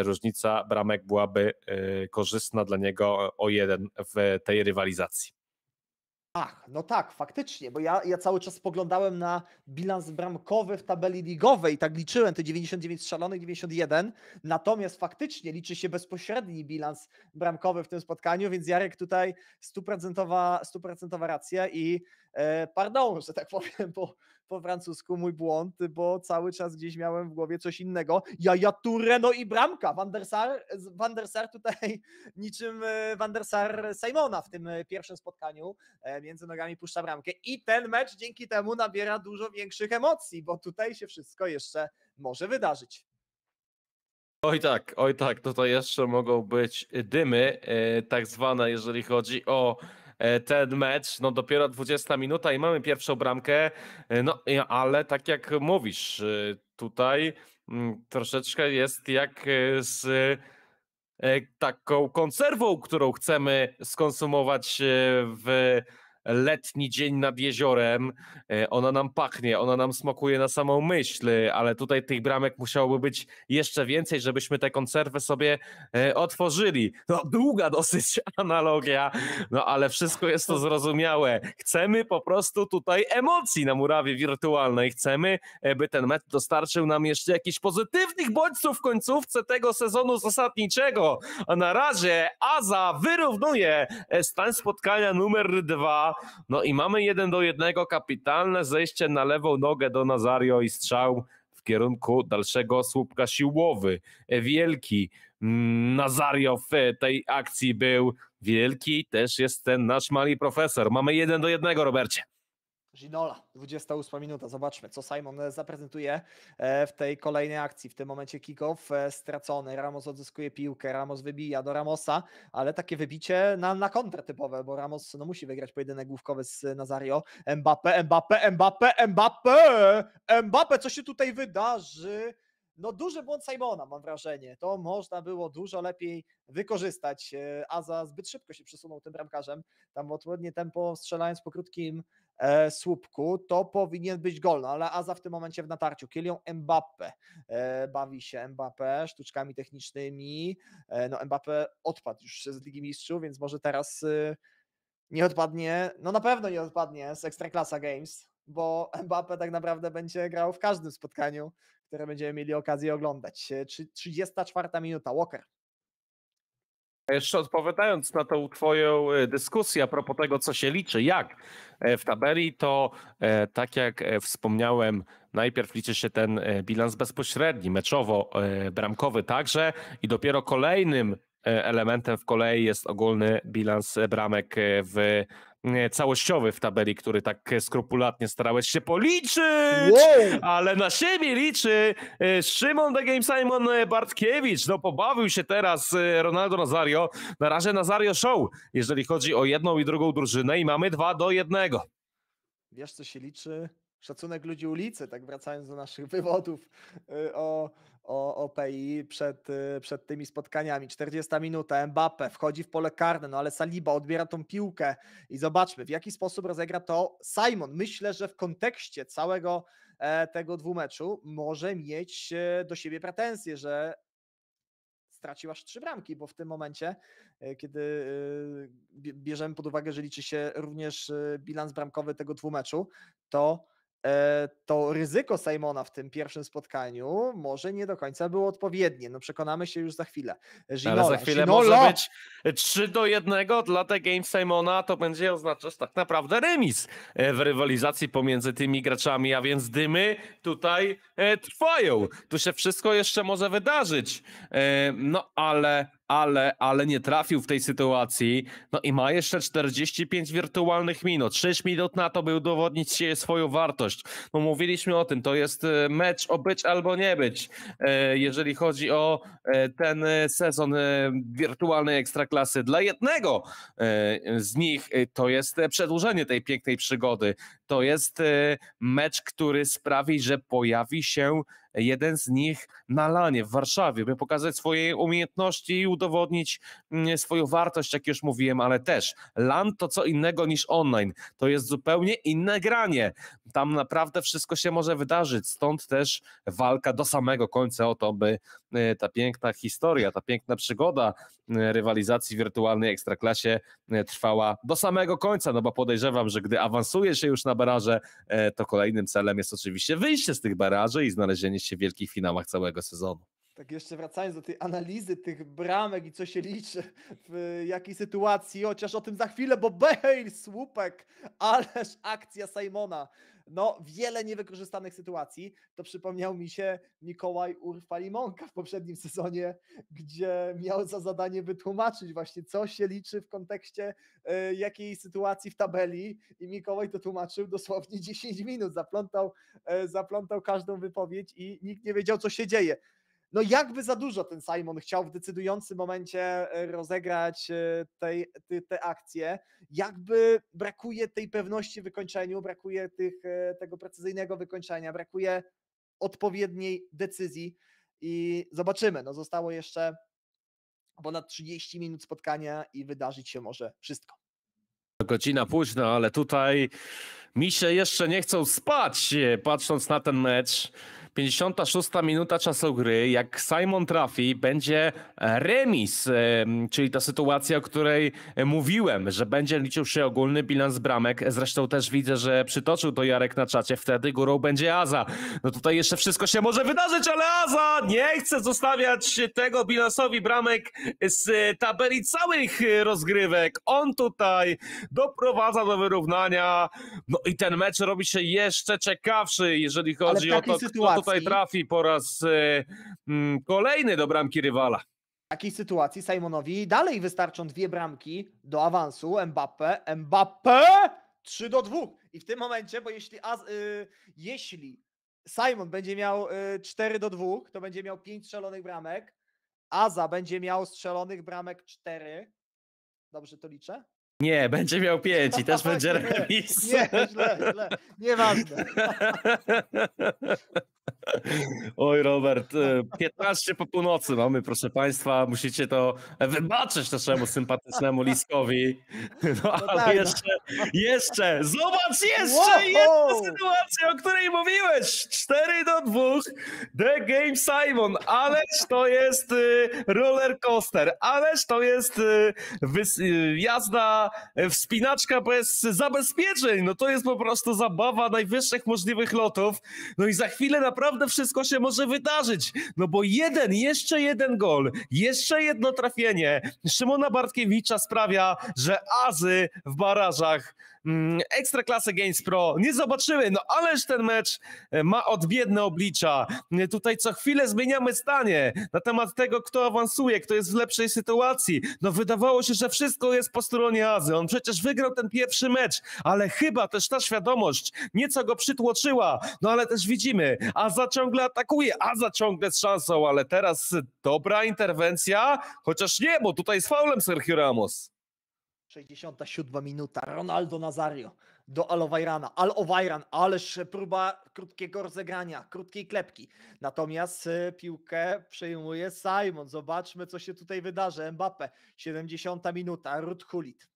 Speaker 2: różnica bramek byłaby korzystna dla niego o jeden w tej rywalizacji.
Speaker 3: Ach, no tak, faktycznie, bo ja, ja cały czas spoglądałem na bilans bramkowy w tabeli ligowej i tak liczyłem te 99 strzelonych, 91. Natomiast faktycznie liczy się bezpośredni bilans bramkowy w tym spotkaniu, więc Jarek tutaj stuprocentowa, stuprocentowa racja i e, pardon, że tak powiem, bo po francusku mój błąd, bo cały czas gdzieś miałem w głowie coś innego. Ja, ja Touré, no i bramka. Van der, Sar, Van der Sar tutaj [LAUGHS] niczym e, Van der Sar Simona w tym e, pierwszym spotkaniu e, między nogami puszcza bramkę i ten mecz dzięki temu nabiera dużo większych emocji, bo tutaj się wszystko jeszcze może wydarzyć.
Speaker 2: Oj tak, oj tak, to, to jeszcze mogą być dymy, tak zwane, jeżeli chodzi o E, ten mecz. No dopiero 20 minuta i mamy pierwszą bramkę. E, no ale tak jak mówisz, e, tutaj mm, troszeczkę jest jak z taką konserwą, którą chcemy skonsumować w letni dzień nad jeziorem, e, ona nam pachnie, ona nam smakuje na samą myśl, ale tutaj tych bramek musiałoby być jeszcze więcej, żebyśmy tę konserwę sobie e, otworzyli. No długa dosyć [LAUGHS] analogia, no ale wszystko jest to zrozumiałe. Chcemy po prostu tutaj emocji na murawie wirtualnej, chcemy, e, by ten mecz dostarczył nam jeszcze jakichś pozytywnych bodźców w końcówce tego sezonu zasadniczego, a na razie Aza wyrównuje stan spotkania numer dwa no i mamy jeden do jednego kapitalne zejście na lewą nogę do Nazario i strzał w kierunku dalszego słupka siłowy. Wielki mm, Nazario w tej akcji był wielki, też jest ten nasz mali profesor. Mamy jeden do jednego, Robercie.
Speaker 3: Ginola, 28 minuta. Zobaczmy, co Simon e, zaprezentuje e, w tej kolejnej akcji. W tym momencie kick-off e, stracony. Ramos odzyskuje piłkę, Ramos wybija do Ramosa, ale takie wybicie na, na kontr typowe, bo Ramos no, musi wygrać pojedynek główkowy z Nazario. Mbappe, Mbappe, Mbappe, Mbappe, Mbappe, co się tutaj wydarzy? no duży błąd Simona, mam wrażenie. To można było dużo lepiej wykorzystać. Aza zbyt szybko się przesunął tym bramkarzem. Tam odpowiednie tempo strzelając po krótkim E, słupku, to powinien być gol, no ale Aza w tym momencie w natarciu, Kylian Mbappe e, bawi się Mbappe sztuczkami technicznymi, e, no Mbappe odpadł już z Ligi Mistrzów, więc może teraz y, nie odpadnie, no na pewno nie odpadnie z Ekstraklasa Games, bo [LAUGHS] Mbappe tak naprawdę będzie grał w każdym spotkaniu, które będziemy mieli okazję oglądać. 34 e, minuta, Walker
Speaker 2: jeszcze odpowiadając na tą Twoją e, dyskusję a propos tego, co się liczy, jak e, w tabeli, to e, tak jak wspomniałem, najpierw liczy się ten bilans bezpośredni, meczowo-bramkowy także, i dopiero kolejnym elementem w kolei jest ogólny bilans bramek w całościowy w tabeli, który tak skrupulatnie starałeś się policzyć, wow. ale na siebie liczy y, Szymon The Game Simon y, Bartkiewicz. No pobawił się teraz y, Ronaldo Nazario. Na razie Nazario Show, jeżeli chodzi o jedną i drugą drużynę i mamy dwa do jednego.
Speaker 3: Wiesz co się liczy? Szacunek ludzi ulicy, tak wracając do naszych [LAUGHS] wywodów o o, PI przed, y, przed tymi spotkaniami. 40 minuta, Mbappe wchodzi w pole karne, no ale Saliba odbiera tą piłkę i zobaczmy, w jaki sposób rozegra to Simon. Myślę, że w kontekście całego e, tego dwumeczu może mieć e, do siebie pretensje, że stracił aż trzy bramki, bo w tym momencie, e, kiedy bierzemy pod uwagę, że liczy się również bilans bramkowy tego dwumeczu, to E, to ryzyko Simona w tym pierwszym spotkaniu może nie do końca było odpowiednie. No przekonamy się już za chwilę. Ginola, Ale za chwilę Ginola. może
Speaker 2: być 3 do 1 dla The Game Simona, to będzie oznaczać tak naprawdę remis e, w rywalizacji pomiędzy tymi graczami, a więc dymy tutaj e, trwają. Tu się wszystko jeszcze może wydarzyć. No ale ale, ale nie trafił w tej sytuacji. No i ma jeszcze 45 wirtualnych minut. 6 minut na to, by udowodnić swoją wartość. No mówiliśmy o tym, to jest e, mecz o być albo nie być, e, jeżeli chodzi o e, ten sezon wirtualnej ekstraklasy. Dla jednego z nich to jest przedłużenie tej pięknej przygody. To jest mecz, który sprawi, że pojawi się jeden z nich na lanie w Warszawie, by pokazać swoje umiejętności i udowodnić mm, swoją wartość, jak już mówiłem, ale też LAN to co innego niż online. To jest zupełnie inne granie. Tam naprawdę wszystko się może wydarzyć, stąd też walka do samego końca o to, by e, ta piękna historia, ta piękna przygoda e, rywalizacji wirtualnej Ekstraklasie e, trwała do samego końca, no bo podejrzewam, że gdy awansuje się już na baraże, to kolejnym celem jest oczywiście wyjście z tych baraży i znalezienie się oczywiście w wielkich finałach całego sezonu.
Speaker 3: Tak, jeszcze wracając do tej analizy tych bramek i co się liczy, w jakiej sytuacji, chociaż o tym za chwilę, bo Bale, słupek, ależ akcja Simona no wiele niewykorzystanych sytuacji. To przypomniał mi się Mikołaj Urfalimonka w poprzednim sezonie, gdzie miał za zadanie wytłumaczyć właśnie, co się liczy w kontekście e, jakiej sytuacji w tabeli i Mikołaj to tłumaczył dosłownie 10 [LAUGHS] minut, zaplątał, e, zaplątał każdą wypowiedź i nikt nie wiedział, co się dzieje no jakby za dużo ten Simon chciał w decydującym momencie e, rozegrać e, tej, te, te akcje, jakby brakuje tej pewności w wykończeniu, brakuje tych, e, tego precyzyjnego wykończenia, brakuje odpowiedniej decyzji i zobaczymy, no zostało jeszcze ponad 30 minut spotkania i wydarzyć się może wszystko.
Speaker 2: Godzina późna, ale tutaj mi się jeszcze nie chcą spać, patrząc na ten mecz. 56 minuta czasu gry. Jak Simon trafi, będzie e, remis, e, czyli ta sytuacja, o której mówiłem, że będzie liczył się ogólny bilans bramek. Zresztą też widzę, że przytoczył to Jarek na czacie. Wtedy górą będzie Aza. No tutaj jeszcze wszystko się może wydarzyć, ale Aza nie chce zostawiać tego bilansowi bramek z tabeli całych rozgrywek. On tutaj doprowadza do wyrównania. No i ten mecz robi się jeszcze ciekawszy, jeżeli chodzi o to, kto tutaj trafi po raz e, mm, kolejny do bramki rywala. W
Speaker 3: takiej sytuacji Simonowi dalej wystarczą dwie bramki do awansu. Mbappe, Mbappe 3 do 2. I w tym momencie, bo jeśli, a, y, jeśli Simon będzie miał y, 4 do 2, to będzie miał 5 strzelonych bramek. Aza będzie miał strzelonych bramek 4. Dobrze to liczę?
Speaker 2: Nie, będzie miał 5 i też [LAUGHS] będzie remis. Nie, źle,
Speaker 3: źle. Nieważne. [LAUGHS]
Speaker 2: Oj, Robert, 15 y, po północy mamy, proszę Państwa. Musicie to wybaczyć naszemu sympatycznemu Liskowi. No, no ale tak, no. jeszcze, jeszcze, zobacz, jeszcze jedna sytuacja, o której mówiłeś. 4 do 2, The Game Simon. Ależ to jest y, roller coaster, ależ to jest y, jazda, wspinaczka bez zabezpieczeń. No to jest po prostu zabawa najwyższych możliwych lotów. No i za chwilę na naprawdę wszystko się może wydarzyć. No bo jeden, jeszcze jeden gol, jeszcze jedno trafienie Szymona Bartkiewicza sprawia, że Azy w barażach Mm, Ekstra klasę Games Pro nie zobaczyły, no ależ ten mecz e, ma odbiedne oblicza. E, tutaj co chwilę zmieniamy stanie na temat tego, kto awansuje, kto jest w lepszej sytuacji. No wydawało się, że wszystko jest po stronie Azy. On przecież wygrał ten pierwszy mecz, ale chyba też ta świadomość nieco go przytłoczyła. No ale też widzimy, Aza ciągle atakuje, Aza ciągle z szansą, ale teraz dobra interwencja, chociaż nie, bo tutaj z faulem Sergio Ramos.
Speaker 3: 67 minuta. Ronaldo Nazario do Alowajrana. al ależ próba krótkiego rozegrania, krótkiej klepki. Natomiast y, piłkę przejmuje Simon. Zobaczmy, co się tutaj wydarzy. Mbappe, 70 minuta. Ruth Hulit.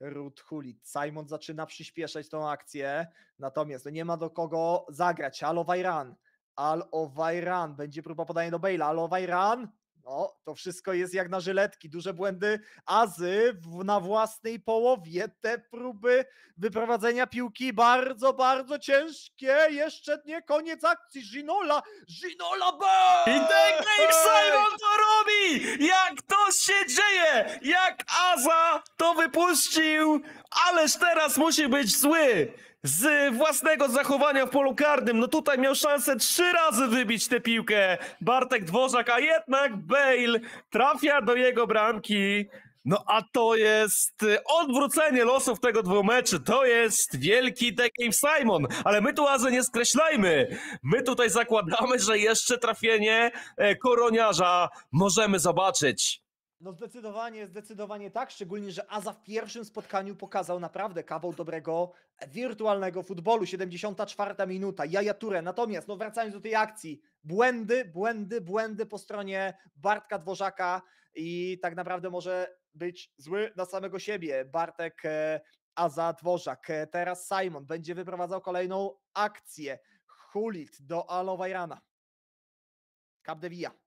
Speaker 3: Ruth Hulit. Simon zaczyna przyspieszać tą akcję. Natomiast no, nie ma do kogo zagrać. Al-Owajran. Al-Owajran. Będzie próba podania do Bale'a. Al-Owajran. No, to wszystko jest jak na żyletki. Duże błędy Azy na własnej połowie. Te próby wyprowadzenia piłki bardzo, bardzo ciężkie. Jeszcze nie koniec akcji. Ginola, Ginola B! I Simon to robi! Jak to się dzieje? Jak
Speaker 2: Aza to wypuścił? Ależ teraz musi być zły! z własnego zachowania w polu karnym. No tutaj miał szansę trzy razy wybić tę piłkę Bartek Dworzak, a jednak Bale trafia do jego bramki. No a to jest y, odwrócenie losów tego dwumeczu. To jest wielki The Game Simon. Ale my tu Azę nie skreślajmy. My tutaj zakładamy, że jeszcze trafienie e, koroniarza możemy zobaczyć.
Speaker 3: No zdecydowanie, zdecydowanie tak, szczególnie, że Aza w pierwszym spotkaniu pokazał naprawdę kawał dobrego e, wirtualnego futbolu, 74 minuta, jaja Natomiast no wracając do tej akcji, błędy, błędy, błędy po stronie Bartka Dworzaka i tak naprawdę może być zły na samego siebie. Bartek e, Aza Dworzak, e, teraz Simon będzie wyprowadzał kolejną akcję. Hulit do Alowajrana. Capdevilla.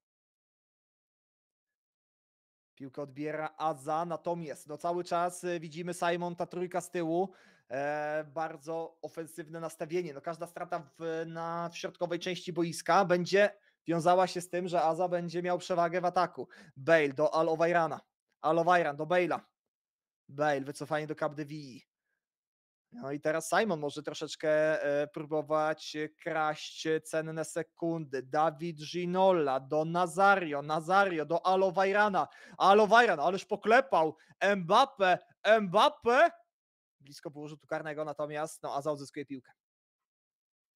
Speaker 3: Piłkę odbiera Aza, natomiast no cały czas y, widzimy Simon, ta trójka z tyłu, e, bardzo ofensywne nastawienie. No każda strata w, na, w środkowej części boiska będzie wiązała się z tym, że Aza będzie miał przewagę w ataku. Bale do Al-Owairana, al do Bale'a, Bale wycofanie do Cap de Vii, no i teraz Simon może troszeczkę e, próbować e, kraść cenne sekundy. Dawid Ginola do Nazario, Nazario do Alowajrana. Alowajran, ależ poklepał. Mbappe, Mbappe. Blisko było rzutu karnego, natomiast no, Azał zyskuje piłkę.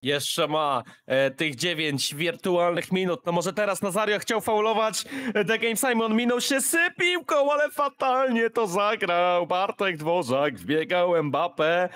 Speaker 2: Jeszcze ma e, tych dziewięć wirtualnych minut. No może teraz Nazario chciał faulować. E, The Game Simon minął się sypiłką, ale fatalnie to zagrał. Bartek Dworzak wbiegał Mbappe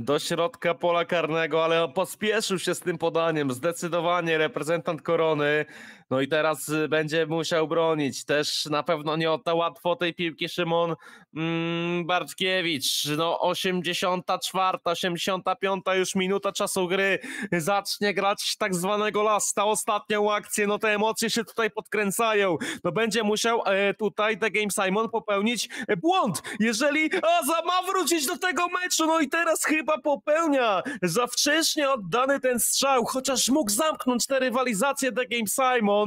Speaker 2: do środka pola karnego, ale pospieszył się z tym podaniem. Zdecydowanie reprezentant Korony no i teraz y, będzie musiał bronić. Też na pewno nie odda łatwo tej piłki Szymon mm, Bartkiewicz. No 84, 85 już minuta czasu gry. Zacznie grać tak zwanego lasta, ostatnią akcję. No te emocje się tutaj podkręcają. No będzie musiał e, tutaj The Game Simon popełnić błąd. Jeżeli Aza ma wrócić do tego meczu, no i teraz chyba popełnia za wcześnie oddany ten strzał, chociaż mógł zamknąć tę rywalizację The Game Simon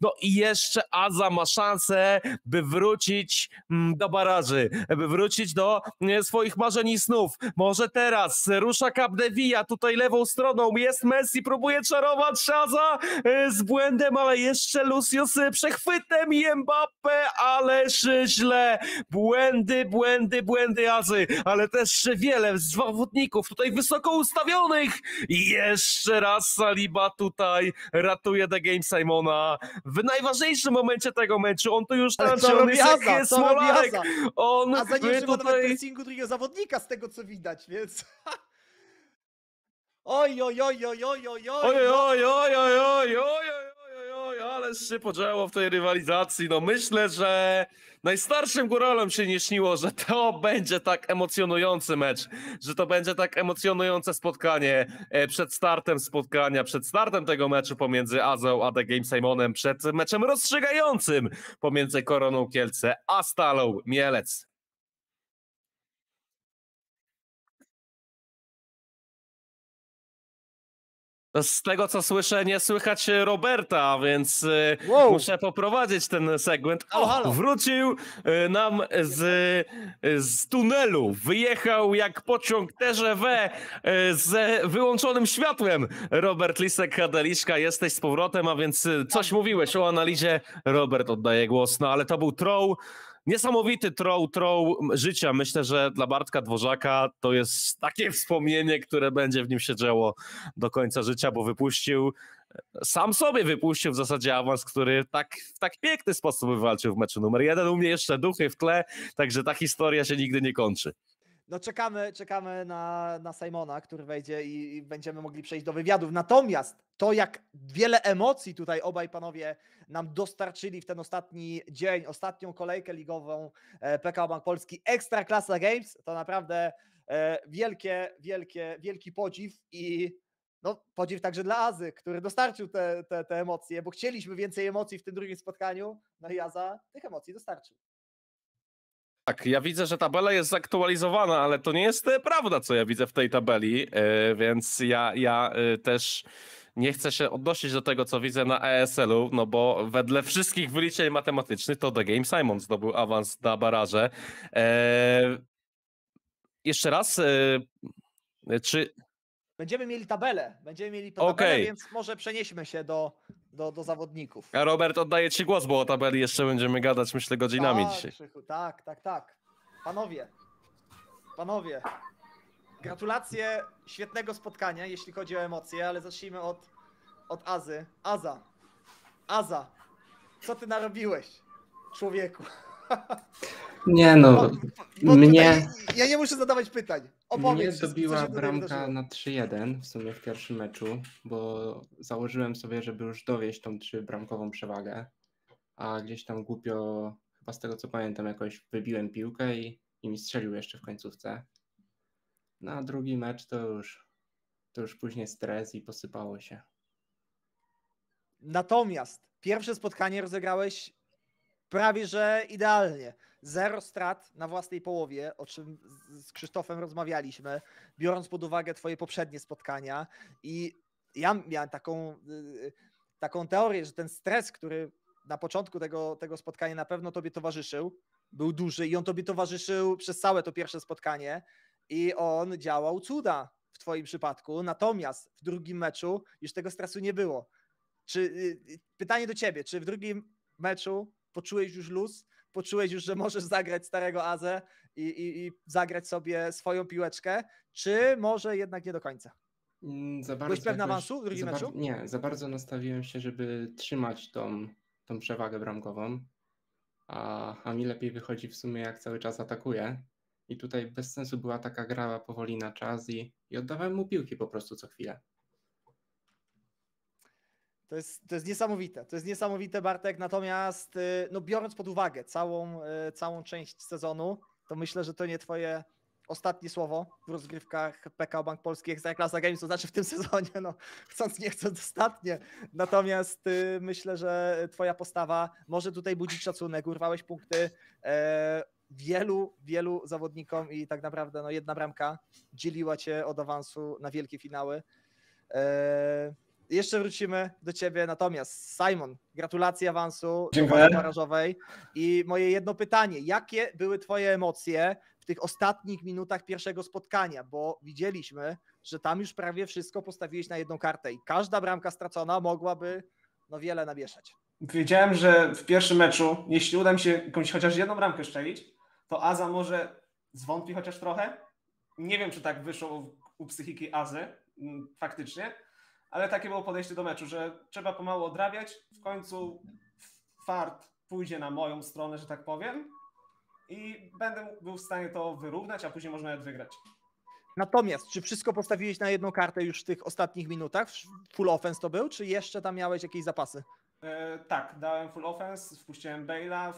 Speaker 2: no i jeszcze Aza ma szansę, by wrócić mm, do baraży, by wrócić do e, swoich marzeń i snów. Może teraz rusza Capdevilla tutaj lewą stroną, jest Messi, próbuje czarować Aza e, z błędem, ale jeszcze Lucius e, przechwytem i Mbappe, ale źle. Błędy, błędy, błędy Azy, ale też wiele zawodników tutaj wysoko ustawionych. I jeszcze raz Saliba tutaj ratuje The Game Simona w najważniejszym momencie tego meczu. On tu już tam się, on jest Aza, jak On A
Speaker 3: za nim tutaj... nawet pressingu drugiego zawodnika z tego co widać, więc... Oj, oj, oj, oj, oj, oj, oj, oj, oj, oj, oj, oj, oj, oj, ale
Speaker 2: się podziało w tej rywalizacji. No myślę, że najstarszym górolom się nie śniło, że to będzie tak emocjonujący mecz, że to będzie tak emocjonujące spotkanie e, przed startem spotkania, przed startem tego meczu pomiędzy Azą a The Game Simonem, przed meczem rozstrzygającym pomiędzy Koroną Kielce a Stalą Mielec.
Speaker 3: Z tego co słyszę, nie słychać Roberta, więc y,
Speaker 2: wow. muszę poprowadzić ten segment. O, wrócił y, nam z, y, z tunelu. Wyjechał jak pociąg TGW z wyłączonym światłem. Robert Lisek, Hadeliszka, jesteś z powrotem, a więc coś mówiłeś o analizie. Robert oddaje głos, no ale to był troll niesamowity troł, troł życia. Myślę, że dla Bartka Dworzaka to jest takie wspomnienie, które będzie w nim siedziało do końca życia, bo wypuścił, sam sobie wypuścił w zasadzie awans, który tak, w tak piękny sposób wywalczył w meczu numer jeden. U mnie jeszcze duchy w tle, także ta historia się nigdy nie kończy.
Speaker 3: No czekamy, czekamy na, na Simona, który wejdzie i, i będziemy mogli przejść do wywiadów. Natomiast to, jak wiele emocji tutaj obaj panowie nam dostarczyli w ten ostatni dzień, ostatnią kolejkę ligową e, PKO Bank Polski Ekstra Klasa Games, to naprawdę e, wielkie, wielkie, wielki podziw i no, podziw także dla Azy, który dostarczył te, te, te emocje, bo chcieliśmy więcej emocji w tym drugim spotkaniu, no i Aza tych emocji dostarczył.
Speaker 2: Tak, ja widzę, że tabela jest zaktualizowana, ale to nie jest e, prawda, co ja widzę w tej tabeli, e, więc ja, ja e, też nie chcę się odnosić do tego, co widzę na ESL-u, no bo wedle wszystkich wyliczeń matematycznych to The Game Simon zdobył awans na baraże. jeszcze raz, czy...
Speaker 3: Będziemy mieli tabelę, będziemy mieli tabelę, okay. więc może przenieśmy się do, do, do zawodników. A
Speaker 2: Robert, oddaję Ci głos, bo o tabeli jeszcze będziemy gadać, myślę, godzinami tak, dzisiaj.
Speaker 3: Krzychu, tak, tak, tak. Panowie, panowie, gratulacje świetnego spotkania, jeśli chodzi o emocje, ale zacznijmy od, od Azy. Aza, Aza, co ty narobiłeś, człowieku?
Speaker 7: Nie no, bo, no,
Speaker 1: bo mnie...
Speaker 3: Tutaj, ja nie muszę zadawać pytań. Mnie dobiła bramka
Speaker 7: na 3-1 w sumie w pierwszym meczu, bo założyłem sobie, żeby już dowieść tą trzybramkową przewagę, a gdzieś tam głupio, chyba z tego co pamiętam, jakoś wybiłem piłkę i, i mi strzelił jeszcze w końcówce. Na no, drugi mecz to już, to już później stres i posypało się.
Speaker 3: Natomiast pierwsze spotkanie rozegrałeś prawie że idealnie. Zero strat na własnej połowie, o czym z Krzysztofem rozmawialiśmy, biorąc pod uwagę Twoje poprzednie spotkania. I ja miałem taką, y, y, taką teorię, że ten stres, który na początku tego, tego spotkania na pewno Tobie towarzyszył, był duży i on Tobie towarzyszył przez całe to pierwsze spotkanie. I on działał cuda w Twoim przypadku. Natomiast w drugim meczu już tego stresu nie było. Czy, y, pytanie do Ciebie, czy w drugim meczu poczułeś już luz, poczułeś już, że możesz zagrać starego Azę i, i, i zagrać sobie swoją piłeczkę, czy może jednak nie do końca? Mm, za bardzo Byłeś pewny awansu w drugim
Speaker 7: meczu? Nie, za bardzo nastawiłem się, żeby trzymać tą, tą przewagę bramkową, a, a mi lepiej wychodzi w sumie jak cały czas atakuje. I tutaj bez sensu była taka gra powoli na czas i, i oddawałem mu piłki po prostu co chwilę.
Speaker 3: To jest, to jest niesamowite, to jest niesamowite Bartek, natomiast y, no, biorąc pod uwagę całą, y, całą część sezonu, to myślę, że to nie twoje ostatnie słowo w rozgrywkach PKO Bank Polski Ekstraklasa Games, to znaczy w tym [LAUGHS] sezonie, no chcąc nie chcąc ostatnie. Natomiast y, myślę, że twoja postawa może tutaj budzić szacunek, urwałeś punkty e, wielu, wielu zawodnikom i tak naprawdę no, jedna bramka dzieliła cię od awansu na wielkie finały. E, jeszcze wrócimy do ciebie. Natomiast Simon, gratulacje awansu Dziękuję. barażowej. I moje jedno pytanie, jakie były twoje emocje w tych ostatnich minutach pierwszego spotkania? Bo widzieliśmy, że tam już prawie wszystko postawiłeś na jedną kartę i każda bramka stracona mogłaby no, wiele namieszać.
Speaker 1: Wiedziałem, że w pierwszym meczu, jeśli uda mi się jakąś chociaż jedną bramkę szczelić, to Aza może zwątpi chociaż trochę. Nie wiem, czy tak wyszło u psychiki Azy mm, faktycznie, ale takie było podejście do meczu, że trzeba pomału odrabiać, w końcu fart pójdzie na moją stronę, że tak powiem i będę był w stanie to wyrównać, a później można nawet wygrać.
Speaker 3: Natomiast, czy wszystko postawiłeś na jedną kartę już w tych ostatnich minutach? Full offense to był, czy jeszcze tam miałeś jakieś zapasy?
Speaker 1: E, tak, dałem full offense, wpuściłem Bale'a,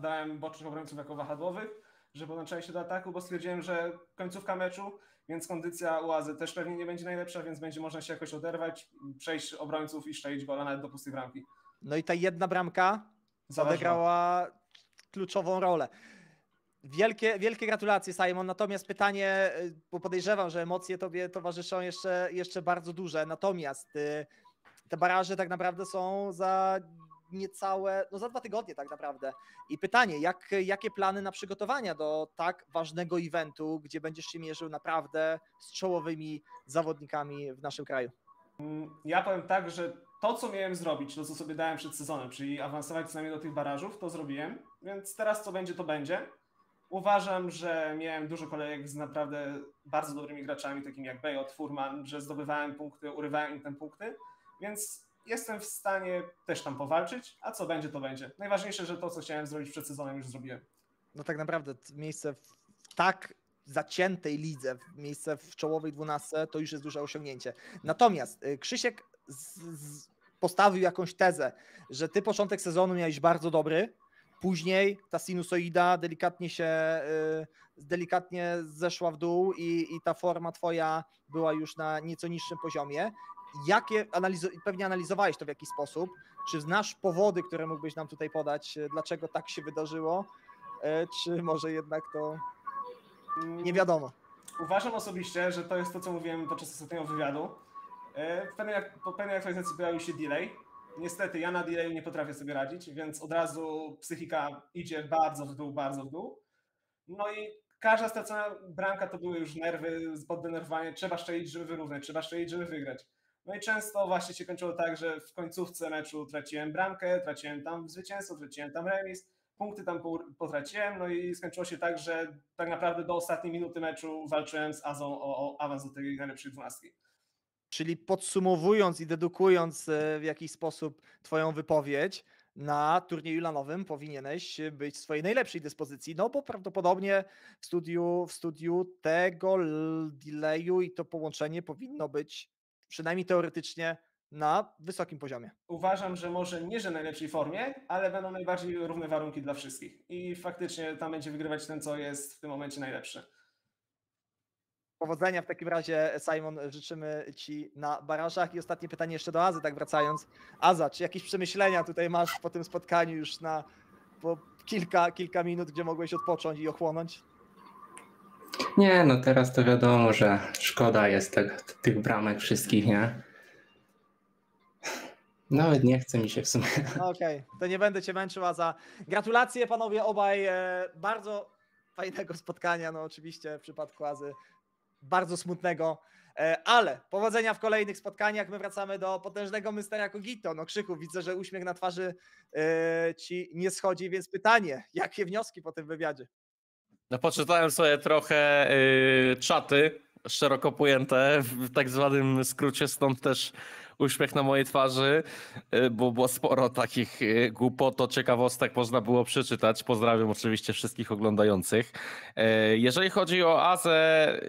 Speaker 1: dałem bocznych obrońców jako wahadłowych, żeby podłączałem się do ataku, bo stwierdziłem, że końcówka meczu więc kondycja Łazy też pewnie nie będzie najlepsza, więc będzie można się jakoś oderwać, przejść obrońców i szczelić gola nawet do pustej bramki.
Speaker 3: No i ta jedna bramka Zaważna. odegrała kluczową rolę. Wielkie, wielkie gratulacje, Simon. Natomiast pytanie, y, bo podejrzewam, że emocje tobie towarzyszą jeszcze, jeszcze bardzo duże. Natomiast y, te baraże tak naprawdę są za niecałe, no za dwa tygodnie tak naprawdę. I pytanie, jak, jakie plany na przygotowania do tak ważnego eventu, gdzie będziesz się mierzył naprawdę z czołowymi zawodnikami
Speaker 1: w naszym kraju? Mm, ja powiem tak, że to, co miałem zrobić, to co sobie dałem przed sezonem, czyli awansować co najmniej do tych barażów, to zrobiłem, więc teraz co będzie, to będzie. Uważam, że miałem dużo kolejek z naprawdę bardzo dobrymi graczami, takimi jak Bejot, Furman, że zdobywałem punkty, urywałem im te punkty, więc jestem w stanie też tam powalczyć, a co będzie, to będzie. Najważniejsze, że to, co chciałem zrobić przed sezonem, już zrobiłem. No tak naprawdę miejsce
Speaker 3: w tak zaciętej lidze, miejsce w czołowej dwunastce, to już jest duże osiągnięcie. Natomiast y, Krzysiek z, z postawił jakąś tezę, że ty początek sezonu miałeś bardzo dobry, Później ta sinusoida delikatnie się, y, delikatnie zeszła w dół i, i, ta forma twoja była już na nieco niższym poziomie jakie pewnie analizowałeś to w jakiś sposób, czy znasz powody, które mógłbyś nam tutaj podać, e, dlaczego tak się wydarzyło, e, czy może jednak to nie wiadomo?
Speaker 1: Uważam osobiście, że to jest to, co mówiłem podczas ostatniego wywiadu. E, po pewnej aktualizacji pojawił się delay. Niestety ja na delay nie potrafię sobie radzić, więc od razu psychika idzie bardzo w dół, bardzo w dół. No i każda stracona bramka to były już nerwy, poddenerwowanie. Trzeba szczelić, żeby wyrównać, trzeba szczelić, żeby wygrać. No i często właśnie się kończyło tak, że w końcówce meczu traciłem bramkę, traciłem tam zwycięstwo, traciłem tam remis, punkty tam potraciłem, no i skończyło się tak, że tak naprawdę do ostatniej minuty meczu walczyłem z Azą o, o awans do tej najlepszej dwunastki.
Speaker 3: Czyli podsumowując i dedukując e, w jakiś sposób Twoją wypowiedź, na turnieju lanowym powinieneś być w swojej najlepszej dyspozycji, no bo prawdopodobnie w studiu, w studiu tego delayu i to połączenie powinno być przynajmniej teoretycznie, na wysokim poziomie.
Speaker 1: Uważam, że może nie, że najlepszej formie, ale będą najbardziej równe warunki dla wszystkich. I faktycznie tam będzie wygrywać ten, co jest w tym momencie najlepszy.
Speaker 3: Powodzenia w takim razie, Simon, życzymy Ci na barażach. I ostatnie pytanie jeszcze do Azy, tak wracając. Aza, czy jakieś przemyślenia tutaj masz po tym spotkaniu już na po kilka, kilka minut, gdzie mogłeś odpocząć i ochłonąć?
Speaker 7: Nie, no teraz to wiadomo, że szkoda jest te, tych bramek wszystkich, nie? Nawet nie chce mi się w sumie.
Speaker 3: No okej, okay, to nie będę cię męczyła za. Gratulacje panowie obaj. E, bardzo fajnego spotkania, no oczywiście w przypadku Azy bardzo smutnego, e, ale powodzenia w kolejnych spotkaniach. My wracamy do potężnego mystera Kogito. No krzyku, widzę, że uśmiech na twarzy e, ci nie schodzi, więc pytanie, jakie wnioski po tym wywiadzie?
Speaker 2: No poczytałem sobie trochę yy, czaty szeroko pojęte, w tak zwanym skrócie, stąd też uśmiech na mojej twarzy, y, bo było sporo takich y, głupot, ciekawostek można było przeczytać. Pozdrawiam oczywiście wszystkich oglądających. Y, jeżeli chodzi o Azę,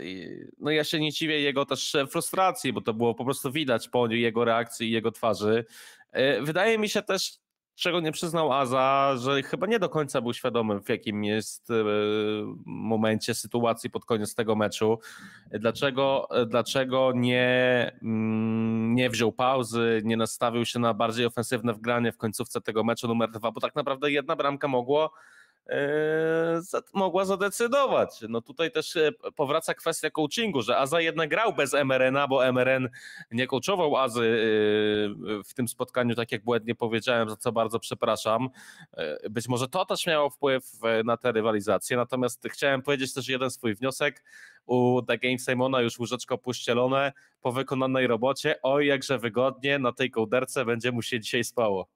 Speaker 2: no ja się nie dziwię jego też frustracji, bo to było po prostu widać po jego reakcji i jego twarzy. Wydaje mi się też czego nie przyznał Aza, że chyba nie do końca był świadomy, w jakim jest e, momencie sytuacji pod koniec tego meczu. Dlaczego, e, dlaczego nie, mm, nie wziął pauzy, nie nastawił się na bardziej ofensywne wgranie w końcówce tego meczu numer dwa, bo tak naprawdę jedna bramka mogło E, mogła zadecydować. No tutaj też e, powraca kwestia coachingu, że Aza jednak grał bez mrn bo MRN nie coachował Azy e, w tym spotkaniu, tak jak błędnie powiedziałem, za co bardzo przepraszam. Być może to też miało wpływ na tę rywalizację, natomiast chciałem powiedzieć też jeden swój wniosek. U The Game Simona już łóżeczko puścielone po wykonanej robocie. Oj, jakże wygodnie na tej kołderce będzie mu się dzisiaj spało.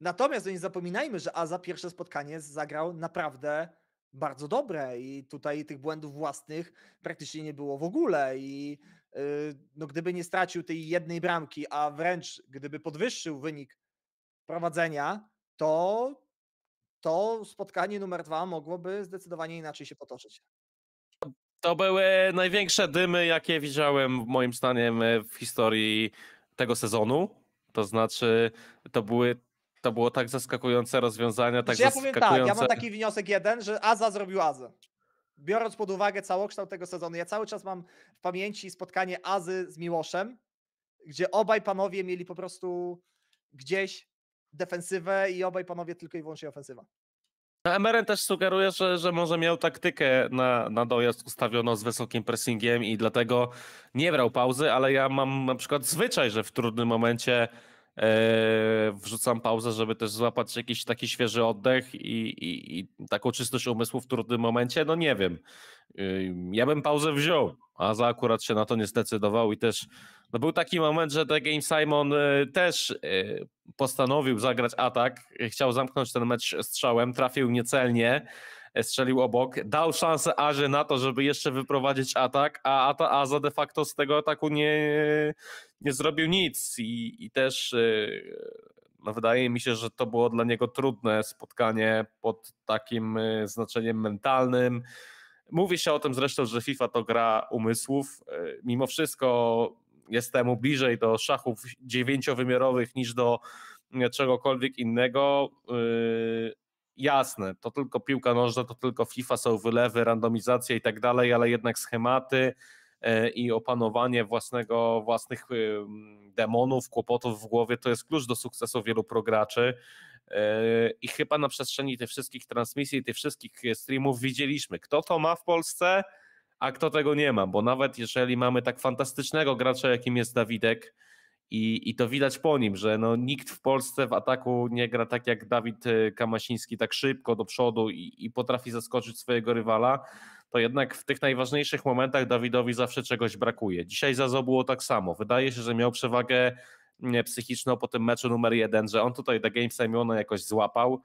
Speaker 3: Natomiast nie zapominajmy, że Aza pierwsze spotkanie zagrał naprawdę bardzo dobre i tutaj tych błędów własnych praktycznie nie było w ogóle i y, no, gdyby nie stracił tej jednej bramki, a wręcz gdyby podwyższył wynik prowadzenia, to to spotkanie numer dwa mogłoby zdecydowanie inaczej się potoczyć.
Speaker 2: To były największe dymy, jakie widziałem, moim zdaniem, w historii tego sezonu. To znaczy, to były to było tak zaskakujące rozwiązania, tak znaczy, ja powiem tak, ja mam taki
Speaker 3: wniosek jeden, że Aza zrobił Azę. Biorąc pod uwagę całokształt tego sezonu, ja cały czas mam w pamięci spotkanie Azy z Miłoszem, gdzie obaj panowie mieli po prostu gdzieś defensywę i obaj panowie tylko i wyłącznie ofensywa.
Speaker 2: No, Emery też sugeruje, że, że może miał taktykę na, na dojazd ustawioną z wysokim pressingiem i dlatego nie brał pauzy, ale ja mam na przykład zwyczaj, że w trudnym momencie Eee, wrzucam pauzę, żeby też złapać jakiś taki świeży oddech i, i, i, taką czystość umysłu w trudnym momencie, no nie wiem. Eee, ja bym pauzę wziął, a za akurat się na to nie zdecydował i też no był taki moment, że The Game Simon e, też e, postanowił zagrać atak, chciał zamknąć ten mecz strzałem, trafił niecelnie, e, strzelił obok, dał szansę Arze na to, żeby jeszcze wyprowadzić atak, a, a, a za de facto z tego ataku nie, nie zrobił nic i, i też y, no wydaje mi się, że to było dla niego trudne spotkanie pod takim y, znaczeniem mentalnym. Mówi się o tym zresztą, że FIFA to gra umysłów. Y, mimo wszystko jestem bliżej do szachów dziewięciowymiarowych niż do czegokolwiek innego. Jasne, to tylko piłka nożna, to tylko FIFA, są wylewy, randomizacje i tak dalej, ale jednak schematy, E, i opanowanie własnego, własnych y, demonów, kłopotów w głowie to jest klucz do sukcesu wielu prograczy. E, I chyba na przestrzeni tych wszystkich transmisji, tych wszystkich e, streamów widzieliśmy, kto to ma w Polsce, a kto tego nie ma, bo nawet jeżeli mamy tak fantastycznego gracza, jakim jest Dawidek, i, i to widać po nim, że no, nikt w Polsce w ataku nie gra tak jak Dawid Kamasiński, tak szybko do przodu i, i potrafi zaskoczyć swojego rywala to jednak w tych najważniejszych momentach Dawidowi zawsze czegoś brakuje. Dzisiaj Zazo było tak samo. Wydaje się, że miał przewagę psychiczną po tym meczu numer jeden, że on tutaj The Game Semiona jakoś złapał.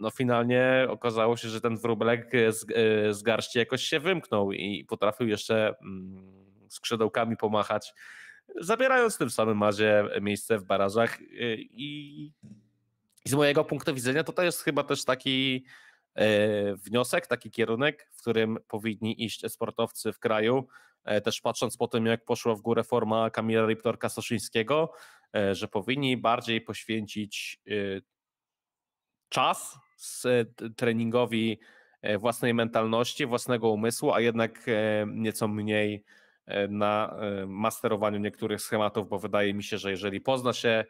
Speaker 2: No finalnie okazało się, że ten wróblek z, e, z garści jakoś się wymknął i potrafił jeszcze mm, skrzydełkami pomachać, zabierając w tym samym mazie miejsce w barażach e, i i z mojego punktu widzenia to, to jest chyba też taki E, wniosek, taki kierunek, w którym powinni iść sportowcy w kraju. E, też patrząc po tym, jak poszła w górę forma Kamila Riptorka-Soszyńskiego, e, że powinni bardziej poświęcić czas treningowi własnej mentalności, własnego umysłu, a jednak nieco mniej na masterowaniu niektórych schematów, bo wydaje mi się, że jeżeli pozna się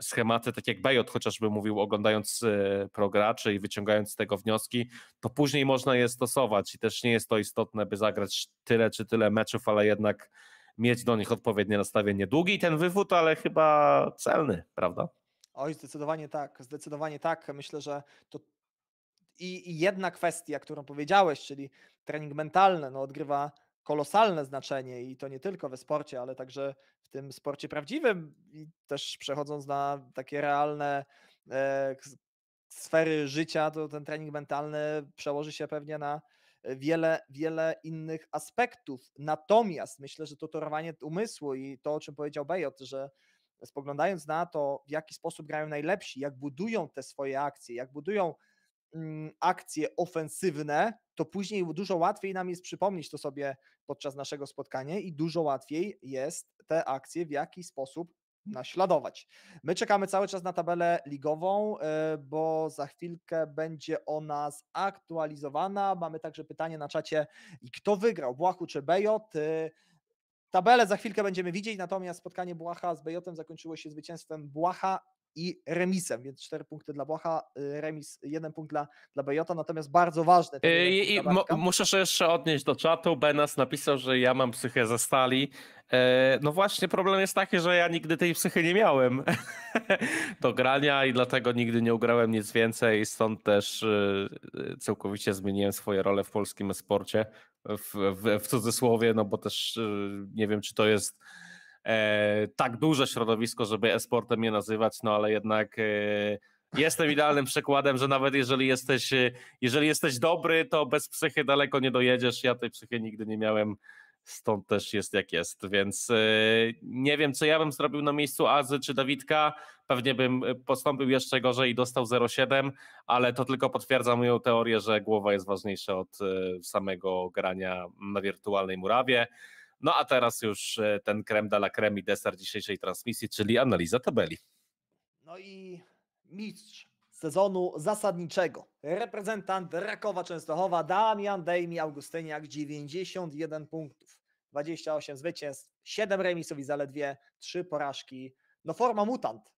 Speaker 2: schematy, tak jak Bejot chociażby mówił, oglądając e, prograczy i wyciągając z tego wnioski, to później można je stosować i też nie jest to istotne, by zagrać tyle czy tyle meczów, ale jednak mieć do nich odpowiednie nastawienie. Długi ten wywód, ale chyba celny, prawda?
Speaker 3: Oj, zdecydowanie tak, zdecydowanie tak. Myślę, że to i, i jedna kwestia, którą powiedziałeś, czyli trening mentalny, no odgrywa kolosalne znaczenie i to nie tylko we sporcie, ale także w tym sporcie prawdziwym i też przechodząc na takie realne e, sfery życia, to ten trening mentalny przełoży się pewnie na wiele, wiele innych aspektów. Natomiast myślę, że to torowanie umysłu i to, o czym powiedział Bejot, że spoglądając na to, w jaki sposób grają najlepsi, jak budują te swoje akcje, jak budują Mm, akcje ofensywne, to później dużo łatwiej nam jest przypomnieć to sobie podczas naszego spotkania i dużo łatwiej jest te akcje w jakiś sposób naśladować. My czekamy cały czas na tabelę ligową, e, bo za chwilkę będzie ona zaktualizowana. Mamy także pytanie na czacie, kto wygrał, Błachu czy Bejot? E, tabelę za chwilkę będziemy widzieć, natomiast spotkanie Błacha z Bejotem zakończyło się zwycięstwem Błacha i remisem, więc cztery punkty dla Bocha, y, remis jeden punkt dla, dla Bejota, natomiast bardzo ważny. I, i muszę
Speaker 2: się jeszcze odnieść do czatu, Benas napisał, że ja mam psychę ze stali, e, no właśnie, problem jest taki, że ja nigdy tej psychy nie miałem do [LAUGHS] grania i dlatego nigdy nie ugrałem nic więcej. Stąd też y, y, całkowicie zmieniłem swoje role w polskim sporcie, w, w, w cudzysłowie, no bo też nie wiem, czy to jest E, tak duże środowisko, żeby e-sportem je nazywać, no ale jednak e, jestem idealnym przykładem, że nawet jeżeli jesteś, e, jeżeli jesteś dobry, to bez psychy daleko nie dojedziesz. Ja tej psychy nigdy nie miałem, stąd też jest jak jest. Więc nie wiem, co ja bym zrobił na miejscu Azy czy Dawidka. Pewnie bym postąpił jeszcze gorzej i dostał 0,7, ale to tylko potwierdza moją teorię, że głowa jest ważniejsza od samego grania na wirtualnej murawie. No a teraz już e, ten krem dla la creme i deser dzisiejszej transmisji, czyli analiza tabeli.
Speaker 3: No i mistrz sezonu zasadniczego. Reprezentant Rakowa Częstochowa Damian Dejmi Augustyniak 91 punktów, 28 zwycięstw, 7 remisów i zaledwie 3 porażki. No forma mutant.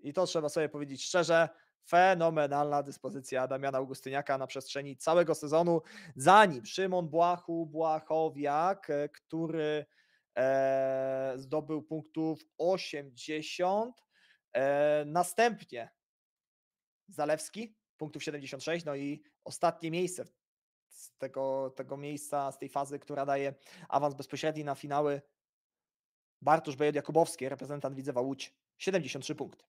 Speaker 3: I to trzeba sobie powiedzieć szczerze, fenomenalna dyspozycja Damiana Augustyniaka na przestrzeni całego sezonu. Za nim Szymon Błachu, Błachowiak, e, który e, zdobył punktów 80. E, następnie Zalewski, punktów 76, no i ostatnie miejsce z tego, tego miejsca, z tej fazy, która daje awans bezpośredni na finały Bartusz Bejod Jakubowski, reprezentant Widzewa Łódź, 73 punkty.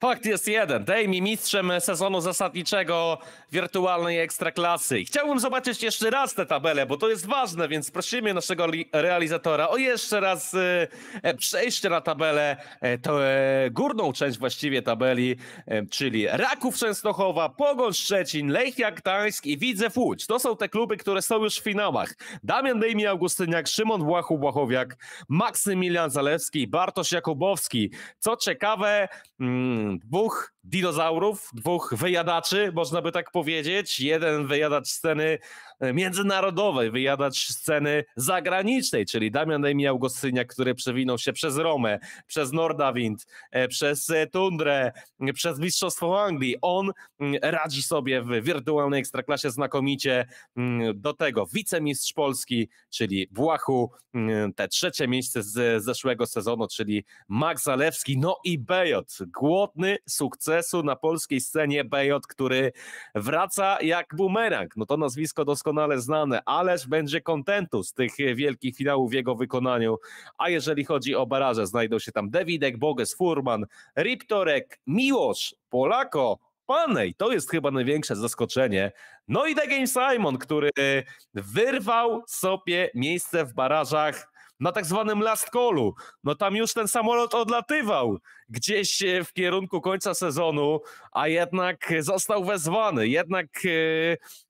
Speaker 2: Fakt jest jeden. Dej mi mistrzem sezonu zasadniczego wirtualnej ekstraklasy. I chciałbym zobaczyć jeszcze raz tę tabelę, bo to jest ważne, więc prosimy naszego realizatora o jeszcze raz y, e, przejście na tabelę, e, to, e, górną część właściwie tabeli, e, czyli Raków Częstochowa, Pogoń Szczecin, Lechia Gdańsk i Widzew Łódź. To są te kluby, które są już w finałach. Damian Dejmi Augustyniak, Szymon Błachu Błachowiak, Maksymilian Zalewski, Bartosz Jakubowski. Co ciekawe... Mm, Бог. dinozaurów, dwóch wyjadaczy, można by tak powiedzieć. Jeden wyjadacz sceny e, międzynarodowej, wyjadacz sceny zagranicznej, czyli Damian Damiał Gostyniak, który przewinął się przez Romę, przez Nordawind, e, przez e, Tundrę, przez Mistrzostwo Anglii. On mm, radzi sobie w wirtualnej ekstraklasie znakomicie. Mm, do tego wicemistrz Polski, czyli Błachu, mm, te trzecie miejsce z zeszłego sezonu, czyli Max Zalewski, no i Bejot. Głodny sukces sukcesu na polskiej scenie BJ, który wraca jak bumerang. No to nazwisko doskonale znane, ależ będzie kontentu z tych wielkich finałów w jego wykonaniu. A jeżeli chodzi o baraże, znajdą się tam Dawidek, Boges, Furman, Riptorek, Miłosz, Polako, Panej, to jest chyba największe zaskoczenie. No i The Game Simon, który wyrwał sobie miejsce w barażach na tak zwanym last callu. No tam już ten samolot odlatywał gdzieś e, w kierunku końca sezonu, a jednak został wezwany, jednak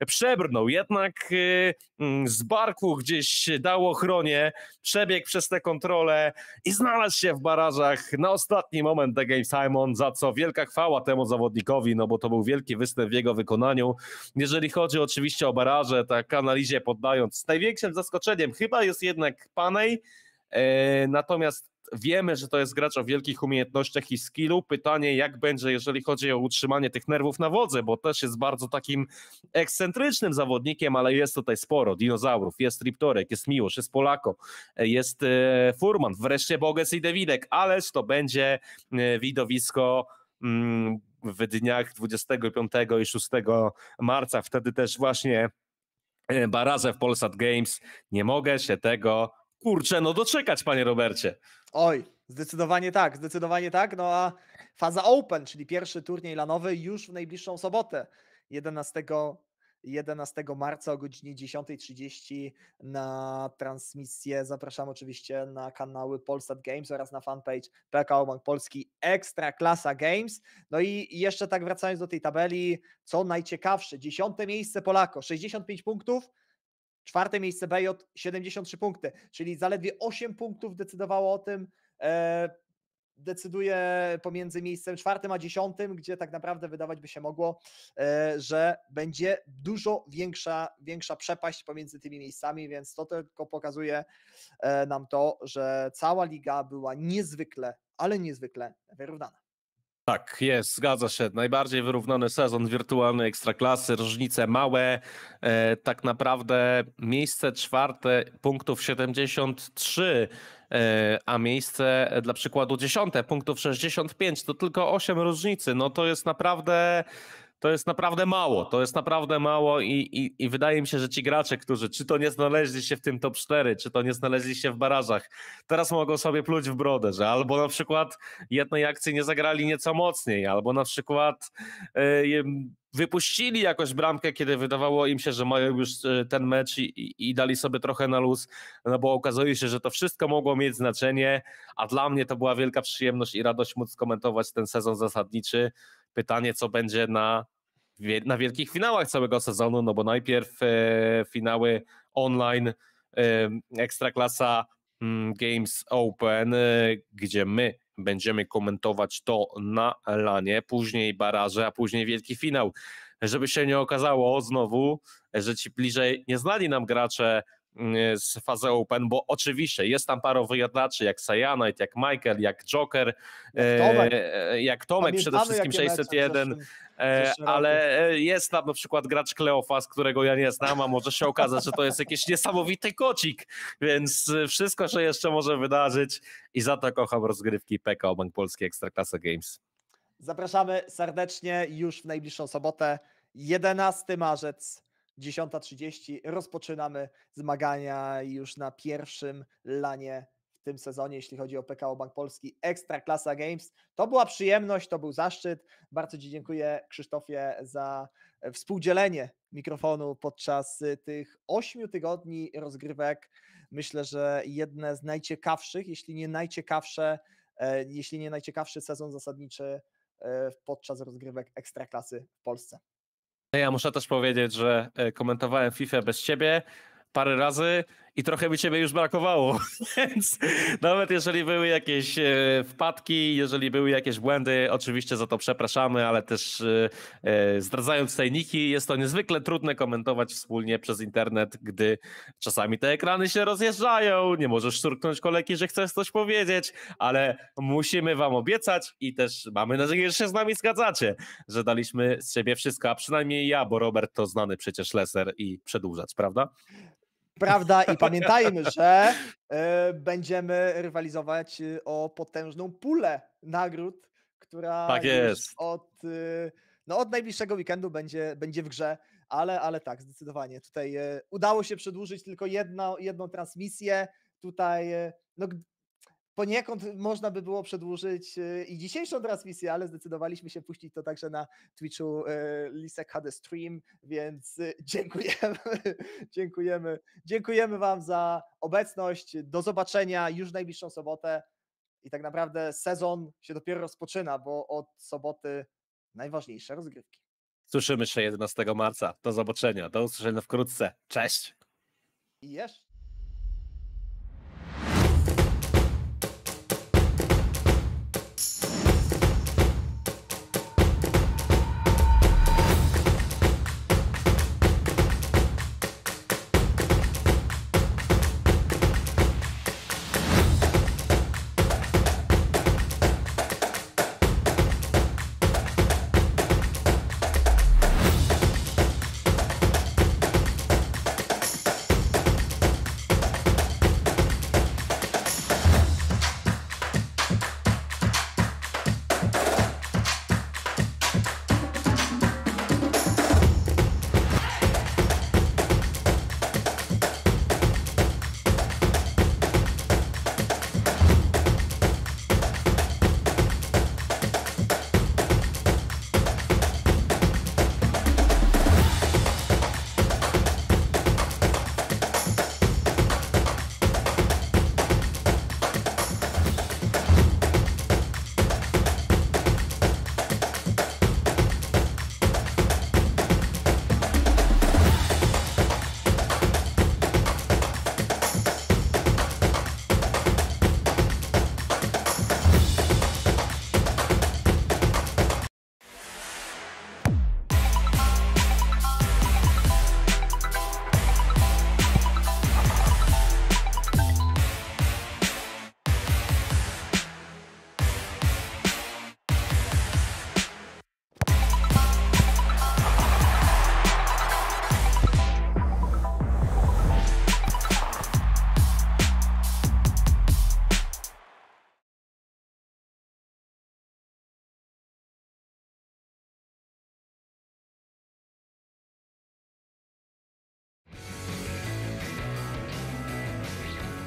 Speaker 2: e, przebrnął, jednak e, mm, z barku gdzieś dał ochronie, przebiegł przez te kontrole i znalazł się w barażach na ostatni moment The Game Simon, za co wielka chwała temu zawodnikowi, no bo to był wielki występ w jego wykonaniu. Jeżeli chodzi oczywiście o baraże, tak analizie poddając, z największym zaskoczeniem chyba jest jednak Panej, Natomiast wiemy, że to jest gracz o wielkich umiejętnościach i skillu. Pytanie, jak będzie, jeżeli chodzi o utrzymanie tych nerwów na wodze, bo też jest bardzo takim ekscentrycznym zawodnikiem, ale jest tutaj sporo dinozaurów, jest Riptorek, jest Miłosz, jest Polako, jest e, Furman, wreszcie Boges i Dewidek, ależ to będzie e, widowisko mm, w dniach 25 i 6 marca. Wtedy też właśnie e, w Polsat Games. Nie mogę się tego kurczę, no doczekać, panie Robercie.
Speaker 3: Oj, zdecydowanie tak, zdecydowanie tak. No a faza Open, czyli pierwszy turniej lanowy już w najbliższą sobotę, 11 11 marca o godzinie 10.30 na transmisję. Zapraszam oczywiście na kanały Polsat Games oraz na fanpage PKO Bank Polski Ekstra Klasa Games. No i jeszcze tak wracając do tej tabeli, co najciekawsze, dziesiąte miejsce Polako, 65 punktów, Czwarte miejsce BJ 73 punkty, czyli zaledwie 8 punktów decydowało o tym, e, decyduje pomiędzy miejscem czwartym a dziesiątym, gdzie tak naprawdę wydawać by się mogło, e, że będzie dużo większa, większa przepaść pomiędzy tymi miejscami, więc to tylko pokazuje e, nam to, że cała liga była niezwykle, ale niezwykle wyrównana.
Speaker 2: Tak, jest, zgadza się. Najbardziej wyrównany sezon wirtualnej ekstraklasy, różnice małe. E, tak naprawdę miejsce czwarte punktów 73, e, a miejsce e, dla przykładu dziesiąte punktów 65. To tylko 8 różnicy. No to jest naprawdę to jest naprawdę mało, to jest naprawdę mało i, i, i, wydaje mi się, że ci gracze, którzy czy to nie znaleźli się w tym top 4, czy to nie znaleźli się w barażach, teraz mogą sobie pluć w brodę, że albo na przykład jednej akcji nie zagrali nieco mocniej, albo na przykład e, wypuścili jakąś bramkę, kiedy wydawało im się, że mają już e, ten mecz i, i, dali sobie trochę na luz, no bo okazuje się, że to wszystko mogło mieć znaczenie, a dla mnie to była wielka przyjemność i radość móc komentować ten sezon zasadniczy. Pytanie, co będzie na na wielkich finałach całego sezonu, no bo najpierw e, finały online e, Ekstraklasa mm, Games Open, e, gdzie my będziemy komentować to na lanie, później baraże, a później wielki finał. Żeby się nie okazało znowu, że ci bliżej nie znali nam gracze mm, z fazy Open, bo oczywiście jest tam paro wyjadaczy jak Cyanide, jak Michael, jak Joker, jak Tomek, jak Tomek przede wszystkim 601, mecze, E, ale e, jest tam na przykład gracz Kleofas, którego ja nie znam, a może się okazać, że to jest jakiś niesamowity kocik, więc e, wszystko się jeszcze może wydarzyć i za to kocham rozgrywki PKO Bank Polski Ekstraklasa Games.
Speaker 3: Zapraszamy serdecznie już w najbliższą sobotę, 11 marzec 10.30 rozpoczynamy zmagania już na pierwszym lanie tym sezonie, jeśli chodzi o PKO Bank Polski Ekstra Klasa Games. To była przyjemność, to był zaszczyt. Bardzo Ci dziękuję Krzysztofie za e, współdzielenie mikrofonu podczas e, tych ośmiu tygodni rozgrywek. Myślę, że jedne z najciekawszych, jeśli nie najciekawsze, e, jeśli nie najciekawszy sezon zasadniczy podczas rozgrywek Ekstraklasy w Polsce.
Speaker 2: Ja muszę też powiedzieć, że komentowałem FIFA bez ciebie parę razy i trochę mi ciebie już brakowało.
Speaker 3: [LAUGHS] Więc
Speaker 2: nawet jeżeli były jakieś e, wpadki, jeżeli były jakieś błędy, oczywiście za to przepraszamy, ale też e, e, zdradzając tajniki, jest to niezwykle trudne komentować wspólnie przez internet, gdy czasami te ekrany się rozjeżdżają, nie możesz surknąć kolejki, że chcesz coś powiedzieć, ale musimy wam obiecać i też mamy nadzieję, że się z nami zgadzacie, że daliśmy z siebie wszystko, a przynajmniej ja, bo Robert to znany przecież leser i przedłużacz, prawda?
Speaker 3: Prawda, i pamiętajmy, że e, będziemy rywalizować y, o potężną pulę nagród, która tak jest. od, y, no, od najbliższego weekendu będzie, będzie w grze, ale, ale tak, zdecydowanie. Tutaj e, udało się przedłużyć tylko jedno, jedną transmisję. Tutaj e, no, poniekąd można by było przedłużyć y, i dzisiejszą transmisję, ale zdecydowaliśmy się puścić to także na Twitchu y, Lisek HD Stream, więc y, [LAUGHS] dziękujemy, dziękujemy, dziękujemy Wam za obecność, do zobaczenia już w najbliższą sobotę i tak naprawdę sezon się dopiero rozpoczyna, bo od soboty najważniejsze rozgrywki.
Speaker 2: Słyszymy się 11 marca, do zobaczenia, do usłyszenia wkrótce, cześć! I jeszcze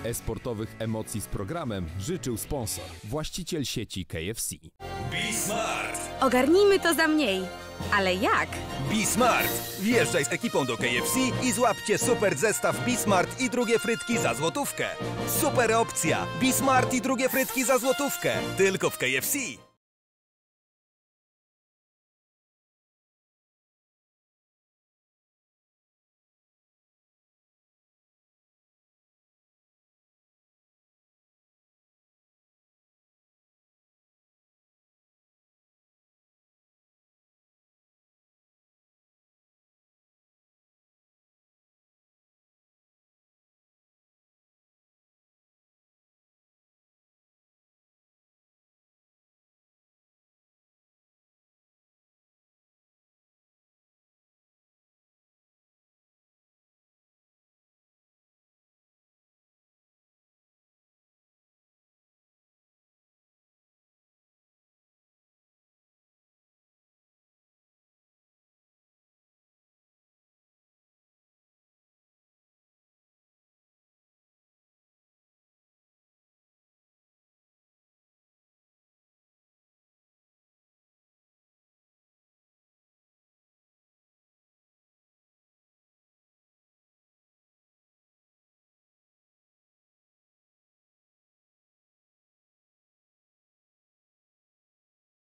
Speaker 2: e-sportowych emocji z programem życzył sponsor, właściciel sieci KFC.
Speaker 1: smart.
Speaker 5: Ogarnijmy to za mniej. Ale jak?
Speaker 3: Bismart! Wjeżdżaj z ekipą do KFC i złapcie super zestaw Bismart i drugie frytki za złotówkę. Super opcja! Bismart i drugie frytki za złotówkę. Tylko w KFC.